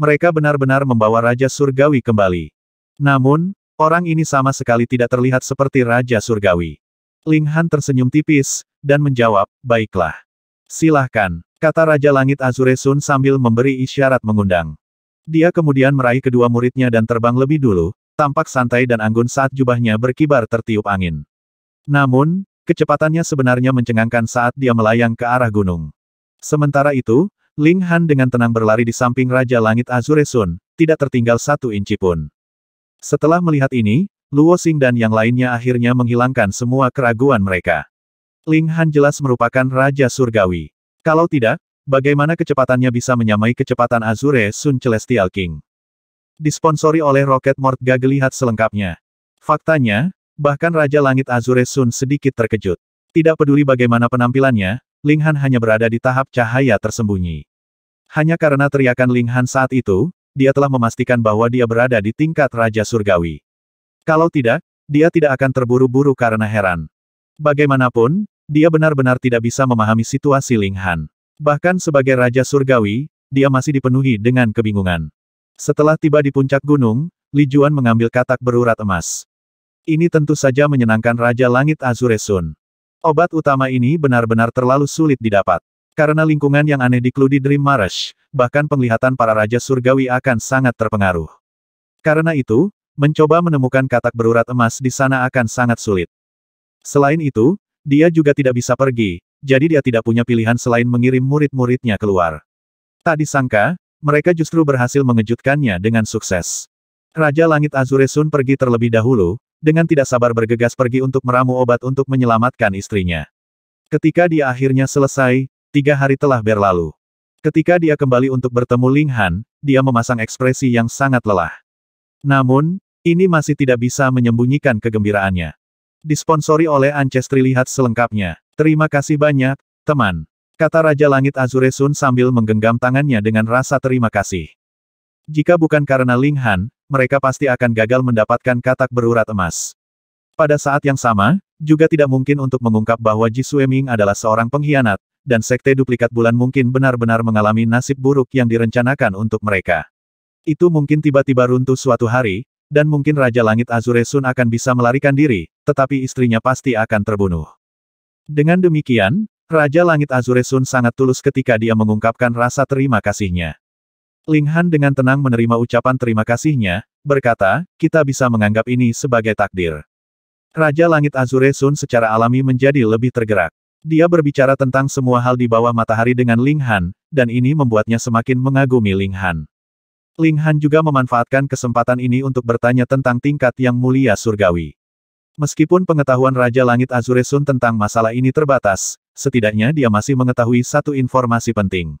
Speaker 1: Mereka benar-benar membawa Raja Surgawi kembali. Namun, orang ini sama sekali tidak terlihat seperti Raja Surgawi. Ling Han tersenyum tipis, dan menjawab, baiklah. Silahkan, kata Raja Langit Azure Sun sambil memberi isyarat mengundang. Dia kemudian meraih kedua muridnya dan terbang lebih dulu, tampak santai dan anggun saat jubahnya berkibar tertiup angin. Namun, kecepatannya sebenarnya mencengangkan saat dia melayang ke arah gunung. Sementara itu, Ling Han dengan tenang berlari di samping Raja Langit Azure Sun, tidak tertinggal satu inci pun. Setelah melihat ini, Luo Xing dan yang lainnya akhirnya menghilangkan semua keraguan mereka. Ling Han jelas merupakan Raja Surgawi. Kalau tidak, bagaimana kecepatannya bisa menyamai kecepatan Azure Sun Celestial King? Disponsori oleh Rocket Mort Gage lihat selengkapnya. Faktanya, bahkan Raja Langit Azure Sun sedikit terkejut. Tidak peduli bagaimana penampilannya, Ling Han hanya berada di tahap cahaya tersembunyi. Hanya karena teriakan Ling Han saat itu, dia telah memastikan bahwa dia berada di tingkat Raja Surgawi. Kalau tidak, dia tidak akan terburu-buru karena heran. Bagaimanapun, dia benar-benar tidak bisa memahami situasi Ling Han. Bahkan sebagai Raja Surgawi, dia masih dipenuhi dengan kebingungan. Setelah tiba di puncak gunung, Li Juan mengambil katak berurat emas. Ini tentu saja menyenangkan Raja Langit Azure Sun. Obat utama ini benar-benar terlalu sulit didapat. Karena lingkungan yang aneh di Cloudy Dream Marsh, bahkan penglihatan para Raja Surgawi akan sangat terpengaruh. Karena itu, mencoba menemukan katak berurat emas di sana akan sangat sulit. Selain itu, dia juga tidak bisa pergi, jadi dia tidak punya pilihan selain mengirim murid-muridnya keluar. Tak disangka, mereka justru berhasil mengejutkannya dengan sukses. Raja Langit Azure Sun pergi terlebih dahulu, dengan tidak sabar bergegas pergi untuk meramu obat untuk menyelamatkan istrinya. Ketika dia akhirnya selesai, tiga hari telah berlalu. Ketika dia kembali untuk bertemu Ling Han, dia memasang ekspresi yang sangat lelah. Namun, ini masih tidak bisa menyembunyikan kegembiraannya. Disponsori oleh Ancestry, lihat selengkapnya. Terima kasih banyak, teman. Kata Raja Langit Azure Sun sambil menggenggam tangannya dengan rasa terima kasih. Jika bukan karena Ling Han, mereka pasti akan gagal mendapatkan katak berurat emas. Pada saat yang sama, juga tidak mungkin untuk mengungkap bahwa Ji Sueming adalah seorang pengkhianat, dan sekte duplikat bulan mungkin benar-benar mengalami nasib buruk yang direncanakan untuk mereka. Itu mungkin tiba-tiba runtuh suatu hari, dan mungkin Raja Langit Azure Sun akan bisa melarikan diri, tetapi istrinya pasti akan terbunuh. Dengan demikian, Raja Langit Azure Sun sangat tulus ketika dia mengungkapkan rasa terima kasihnya. Ling Han dengan tenang menerima ucapan terima kasihnya, berkata, kita bisa menganggap ini sebagai takdir. Raja Langit Azure Sun secara alami menjadi lebih tergerak. Dia berbicara tentang semua hal di bawah matahari dengan Ling Han, dan ini membuatnya semakin mengagumi Ling Han. Ling Han juga memanfaatkan kesempatan ini untuk bertanya tentang tingkat yang mulia surgawi. Meskipun pengetahuan Raja Langit Azure Sun tentang masalah ini terbatas, setidaknya dia masih mengetahui satu informasi penting.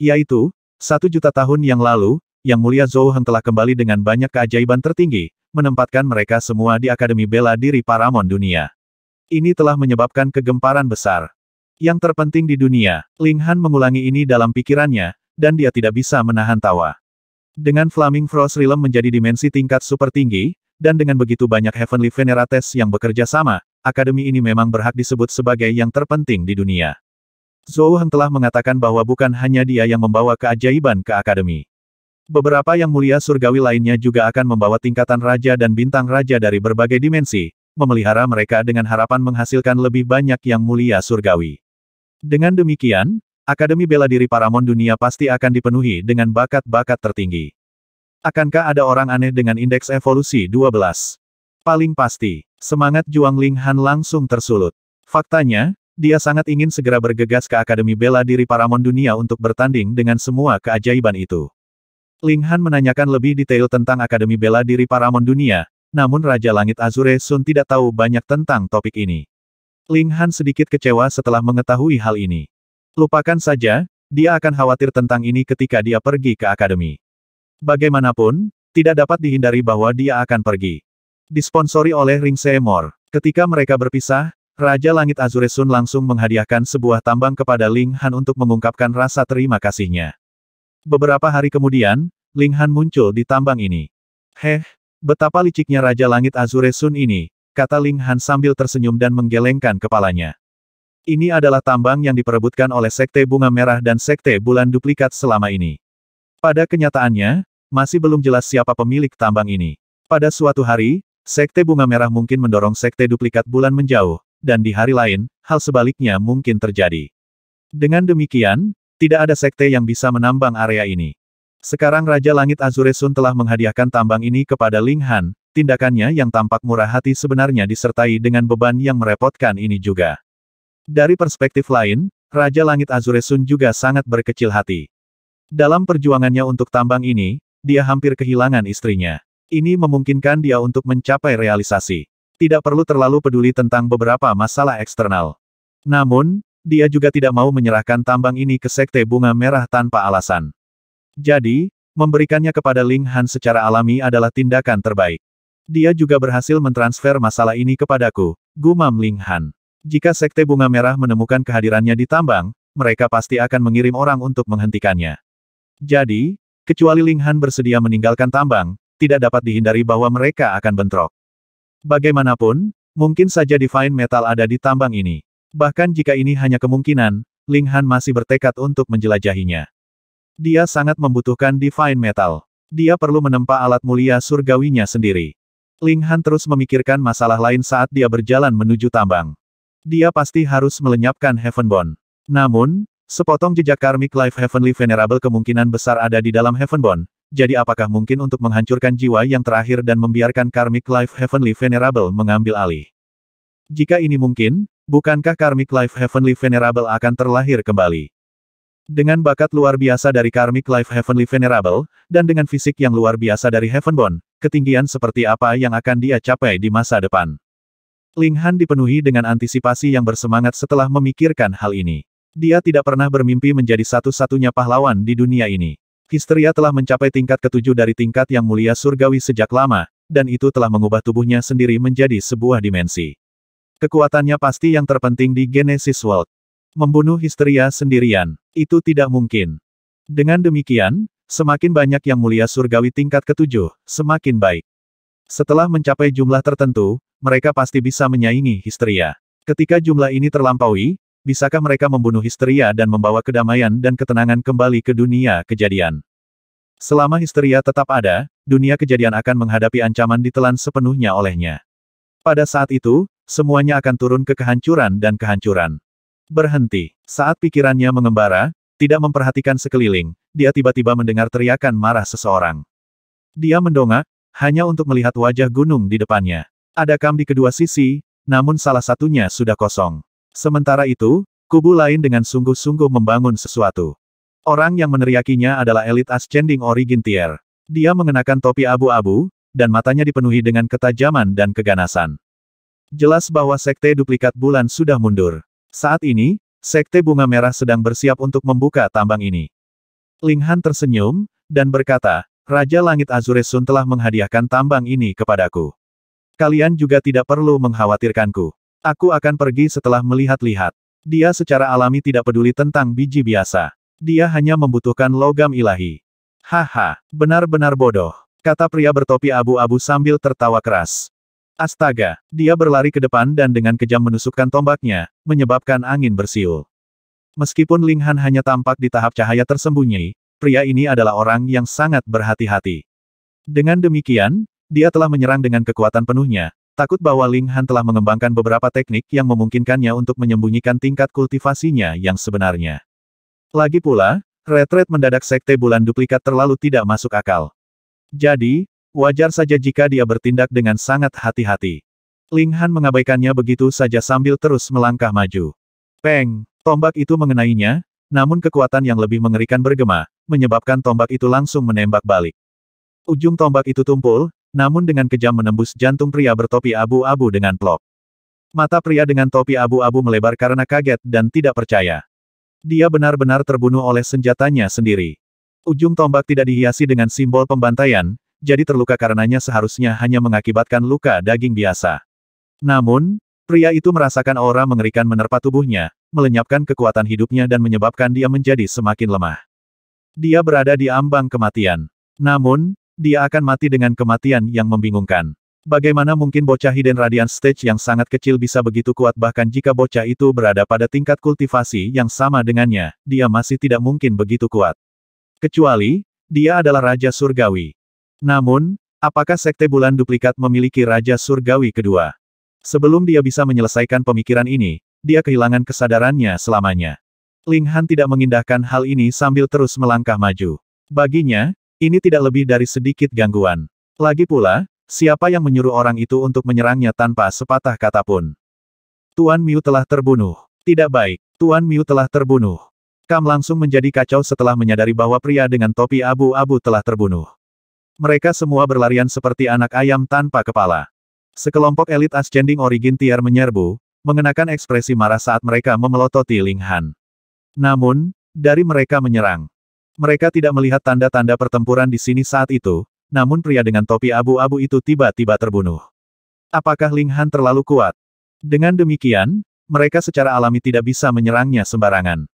Speaker 1: Yaitu, satu juta tahun yang lalu, Yang Mulia Zhou Heng telah kembali dengan banyak keajaiban tertinggi, menempatkan mereka semua di Akademi Bela Diri Paramon Dunia. Ini telah menyebabkan kegemparan besar. Yang terpenting di dunia, Ling Han mengulangi ini dalam pikirannya, dan dia tidak bisa menahan tawa. Dengan Flaming Frost Realm menjadi dimensi tingkat super tinggi, dan dengan begitu banyak Heavenly Venerates yang bekerja sama, Akademi ini memang berhak disebut sebagai yang terpenting di dunia. Zhou Heng telah mengatakan bahwa bukan hanya dia yang membawa keajaiban ke akademi. Beberapa yang mulia surgawi lainnya juga akan membawa tingkatan raja dan bintang raja dari berbagai dimensi, memelihara mereka dengan harapan menghasilkan lebih banyak yang mulia surgawi. Dengan demikian, Akademi Bela Diri Paramon Dunia pasti akan dipenuhi dengan bakat-bakat tertinggi. Akankah ada orang aneh dengan indeks evolusi 12? Paling pasti, semangat Juang Ling Han langsung tersulut. Faktanya, dia sangat ingin segera bergegas ke Akademi Bela Diri Paramon Dunia untuk bertanding dengan semua keajaiban itu. Ling Han menanyakan lebih detail tentang Akademi Bela Diri Paramon Dunia, namun Raja Langit Azure Sun tidak tahu banyak tentang topik ini. Ling Han sedikit kecewa setelah mengetahui hal ini. Lupakan saja, dia akan khawatir tentang ini ketika dia pergi ke Akademi. Bagaimanapun, tidak dapat dihindari bahwa dia akan pergi. Disponsori oleh Ring Seemor. Ketika mereka berpisah, Raja Langit Azure Sun langsung menghadiahkan sebuah tambang kepada Ling Han untuk mengungkapkan rasa terima kasihnya. Beberapa hari kemudian, Ling Han muncul di tambang ini. Heh, betapa liciknya Raja Langit Azure Sun ini, kata Ling Han sambil tersenyum dan menggelengkan kepalanya. Ini adalah tambang yang diperebutkan oleh Sekte Bunga Merah dan Sekte Bulan Duplikat selama ini. Pada kenyataannya, masih belum jelas siapa pemilik tambang ini. Pada suatu hari, Sekte Bunga Merah mungkin mendorong Sekte Duplikat Bulan menjauh, dan di hari lain, hal sebaliknya mungkin terjadi. Dengan demikian, tidak ada sekte yang bisa menambang area ini. Sekarang Raja Langit Azure telah menghadiahkan tambang ini kepada Ling Han, tindakannya yang tampak murah hati sebenarnya disertai dengan beban yang merepotkan ini juga. Dari perspektif lain, Raja Langit Azure juga sangat berkecil hati. Dalam perjuangannya untuk tambang ini, dia hampir kehilangan istrinya. Ini memungkinkan dia untuk mencapai realisasi tidak perlu terlalu peduli tentang beberapa masalah eksternal. Namun, dia juga tidak mau menyerahkan tambang ini ke Sekte Bunga Merah tanpa alasan. Jadi, memberikannya kepada Ling Han secara alami adalah tindakan terbaik. Dia juga berhasil mentransfer masalah ini kepadaku, gumam Ling Han. Jika Sekte Bunga Merah menemukan kehadirannya di tambang, mereka pasti akan mengirim orang untuk menghentikannya. Jadi, kecuali Ling Han bersedia meninggalkan tambang, tidak dapat dihindari bahwa mereka akan bentrok. Bagaimanapun, mungkin saja Divine Metal ada di tambang ini. Bahkan jika ini hanya kemungkinan, Ling Han masih bertekad untuk menjelajahinya. Dia sangat membutuhkan Divine Metal. Dia perlu menempa alat mulia surgawinya sendiri. Ling Han terus memikirkan masalah lain saat dia berjalan menuju tambang. Dia pasti harus melenyapkan Heaven Bond. Namun, sepotong jejak karmik Life Heavenly Venerable kemungkinan besar ada di dalam Heaven Bond jadi apakah mungkin untuk menghancurkan jiwa yang terakhir dan membiarkan Karmic Life Heavenly Venerable mengambil alih? Jika ini mungkin, bukankah Karmic Life Heavenly Venerable akan terlahir kembali? Dengan bakat luar biasa dari Karmic Life Heavenly Venerable, dan dengan fisik yang luar biasa dari Bond, ketinggian seperti apa yang akan dia capai di masa depan? Ling Han dipenuhi dengan antisipasi yang bersemangat setelah memikirkan hal ini. Dia tidak pernah bermimpi menjadi satu-satunya pahlawan di dunia ini. Histeria telah mencapai tingkat ketujuh dari tingkat yang mulia surgawi sejak lama, dan itu telah mengubah tubuhnya sendiri menjadi sebuah dimensi. Kekuatannya pasti yang terpenting di Genesis World. Membunuh histeria sendirian, itu tidak mungkin. Dengan demikian, semakin banyak yang mulia surgawi tingkat ketujuh, semakin baik. Setelah mencapai jumlah tertentu, mereka pasti bisa menyaingi histeria. Ketika jumlah ini terlampaui, Bisakah mereka membunuh histeria dan membawa kedamaian dan ketenangan kembali ke dunia kejadian? Selama histeria tetap ada, dunia kejadian akan menghadapi ancaman ditelan sepenuhnya olehnya. Pada saat itu, semuanya akan turun ke kehancuran dan kehancuran. Berhenti. Saat pikirannya mengembara, tidak memperhatikan sekeliling, dia tiba-tiba mendengar teriakan marah seseorang. Dia mendongak, hanya untuk melihat wajah gunung di depannya. Ada kam di kedua sisi, namun salah satunya sudah kosong. Sementara itu, kubu lain dengan sungguh-sungguh membangun sesuatu. Orang yang meneriakinya adalah elit ascending origin tier. Dia mengenakan topi abu-abu, dan matanya dipenuhi dengan ketajaman dan keganasan. Jelas bahwa sekte duplikat bulan sudah mundur. Saat ini, sekte bunga merah sedang bersiap untuk membuka tambang ini. Ling Han tersenyum, dan berkata, Raja Langit Azuresun telah menghadiahkan tambang ini kepadaku. Kalian juga tidak perlu mengkhawatirkanku. Aku akan pergi setelah melihat-lihat. Dia secara alami tidak peduli tentang biji biasa. Dia hanya membutuhkan logam ilahi. Haha, benar-benar bodoh. Kata pria bertopi abu-abu sambil tertawa keras. Astaga, dia berlari ke depan dan dengan kejam menusukkan tombaknya, menyebabkan angin bersiul. Meskipun Ling Han hanya tampak di tahap cahaya tersembunyi, pria ini adalah orang yang sangat berhati-hati. Dengan demikian, dia telah menyerang dengan kekuatan penuhnya, Takut bahwa Ling Han telah mengembangkan beberapa teknik yang memungkinkannya untuk menyembunyikan tingkat kultivasinya yang sebenarnya. Lagi pula, retret mendadak sekte bulan duplikat terlalu tidak masuk akal. Jadi, wajar saja jika dia bertindak dengan sangat hati-hati. Ling Han mengabaikannya begitu saja sambil terus melangkah maju. Peng, tombak itu mengenainya, namun kekuatan yang lebih mengerikan bergema, menyebabkan tombak itu langsung menembak balik. Ujung tombak itu tumpul, namun dengan kejam menembus jantung pria bertopi abu-abu dengan plop. Mata pria dengan topi abu-abu melebar karena kaget dan tidak percaya. Dia benar-benar terbunuh oleh senjatanya sendiri. Ujung tombak tidak dihiasi dengan simbol pembantaian, jadi terluka karenanya seharusnya hanya mengakibatkan luka daging biasa. Namun, pria itu merasakan aura mengerikan menerpa tubuhnya, melenyapkan kekuatan hidupnya dan menyebabkan dia menjadi semakin lemah. Dia berada di ambang kematian. Namun, dia akan mati dengan kematian yang membingungkan. Bagaimana mungkin bocah Hidden Radiant Stage yang sangat kecil bisa begitu kuat bahkan jika bocah itu berada pada tingkat kultivasi yang sama dengannya, dia masih tidak mungkin begitu kuat. Kecuali, dia adalah Raja Surgawi. Namun, apakah Sekte Bulan Duplikat memiliki Raja Surgawi kedua? Sebelum dia bisa menyelesaikan pemikiran ini, dia kehilangan kesadarannya selamanya. Ling Han tidak mengindahkan hal ini sambil terus melangkah maju. Baginya, ini tidak lebih dari sedikit gangguan. Lagi pula, siapa yang menyuruh orang itu untuk menyerangnya tanpa sepatah kata pun? Tuan Miu telah terbunuh. Tidak baik, Tuan Miu telah terbunuh. Kam langsung menjadi kacau setelah menyadari bahwa pria dengan topi abu-abu telah terbunuh. Mereka semua berlarian seperti anak ayam tanpa kepala. Sekelompok elit Ascending Origin Tier menyerbu, mengenakan ekspresi marah saat mereka memelototi Ling Han. Namun, dari mereka menyerang, mereka tidak melihat tanda-tanda pertempuran di sini saat itu, namun pria dengan topi abu-abu itu tiba-tiba terbunuh. Apakah Ling Han terlalu kuat? Dengan demikian, mereka secara alami tidak bisa menyerangnya sembarangan.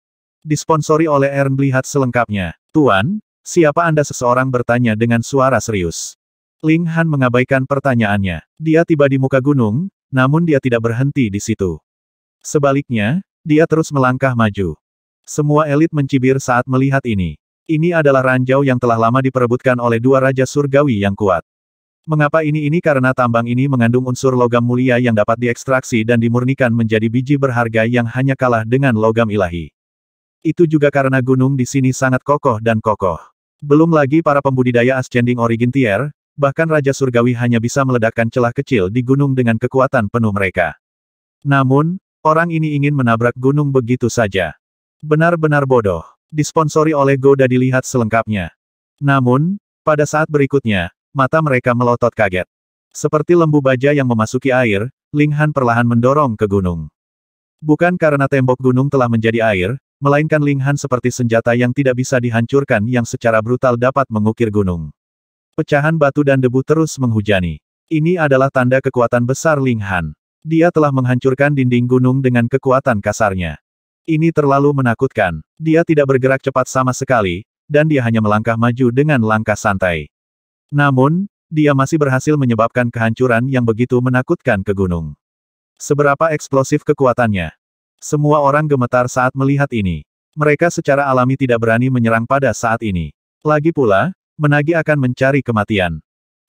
Speaker 1: Disponsori oleh Ern melihat selengkapnya. Tuan, siapa Anda seseorang bertanya dengan suara serius. Ling Han mengabaikan pertanyaannya. Dia tiba di muka gunung, namun dia tidak berhenti di situ. Sebaliknya, dia terus melangkah maju. Semua elit mencibir saat melihat ini. Ini adalah ranjau yang telah lama diperebutkan oleh dua raja surgawi yang kuat. Mengapa ini ini karena tambang ini mengandung unsur logam mulia yang dapat diekstraksi dan dimurnikan menjadi biji berharga yang hanya kalah dengan logam ilahi. Itu juga karena gunung di sini sangat kokoh dan kokoh. Belum lagi para pembudidaya ascending origin tier, bahkan Raja Surgawi hanya bisa meledakkan celah kecil di gunung dengan kekuatan penuh mereka. Namun, orang ini ingin menabrak gunung begitu saja. Benar-benar bodoh disponsori oleh Goda dilihat selengkapnya. Namun, pada saat berikutnya, mata mereka melotot kaget. Seperti lembu baja yang memasuki air, Ling Han perlahan mendorong ke gunung. Bukan karena tembok gunung telah menjadi air, melainkan Ling Han seperti senjata yang tidak bisa dihancurkan yang secara brutal dapat mengukir gunung. Pecahan batu dan debu terus menghujani. Ini adalah tanda kekuatan besar Ling Han. Dia telah menghancurkan dinding gunung dengan kekuatan kasarnya. Ini terlalu menakutkan, dia tidak bergerak cepat sama sekali, dan dia hanya melangkah maju dengan langkah santai. Namun, dia masih berhasil menyebabkan kehancuran yang begitu menakutkan ke gunung. Seberapa eksplosif kekuatannya? Semua orang gemetar saat melihat ini. Mereka secara alami tidak berani menyerang pada saat ini. Lagi pula, Menagi akan mencari kematian.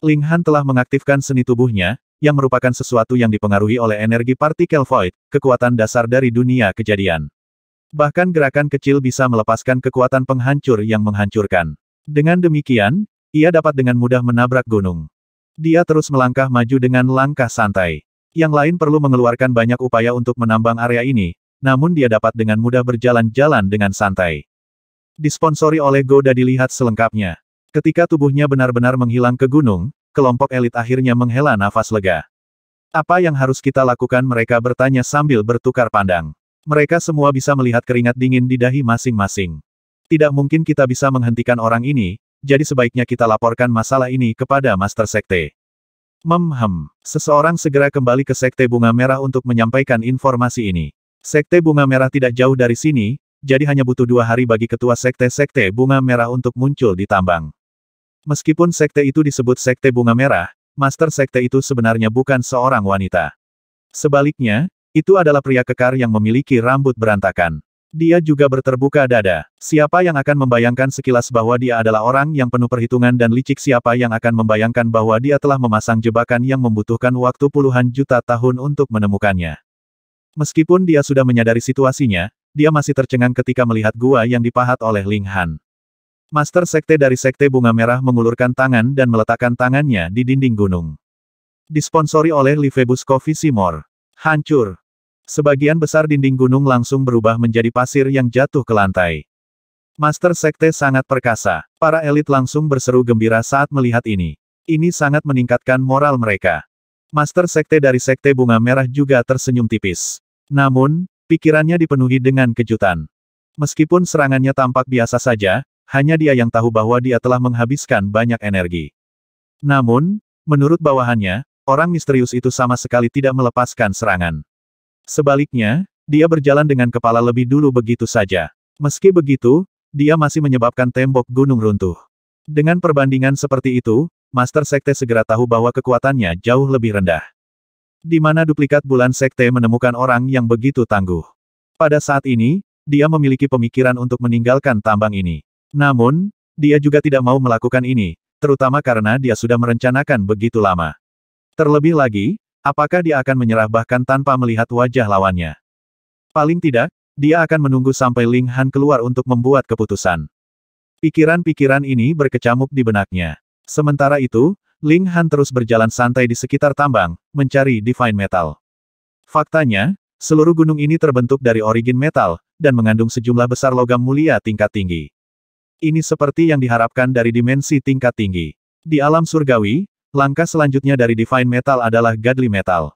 Speaker 1: Ling Han telah mengaktifkan seni tubuhnya, yang merupakan sesuatu yang dipengaruhi oleh energi partikel void, kekuatan dasar dari dunia kejadian. Bahkan gerakan kecil bisa melepaskan kekuatan penghancur yang menghancurkan. Dengan demikian, ia dapat dengan mudah menabrak gunung. Dia terus melangkah maju dengan langkah santai. Yang lain perlu mengeluarkan banyak upaya untuk menambang area ini, namun dia dapat dengan mudah berjalan-jalan dengan santai. Disponsori oleh Goda dilihat selengkapnya. Ketika tubuhnya benar-benar menghilang ke gunung, kelompok elit akhirnya menghela nafas lega. Apa yang harus kita lakukan mereka bertanya sambil bertukar pandang. Mereka semua bisa melihat keringat dingin di dahi masing-masing. Tidak mungkin kita bisa menghentikan orang ini, jadi sebaiknya kita laporkan masalah ini kepada Master Sekte. Memhem, seseorang segera kembali ke Sekte Bunga Merah untuk menyampaikan informasi ini. Sekte Bunga Merah tidak jauh dari sini, jadi hanya butuh dua hari bagi ketua Sekte-Sekte Bunga Merah untuk muncul di tambang. Meskipun Sekte itu disebut Sekte Bunga Merah, Master Sekte itu sebenarnya bukan seorang wanita. Sebaliknya, itu adalah pria kekar yang memiliki rambut berantakan. Dia juga berterbuka dada. Siapa yang akan membayangkan sekilas bahwa dia adalah orang yang penuh perhitungan dan licik siapa yang akan membayangkan bahwa dia telah memasang jebakan yang membutuhkan waktu puluhan juta tahun untuk menemukannya. Meskipun dia sudah menyadari situasinya, dia masih tercengang ketika melihat gua yang dipahat oleh Ling Han. Master Sekte dari Sekte Bunga Merah mengulurkan tangan dan meletakkan tangannya di dinding gunung. Disponsori oleh Livebus Coffee Simor. Hancur. Sebagian besar dinding gunung langsung berubah menjadi pasir yang jatuh ke lantai. Master Sekte sangat perkasa. Para elit langsung berseru gembira saat melihat ini. Ini sangat meningkatkan moral mereka. Master Sekte dari Sekte Bunga Merah juga tersenyum tipis. Namun, pikirannya dipenuhi dengan kejutan. Meskipun serangannya tampak biasa saja, hanya dia yang tahu bahwa dia telah menghabiskan banyak energi. Namun, menurut bawahannya, orang misterius itu sama sekali tidak melepaskan serangan. Sebaliknya, dia berjalan dengan kepala lebih dulu begitu saja. Meski begitu, dia masih menyebabkan tembok gunung runtuh. Dengan perbandingan seperti itu, Master Sekte segera tahu bahwa kekuatannya jauh lebih rendah. Di mana duplikat bulan Sekte menemukan orang yang begitu tangguh. Pada saat ini, dia memiliki pemikiran untuk meninggalkan tambang ini. Namun, dia juga tidak mau melakukan ini, terutama karena dia sudah merencanakan begitu lama. Terlebih lagi, Apakah dia akan menyerah bahkan tanpa melihat wajah lawannya? Paling tidak, dia akan menunggu sampai Ling Han keluar untuk membuat keputusan. Pikiran-pikiran ini berkecamuk di benaknya. Sementara itu, Ling Han terus berjalan santai di sekitar tambang, mencari Divine Metal. Faktanya, seluruh gunung ini terbentuk dari origin metal, dan mengandung sejumlah besar logam mulia tingkat tinggi. Ini seperti yang diharapkan dari dimensi tingkat tinggi. Di alam surgawi, Langkah selanjutnya dari Divine Metal adalah Godly Metal.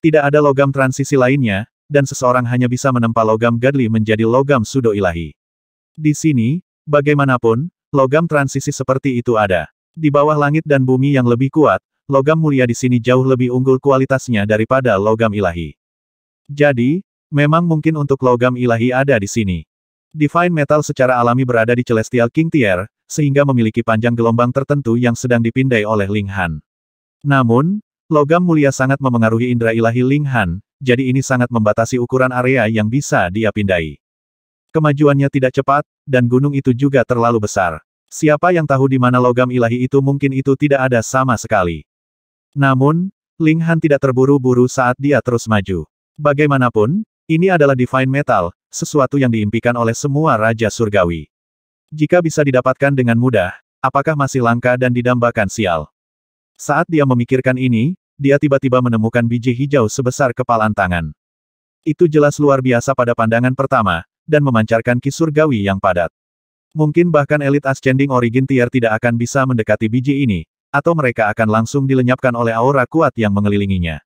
Speaker 1: Tidak ada logam transisi lainnya, dan seseorang hanya bisa menempa logam Godly menjadi logam sudo ilahi. Di sini, bagaimanapun, logam transisi seperti itu ada. Di bawah langit dan bumi yang lebih kuat, logam mulia di sini jauh lebih unggul kualitasnya daripada logam ilahi. Jadi, memang mungkin untuk logam ilahi ada di sini. Divine Metal secara alami berada di Celestial King Tier, sehingga memiliki panjang gelombang tertentu yang sedang dipindai oleh Ling Han. Namun, logam mulia sangat memengaruhi indera ilahi Ling Han, jadi ini sangat membatasi ukuran area yang bisa dia pindai. Kemajuannya tidak cepat, dan gunung itu juga terlalu besar. Siapa yang tahu di mana logam ilahi itu mungkin itu tidak ada sama sekali. Namun, Ling Han tidak terburu-buru saat dia terus maju. Bagaimanapun, ini adalah divine metal, sesuatu yang diimpikan oleh semua raja surgawi. Jika bisa didapatkan dengan mudah, apakah masih langka dan didambakan sial? Saat dia memikirkan ini, dia tiba-tiba menemukan biji hijau sebesar kepalan tangan. Itu jelas luar biasa pada pandangan pertama, dan memancarkan kisur gawi yang padat. Mungkin bahkan elit ascending origin tier tidak akan bisa mendekati biji ini, atau mereka akan langsung dilenyapkan oleh aura kuat yang mengelilinginya.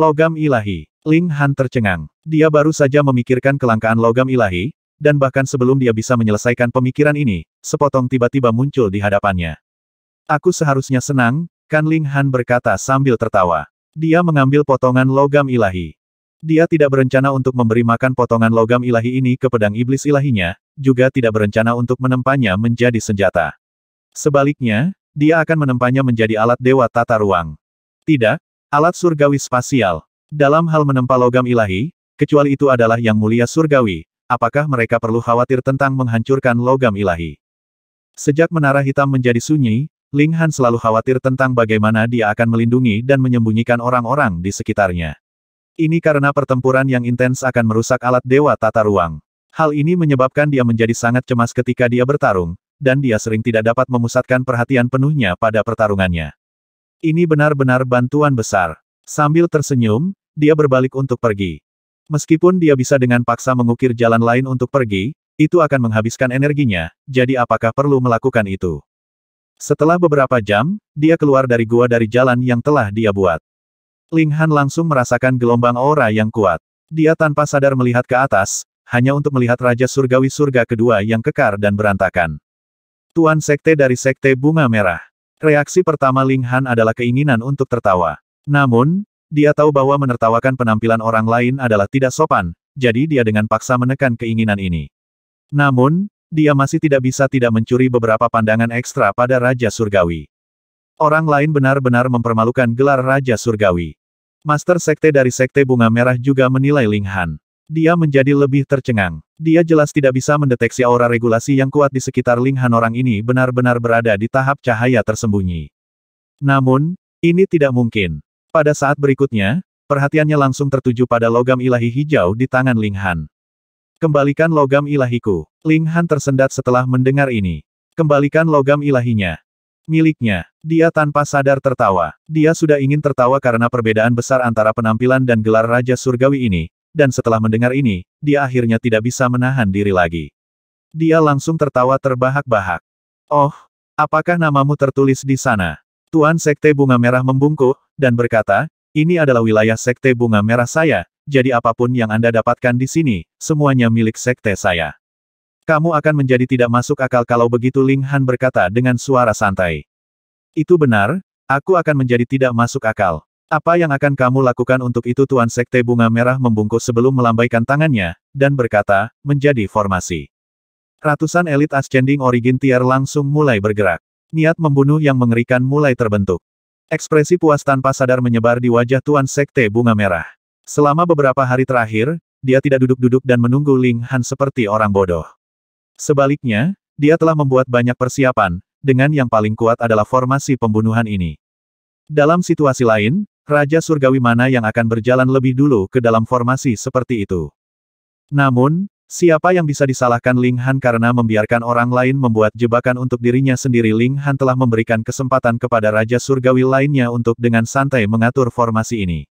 Speaker 1: Logam ilahi. Ling Han tercengang. Dia baru saja memikirkan kelangkaan logam ilahi, dan bahkan sebelum dia bisa menyelesaikan pemikiran ini, sepotong tiba-tiba muncul di hadapannya. Aku seharusnya senang, Kan Ling Han berkata sambil tertawa. Dia mengambil potongan logam ilahi. Dia tidak berencana untuk memberi makan potongan logam ilahi ini ke pedang iblis ilahinya, juga tidak berencana untuk menempanya menjadi senjata. Sebaliknya, dia akan menempanya menjadi alat dewa tata ruang. Tidak, alat surgawi spasial. Dalam hal menempa logam ilahi, kecuali itu adalah yang mulia surgawi, apakah mereka perlu khawatir tentang menghancurkan logam ilahi? Sejak menara hitam menjadi sunyi, Ling Han selalu khawatir tentang bagaimana dia akan melindungi dan menyembunyikan orang-orang di sekitarnya. Ini karena pertempuran yang intens akan merusak alat dewa tata ruang. Hal ini menyebabkan dia menjadi sangat cemas ketika dia bertarung, dan dia sering tidak dapat memusatkan perhatian penuhnya pada pertarungannya. Ini benar-benar bantuan besar. Sambil tersenyum, dia berbalik untuk pergi. Meskipun dia bisa dengan paksa mengukir jalan lain untuk pergi, itu akan menghabiskan energinya, jadi apakah perlu melakukan itu? Setelah beberapa jam, dia keluar dari gua dari jalan yang telah dia buat. Ling Han langsung merasakan gelombang aura yang kuat. Dia tanpa sadar melihat ke atas, hanya untuk melihat Raja Surgawi Surga kedua yang kekar dan berantakan. Tuan Sekte dari Sekte Bunga Merah. Reaksi pertama Ling Han adalah keinginan untuk tertawa. Namun, dia tahu bahwa menertawakan penampilan orang lain adalah tidak sopan, jadi dia dengan paksa menekan keinginan ini. Namun, dia masih tidak bisa tidak mencuri beberapa pandangan ekstra pada Raja Surgawi. Orang lain benar-benar mempermalukan gelar Raja Surgawi. Master Sekte dari Sekte Bunga Merah juga menilai Ling Han. Dia menjadi lebih tercengang. Dia jelas tidak bisa mendeteksi aura regulasi yang kuat di sekitar Ling Han orang ini benar-benar berada di tahap cahaya tersembunyi. Namun, ini tidak mungkin. Pada saat berikutnya, perhatiannya langsung tertuju pada logam ilahi hijau di tangan Ling Han. Kembalikan logam ilahiku. Ling Han tersendat setelah mendengar ini. Kembalikan logam ilahinya. Miliknya, dia tanpa sadar tertawa. Dia sudah ingin tertawa karena perbedaan besar antara penampilan dan gelar Raja Surgawi ini, dan setelah mendengar ini, dia akhirnya tidak bisa menahan diri lagi. Dia langsung tertawa terbahak-bahak. Oh, apakah namamu tertulis di sana? Tuan Sekte Bunga Merah membungkuk, dan berkata, ini adalah wilayah Sekte Bunga Merah saya, jadi apapun yang Anda dapatkan di sini, semuanya milik Sekte saya. Kamu akan menjadi tidak masuk akal kalau begitu Ling Han berkata dengan suara santai. Itu benar, aku akan menjadi tidak masuk akal. Apa yang akan kamu lakukan untuk itu Tuan Sekte Bunga Merah membungkuk sebelum melambaikan tangannya, dan berkata, menjadi formasi. Ratusan elit Ascending Origin Tier langsung mulai bergerak. Niat membunuh yang mengerikan mulai terbentuk. Ekspresi puas tanpa sadar menyebar di wajah Tuan Sekte Bunga Merah. Selama beberapa hari terakhir, dia tidak duduk-duduk dan menunggu Ling Han seperti orang bodoh. Sebaliknya, dia telah membuat banyak persiapan, dengan yang paling kuat adalah formasi pembunuhan ini. Dalam situasi lain, Raja Surgawi mana yang akan berjalan lebih dulu ke dalam formasi seperti itu? Namun, Siapa yang bisa disalahkan Ling Han karena membiarkan orang lain membuat jebakan untuk dirinya sendiri Ling Han telah memberikan kesempatan kepada Raja Surgawi lainnya untuk dengan santai mengatur formasi ini.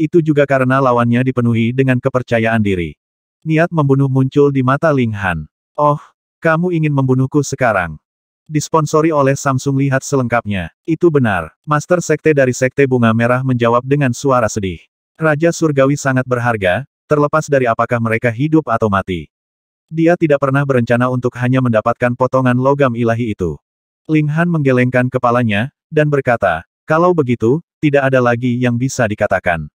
Speaker 1: Itu juga karena lawannya dipenuhi dengan kepercayaan diri. Niat membunuh muncul di mata Ling Han. Oh, kamu ingin membunuhku sekarang. Disponsori oleh Samsung lihat selengkapnya. Itu benar. Master Sekte dari Sekte Bunga Merah menjawab dengan suara sedih. Raja Surgawi sangat berharga, terlepas dari apakah mereka hidup atau mati. Dia tidak pernah berencana untuk hanya mendapatkan potongan logam ilahi itu. Ling Han menggelengkan kepalanya, dan berkata, kalau begitu, tidak ada lagi yang bisa dikatakan.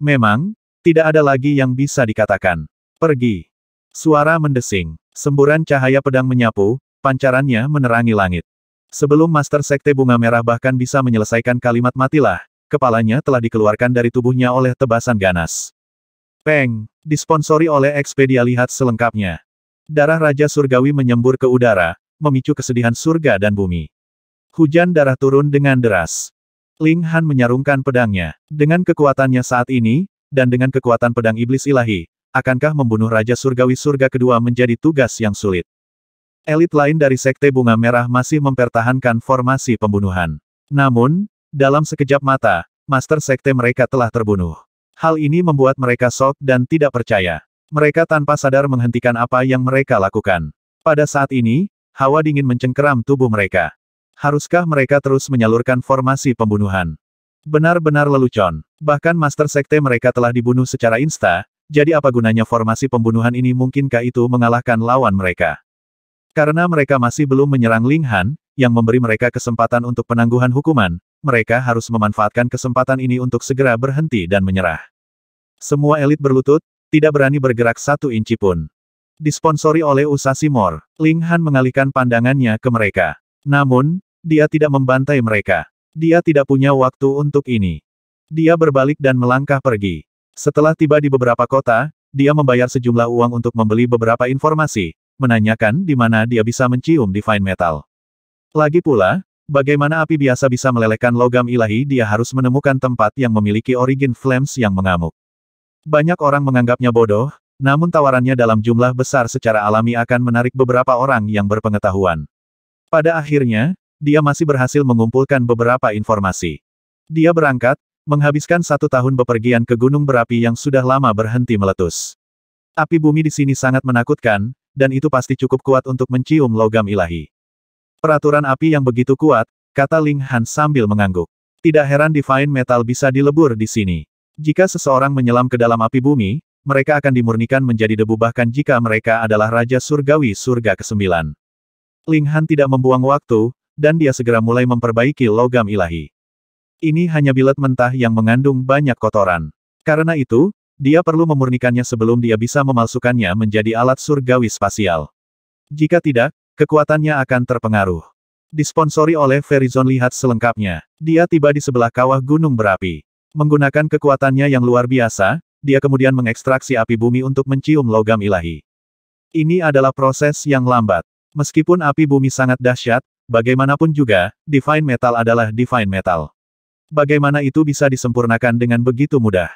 Speaker 1: Memang, tidak ada lagi yang bisa dikatakan. Pergi. Suara mendesing. Semburan cahaya pedang menyapu, pancarannya menerangi langit. Sebelum Master Sekte Bunga Merah bahkan bisa menyelesaikan kalimat matilah, kepalanya telah dikeluarkan dari tubuhnya oleh tebasan ganas. Peng, disponsori oleh Expedia lihat selengkapnya. Darah Raja Surgawi menyembur ke udara, memicu kesedihan surga dan bumi. Hujan darah turun dengan deras. Ling Han menyarungkan pedangnya. Dengan kekuatannya saat ini, dan dengan kekuatan pedang iblis ilahi, akankah membunuh Raja Surgawi surga kedua menjadi tugas yang sulit? Elit lain dari Sekte Bunga Merah masih mempertahankan formasi pembunuhan. Namun, dalam sekejap mata, Master Sekte mereka telah terbunuh. Hal ini membuat mereka sok dan tidak percaya. Mereka tanpa sadar menghentikan apa yang mereka lakukan. Pada saat ini, hawa dingin mencengkeram tubuh mereka. Haruskah mereka terus menyalurkan formasi pembunuhan? Benar-benar lelucon. Bahkan Master Sekte mereka telah dibunuh secara insta, jadi apa gunanya formasi pembunuhan ini mungkinkah itu mengalahkan lawan mereka? Karena mereka masih belum menyerang Ling Han, yang memberi mereka kesempatan untuk penangguhan hukuman, mereka harus memanfaatkan kesempatan ini untuk segera berhenti dan menyerah. Semua elit berlutut, tidak berani bergerak satu inci pun. Disponsori oleh Usasi Mor, Ling Han mengalihkan pandangannya ke mereka. Namun, dia tidak membantai mereka. Dia tidak punya waktu untuk ini. Dia berbalik dan melangkah pergi. Setelah tiba di beberapa kota, dia membayar sejumlah uang untuk membeli beberapa informasi, menanyakan di mana dia bisa mencium divine metal. Lagi pula, Bagaimana api biasa bisa melelehkan logam ilahi dia harus menemukan tempat yang memiliki origin flames yang mengamuk. Banyak orang menganggapnya bodoh, namun tawarannya dalam jumlah besar secara alami akan menarik beberapa orang yang berpengetahuan. Pada akhirnya, dia masih berhasil mengumpulkan beberapa informasi. Dia berangkat, menghabiskan satu tahun bepergian ke gunung berapi yang sudah lama berhenti meletus. Api bumi di sini sangat menakutkan, dan itu pasti cukup kuat untuk mencium logam ilahi. Peraturan api yang begitu kuat, kata Ling Han sambil mengangguk. Tidak heran divine metal bisa dilebur di sini. Jika seseorang menyelam ke dalam api bumi, mereka akan dimurnikan menjadi debu bahkan jika mereka adalah Raja Surgawi Surga ke-9. Ling Han tidak membuang waktu, dan dia segera mulai memperbaiki logam ilahi. Ini hanya bilet mentah yang mengandung banyak kotoran. Karena itu, dia perlu memurnikannya sebelum dia bisa memalsukannya menjadi alat surgawi spasial. Jika tidak, Kekuatannya akan terpengaruh. Disponsori oleh Verizon lihat selengkapnya. Dia tiba di sebelah kawah gunung berapi. Menggunakan kekuatannya yang luar biasa, dia kemudian mengekstraksi api bumi untuk mencium logam ilahi. Ini adalah proses yang lambat. Meskipun api bumi sangat dahsyat, bagaimanapun juga, divine metal adalah divine metal. Bagaimana itu bisa disempurnakan dengan begitu mudah?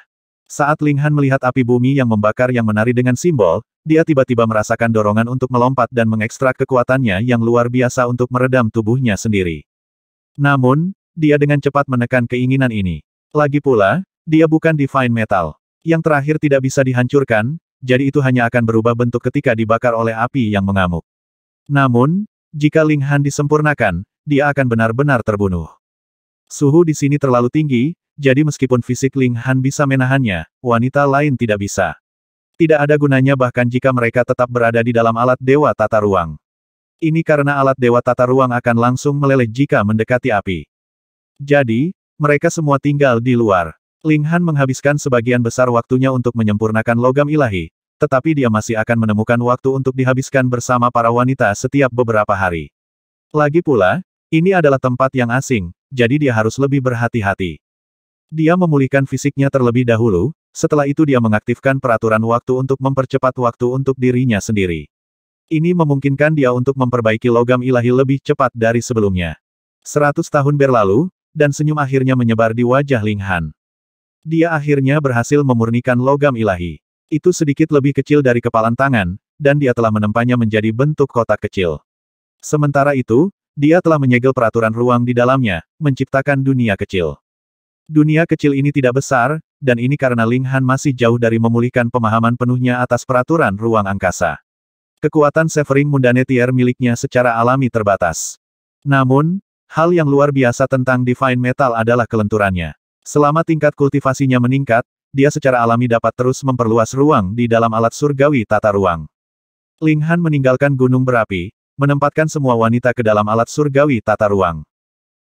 Speaker 1: Saat Linghan melihat api bumi yang membakar yang menari dengan simbol, dia tiba-tiba merasakan dorongan untuk melompat dan mengekstrak kekuatannya yang luar biasa untuk meredam tubuhnya sendiri. Namun, dia dengan cepat menekan keinginan ini. Lagi pula, dia bukan divine metal. Yang terakhir tidak bisa dihancurkan, jadi itu hanya akan berubah bentuk ketika dibakar oleh api yang mengamuk. Namun, jika Ling Han disempurnakan, dia akan benar-benar terbunuh. Suhu di sini terlalu tinggi, jadi meskipun fisik Ling Han bisa menahannya, wanita lain tidak bisa. Tidak ada gunanya bahkan jika mereka tetap berada di dalam alat Dewa Tata Ruang. Ini karena alat Dewa Tata Ruang akan langsung meleleh jika mendekati api. Jadi, mereka semua tinggal di luar. Ling Han menghabiskan sebagian besar waktunya untuk menyempurnakan logam ilahi, tetapi dia masih akan menemukan waktu untuk dihabiskan bersama para wanita setiap beberapa hari. Lagi pula, ini adalah tempat yang asing, jadi dia harus lebih berhati-hati. Dia memulihkan fisiknya terlebih dahulu, setelah itu dia mengaktifkan peraturan waktu untuk mempercepat waktu untuk dirinya sendiri. Ini memungkinkan dia untuk memperbaiki logam ilahi lebih cepat dari sebelumnya. Seratus tahun berlalu, dan senyum akhirnya menyebar di wajah Ling Han. Dia akhirnya berhasil memurnikan logam ilahi. Itu sedikit lebih kecil dari kepalan tangan, dan dia telah menempanya menjadi bentuk kotak kecil. Sementara itu, dia telah menyegel peraturan ruang di dalamnya, menciptakan dunia kecil. Dunia kecil ini tidak besar, dan ini karena Ling Han masih jauh dari memulihkan pemahaman penuhnya atas peraturan ruang angkasa. Kekuatan Severing Mundane Tier miliknya secara alami terbatas. Namun, hal yang luar biasa tentang Divine Metal adalah kelenturannya. Selama tingkat kultivasinya meningkat, dia secara alami dapat terus memperluas ruang di dalam alat surgawi tata ruang. Ling Han meninggalkan gunung berapi, menempatkan semua wanita ke dalam alat surgawi tata ruang.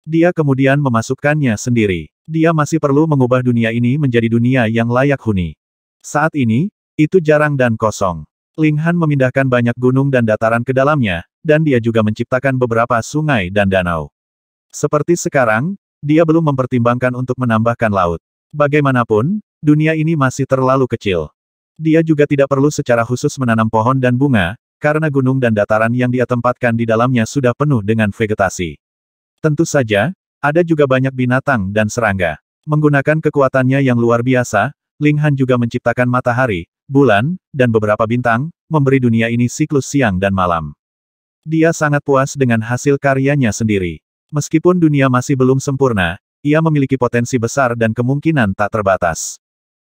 Speaker 1: Dia kemudian memasukkannya sendiri. Dia masih perlu mengubah dunia ini menjadi dunia yang layak huni. Saat ini, itu jarang dan kosong. Ling Han memindahkan banyak gunung dan dataran ke dalamnya, dan dia juga menciptakan beberapa sungai dan danau. Seperti sekarang, dia belum mempertimbangkan untuk menambahkan laut. Bagaimanapun, dunia ini masih terlalu kecil. Dia juga tidak perlu secara khusus menanam pohon dan bunga, karena gunung dan dataran yang dia tempatkan di dalamnya sudah penuh dengan vegetasi. Tentu saja, ada juga banyak binatang dan serangga. Menggunakan kekuatannya yang luar biasa, Ling Han juga menciptakan matahari, bulan, dan beberapa bintang, memberi dunia ini siklus siang dan malam. Dia sangat puas dengan hasil karyanya sendiri. Meskipun dunia masih belum sempurna, ia memiliki potensi besar dan kemungkinan tak terbatas.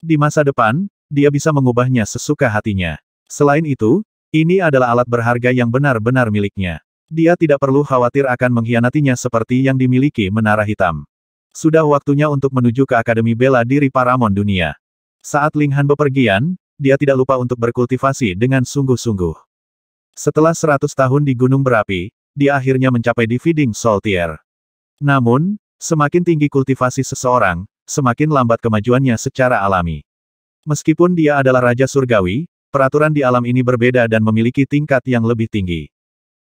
Speaker 1: Di masa depan, dia bisa mengubahnya sesuka hatinya. Selain itu, ini adalah alat berharga yang benar-benar miliknya. Dia tidak perlu khawatir akan mengkhianatinya seperti yang dimiliki Menara Hitam. Sudah waktunya untuk menuju ke Akademi Bela Diri Paramon Dunia. Saat Ling Han bepergian, dia tidak lupa untuk berkultivasi dengan sungguh-sungguh. Setelah 100 tahun di Gunung Berapi, dia akhirnya mencapai Dividing Saltier. Namun, semakin tinggi kultivasi seseorang, semakin lambat kemajuannya secara alami. Meskipun dia adalah Raja Surgawi, peraturan di alam ini berbeda dan memiliki tingkat yang lebih tinggi.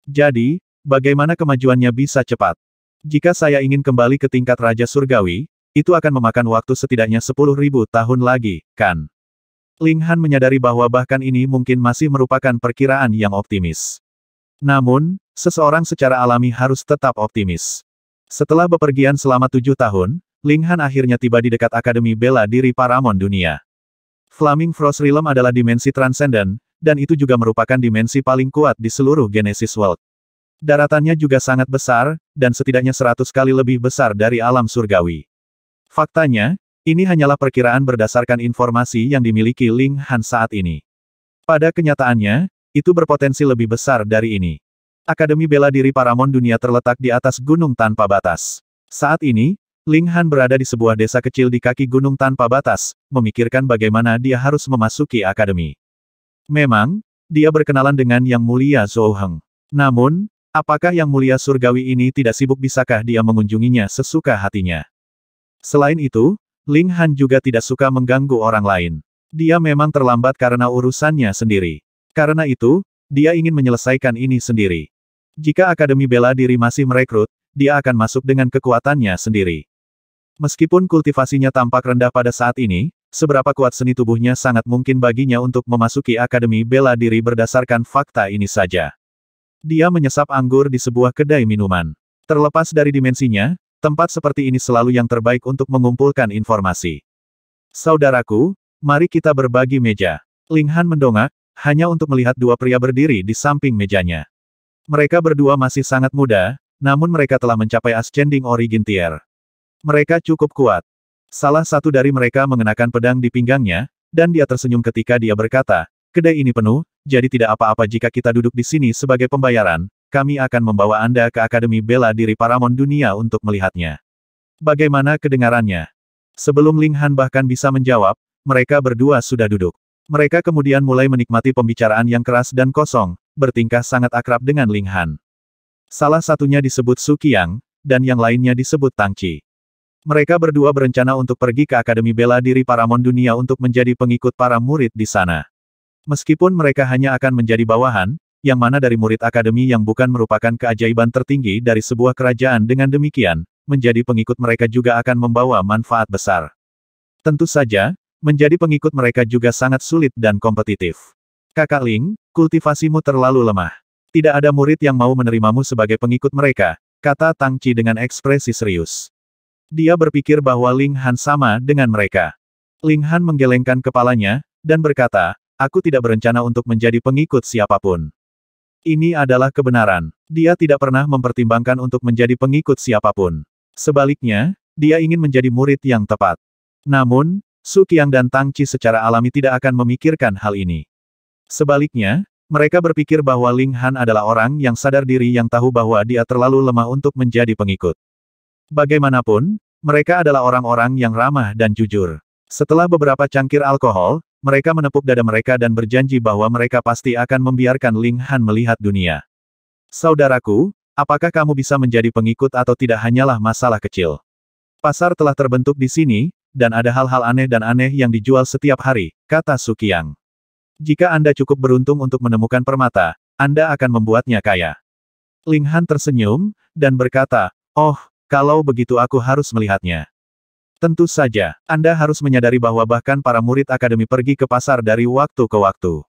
Speaker 1: Jadi, bagaimana kemajuannya bisa cepat? Jika saya ingin kembali ke tingkat Raja Surgawi, itu akan memakan waktu setidaknya 10.000 tahun lagi, kan? Ling Han menyadari bahwa bahkan ini mungkin masih merupakan perkiraan yang optimis. Namun, seseorang secara alami harus tetap optimis. Setelah bepergian selama tujuh tahun, Ling Han akhirnya tiba di dekat Akademi Bela Diri Paramon Dunia. Flaming Frost Realm adalah dimensi transenden, dan itu juga merupakan dimensi paling kuat di seluruh Genesis World. Daratannya juga sangat besar, dan setidaknya seratus kali lebih besar dari alam surgawi. Faktanya, ini hanyalah perkiraan berdasarkan informasi yang dimiliki Ling Han saat ini. Pada kenyataannya, itu berpotensi lebih besar dari ini. Akademi Bela Diri Paramon Dunia terletak di atas gunung tanpa batas. Saat ini, Ling Han berada di sebuah desa kecil di kaki gunung tanpa batas, memikirkan bagaimana dia harus memasuki akademi. Memang, dia berkenalan dengan Yang Mulia Zhou Heng. Namun, apakah Yang Mulia Surgawi ini tidak sibuk bisakah dia mengunjunginya sesuka hatinya? Selain itu, Ling Han juga tidak suka mengganggu orang lain. Dia memang terlambat karena urusannya sendiri. Karena itu, dia ingin menyelesaikan ini sendiri. Jika Akademi Bela Diri masih merekrut, dia akan masuk dengan kekuatannya sendiri. Meskipun kultivasinya tampak rendah pada saat ini, Seberapa kuat seni tubuhnya sangat mungkin baginya untuk memasuki Akademi Bela Diri berdasarkan fakta ini saja. Dia menyesap anggur di sebuah kedai minuman. Terlepas dari dimensinya, tempat seperti ini selalu yang terbaik untuk mengumpulkan informasi. Saudaraku, mari kita berbagi meja. Ling Han mendongak, hanya untuk melihat dua pria berdiri di samping mejanya. Mereka berdua masih sangat muda, namun mereka telah mencapai ascending origin tier. Mereka cukup kuat. Salah satu dari mereka mengenakan pedang di pinggangnya, dan dia tersenyum ketika dia berkata, kedai ini penuh, jadi tidak apa-apa jika kita duduk di sini sebagai pembayaran, kami akan membawa Anda ke Akademi Bela Diri Paramon Dunia untuk melihatnya. Bagaimana kedengarannya? Sebelum Ling Han bahkan bisa menjawab, mereka berdua sudah duduk. Mereka kemudian mulai menikmati pembicaraan yang keras dan kosong, bertingkah sangat akrab dengan Ling Han. Salah satunya disebut Su Qiang, dan yang lainnya disebut Tang Chi. Mereka berdua berencana untuk pergi ke Akademi Bela Diri Paramon Dunia untuk menjadi pengikut para murid di sana. Meskipun mereka hanya akan menjadi bawahan, yang mana dari murid akademi yang bukan merupakan keajaiban tertinggi dari sebuah kerajaan dengan demikian, menjadi pengikut mereka juga akan membawa manfaat besar. Tentu saja, menjadi pengikut mereka juga sangat sulit dan kompetitif. Kakak Ling, kultivasimu terlalu lemah. Tidak ada murid yang mau menerimamu sebagai pengikut mereka, kata Tang Chi dengan ekspresi serius. Dia berpikir bahwa Ling Han sama dengan mereka. Ling Han menggelengkan kepalanya, dan berkata, aku tidak berencana untuk menjadi pengikut siapapun. Ini adalah kebenaran. Dia tidak pernah mempertimbangkan untuk menjadi pengikut siapapun. Sebaliknya, dia ingin menjadi murid yang tepat. Namun, Su Qiang dan Tang Chi secara alami tidak akan memikirkan hal ini. Sebaliknya, mereka berpikir bahwa Ling Han adalah orang yang sadar diri yang tahu bahwa dia terlalu lemah untuk menjadi pengikut. Bagaimanapun, mereka adalah orang-orang yang ramah dan jujur. Setelah beberapa cangkir alkohol, mereka menepuk dada mereka dan berjanji bahwa mereka pasti akan membiarkan Ling Han melihat dunia. Saudaraku, apakah kamu bisa menjadi pengikut atau tidak hanyalah masalah kecil? Pasar telah terbentuk di sini, dan ada hal-hal aneh dan aneh yang dijual setiap hari, kata Sukiang. Jika Anda cukup beruntung untuk menemukan permata, Anda akan membuatnya kaya. Ling Han tersenyum, dan berkata, Oh, kalau begitu aku harus melihatnya. Tentu saja, Anda harus menyadari bahwa bahkan para murid akademi pergi ke pasar dari waktu ke waktu.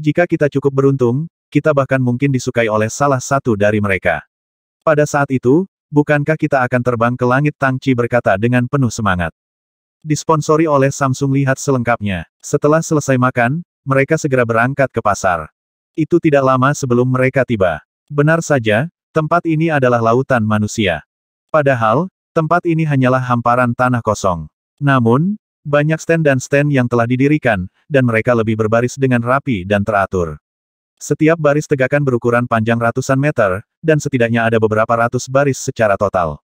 Speaker 1: Jika kita cukup beruntung, kita bahkan mungkin disukai oleh salah satu dari mereka. Pada saat itu, bukankah kita akan terbang ke langit Tangci berkata dengan penuh semangat. Disponsori oleh Samsung lihat selengkapnya. Setelah selesai makan, mereka segera berangkat ke pasar. Itu tidak lama sebelum mereka tiba. Benar saja, tempat ini adalah lautan manusia. Padahal, tempat ini hanyalah hamparan tanah kosong. Namun, banyak stand dan stand yang telah didirikan, dan mereka lebih berbaris dengan rapi dan teratur. Setiap baris tegakan berukuran panjang ratusan meter, dan setidaknya ada beberapa ratus baris secara total.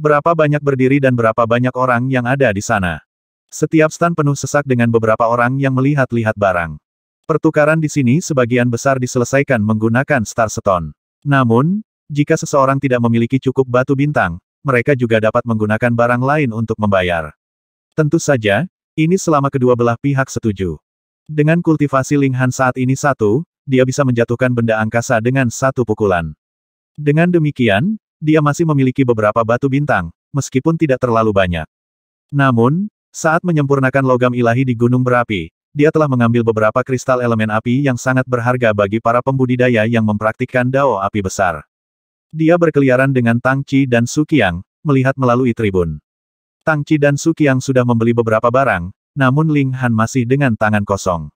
Speaker 1: Berapa banyak berdiri dan berapa banyak orang yang ada di sana. Setiap stand penuh sesak dengan beberapa orang yang melihat-lihat barang. Pertukaran di sini sebagian besar diselesaikan menggunakan Star Stone. Namun, jika seseorang tidak memiliki cukup batu bintang, mereka juga dapat menggunakan barang lain untuk membayar. Tentu saja, ini selama kedua belah pihak setuju. Dengan kultivasi Linghan saat ini satu, dia bisa menjatuhkan benda angkasa dengan satu pukulan. Dengan demikian, dia masih memiliki beberapa batu bintang, meskipun tidak terlalu banyak. Namun, saat menyempurnakan logam ilahi di Gunung Berapi, dia telah mengambil beberapa kristal elemen api yang sangat berharga bagi para pembudidaya yang mempraktikkan dao api besar. Dia berkeliaran dengan Tang Chi dan Su Qiang, melihat melalui tribun. Tang Chi dan Su Qiang sudah membeli beberapa barang, namun Ling Han masih dengan tangan kosong.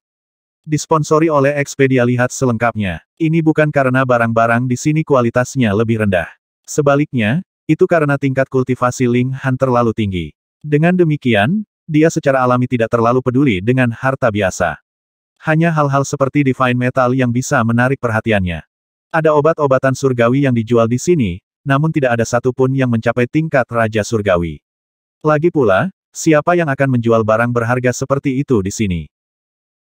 Speaker 1: Disponsori oleh Expedia lihat selengkapnya. Ini bukan karena barang-barang di sini kualitasnya lebih rendah. Sebaliknya, itu karena tingkat kultivasi Ling Han terlalu tinggi. Dengan demikian, dia secara alami tidak terlalu peduli dengan harta biasa. Hanya hal-hal seperti divine metal yang bisa menarik perhatiannya. Ada obat-obatan surgawi yang dijual di sini, namun tidak ada satupun yang mencapai tingkat Raja Surgawi. Lagi pula, siapa yang akan menjual barang berharga seperti itu di sini?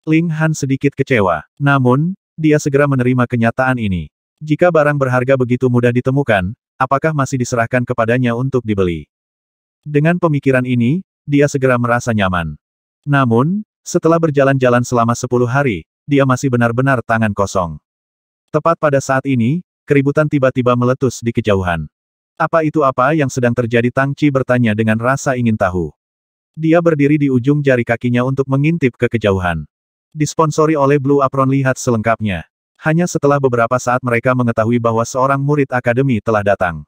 Speaker 1: Ling Han sedikit kecewa. Namun, dia segera menerima kenyataan ini. Jika barang berharga begitu mudah ditemukan, apakah masih diserahkan kepadanya untuk dibeli? Dengan pemikiran ini, dia segera merasa nyaman. Namun, setelah berjalan-jalan selama 10 hari, dia masih benar-benar tangan kosong. Tepat pada saat ini, keributan tiba-tiba meletus di kejauhan. Apa itu apa yang sedang terjadi Tang Chi bertanya dengan rasa ingin tahu. Dia berdiri di ujung jari kakinya untuk mengintip ke kejauhan. Disponsori oleh Blue Apron lihat selengkapnya. Hanya setelah beberapa saat mereka mengetahui bahwa seorang murid akademi telah datang.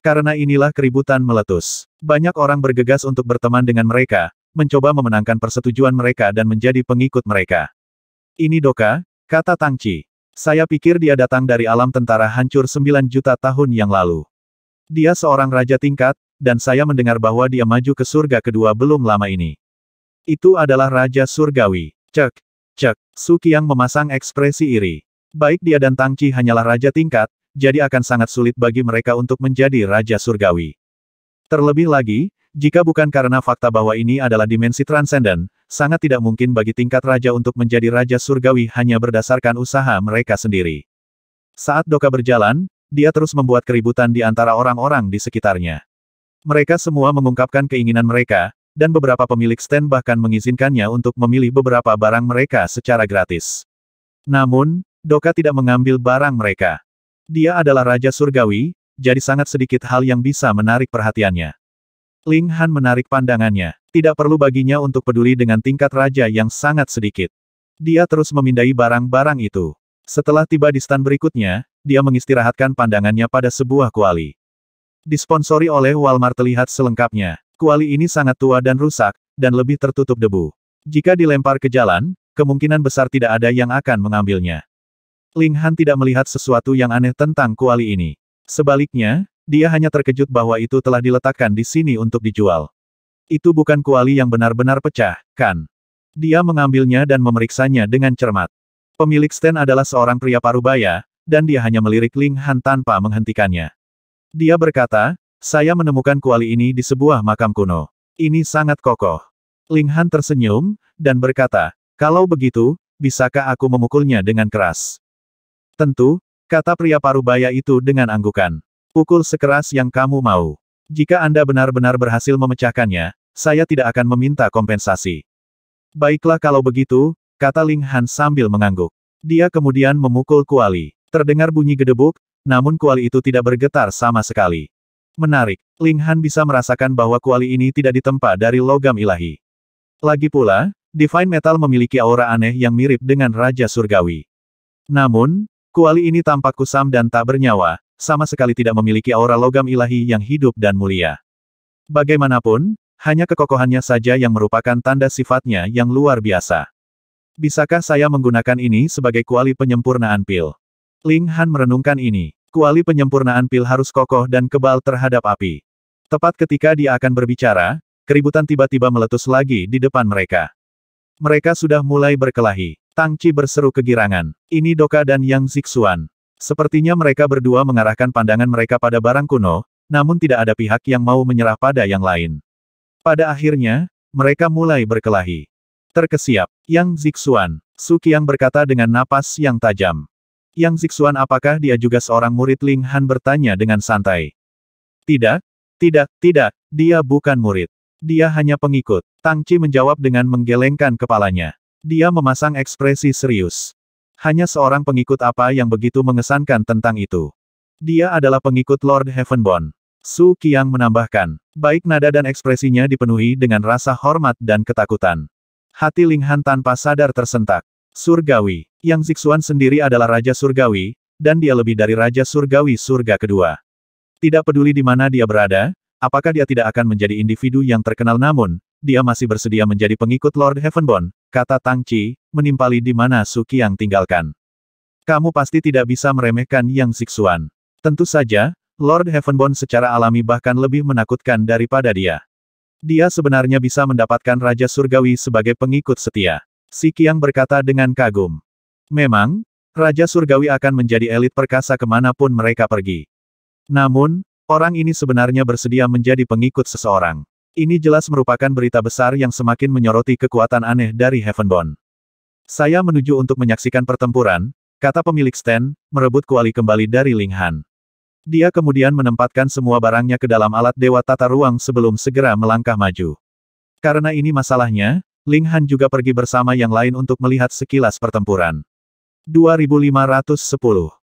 Speaker 1: Karena inilah keributan meletus. Banyak orang bergegas untuk berteman dengan mereka, mencoba memenangkan persetujuan mereka dan menjadi pengikut mereka. Ini Doka, kata Tang Chi. Saya pikir dia datang dari alam tentara hancur 9 juta tahun yang lalu. Dia seorang raja tingkat, dan saya mendengar bahwa dia maju ke surga kedua belum lama ini. Itu adalah Raja Surgawi. Cek, cek, yang memasang ekspresi iri. Baik dia dan Tang Tangci hanyalah raja tingkat, jadi akan sangat sulit bagi mereka untuk menjadi Raja Surgawi. Terlebih lagi, jika bukan karena fakta bahwa ini adalah dimensi transenden, sangat tidak mungkin bagi tingkat raja untuk menjadi raja surgawi hanya berdasarkan usaha mereka sendiri. Saat Doka berjalan, dia terus membuat keributan di antara orang-orang di sekitarnya. Mereka semua mengungkapkan keinginan mereka, dan beberapa pemilik stand bahkan mengizinkannya untuk memilih beberapa barang mereka secara gratis. Namun, Doka tidak mengambil barang mereka. Dia adalah Raja Surgawi, jadi sangat sedikit hal yang bisa menarik perhatiannya. Ling Han menarik pandangannya. Tidak perlu baginya untuk peduli dengan tingkat raja yang sangat sedikit. Dia terus memindai barang-barang itu. Setelah tiba di stan berikutnya, dia mengistirahatkan pandangannya pada sebuah kuali. Disponsori oleh Walmart terlihat selengkapnya. Kuali ini sangat tua dan rusak, dan lebih tertutup debu. Jika dilempar ke jalan, kemungkinan besar tidak ada yang akan mengambilnya. Ling Han tidak melihat sesuatu yang aneh tentang kuali ini. Sebaliknya, dia hanya terkejut bahwa itu telah diletakkan di sini untuk dijual. Itu bukan kuali yang benar-benar pecah, kan? Dia mengambilnya dan memeriksanya dengan cermat. Pemilik stand adalah seorang pria parubaya, dan dia hanya melirik Ling Han tanpa menghentikannya. Dia berkata, saya menemukan kuali ini di sebuah makam kuno. Ini sangat kokoh. Ling Han tersenyum, dan berkata, kalau begitu, bisakah aku memukulnya dengan keras? Tentu, kata pria parubaya itu dengan anggukan. Pukul sekeras yang kamu mau. Jika Anda benar-benar berhasil memecahkannya, saya tidak akan meminta kompensasi. Baiklah kalau begitu, kata Ling Han sambil mengangguk. Dia kemudian memukul kuali. Terdengar bunyi gedebuk, namun kuali itu tidak bergetar sama sekali. Menarik, Ling Han bisa merasakan bahwa kuali ini tidak ditempa dari logam ilahi. Lagi pula, Divine Metal memiliki aura aneh yang mirip dengan Raja Surgawi. Namun, kuali ini tampak kusam dan tak bernyawa, sama sekali tidak memiliki aura logam ilahi yang hidup dan mulia. Bagaimanapun, hanya kekokohannya saja yang merupakan tanda sifatnya yang luar biasa. Bisakah saya menggunakan ini sebagai kuali penyempurnaan pil? Ling Han merenungkan ini. Kuali penyempurnaan pil harus kokoh dan kebal terhadap api. Tepat ketika dia akan berbicara, keributan tiba-tiba meletus lagi di depan mereka. Mereka sudah mulai berkelahi. Tang Tangci berseru kegirangan. Ini Doka dan Yang Zixuan. Sepertinya mereka berdua mengarahkan pandangan mereka pada barang kuno, namun tidak ada pihak yang mau menyerah pada yang lain. Pada akhirnya, mereka mulai berkelahi. Terkesiap, Yang Zixuan, Su Qiang berkata dengan napas yang tajam. Yang Zixuan apakah dia juga seorang murid Ling Han bertanya dengan santai. Tidak, tidak, tidak, dia bukan murid. Dia hanya pengikut. Tang Chi menjawab dengan menggelengkan kepalanya. Dia memasang ekspresi serius. Hanya seorang pengikut apa yang begitu mengesankan tentang itu. Dia adalah pengikut Lord Heavenborn. Su Qiang menambahkan, baik nada dan ekspresinya dipenuhi dengan rasa hormat dan ketakutan. Hati Ling Han tanpa sadar tersentak. Surgawi, Yang Zixuan sendiri adalah Raja Surgawi, dan dia lebih dari Raja Surgawi surga kedua. Tidak peduli di mana dia berada, apakah dia tidak akan menjadi individu yang terkenal namun, dia masih bersedia menjadi pengikut Lord Heavenborn, kata Tang Chi, menimpali di mana Su Qiang tinggalkan. Kamu pasti tidak bisa meremehkan Yang Siksuan. Tentu saja, Lord Heavenborn secara alami bahkan lebih menakutkan daripada dia. Dia sebenarnya bisa mendapatkan Raja Surgawi sebagai pengikut setia. Si Qiang berkata dengan kagum. Memang, Raja Surgawi akan menjadi elit perkasa kemanapun mereka pergi. Namun, orang ini sebenarnya bersedia menjadi pengikut seseorang. Ini jelas merupakan berita besar yang semakin menyoroti kekuatan aneh dari Heavenbond. Saya menuju untuk menyaksikan pertempuran, kata pemilik stand, merebut kuali kembali dari Ling Han. Dia kemudian menempatkan semua barangnya ke dalam alat dewa tata ruang sebelum segera melangkah maju. Karena ini masalahnya, Ling Han juga pergi bersama yang lain untuk melihat sekilas pertempuran. 2510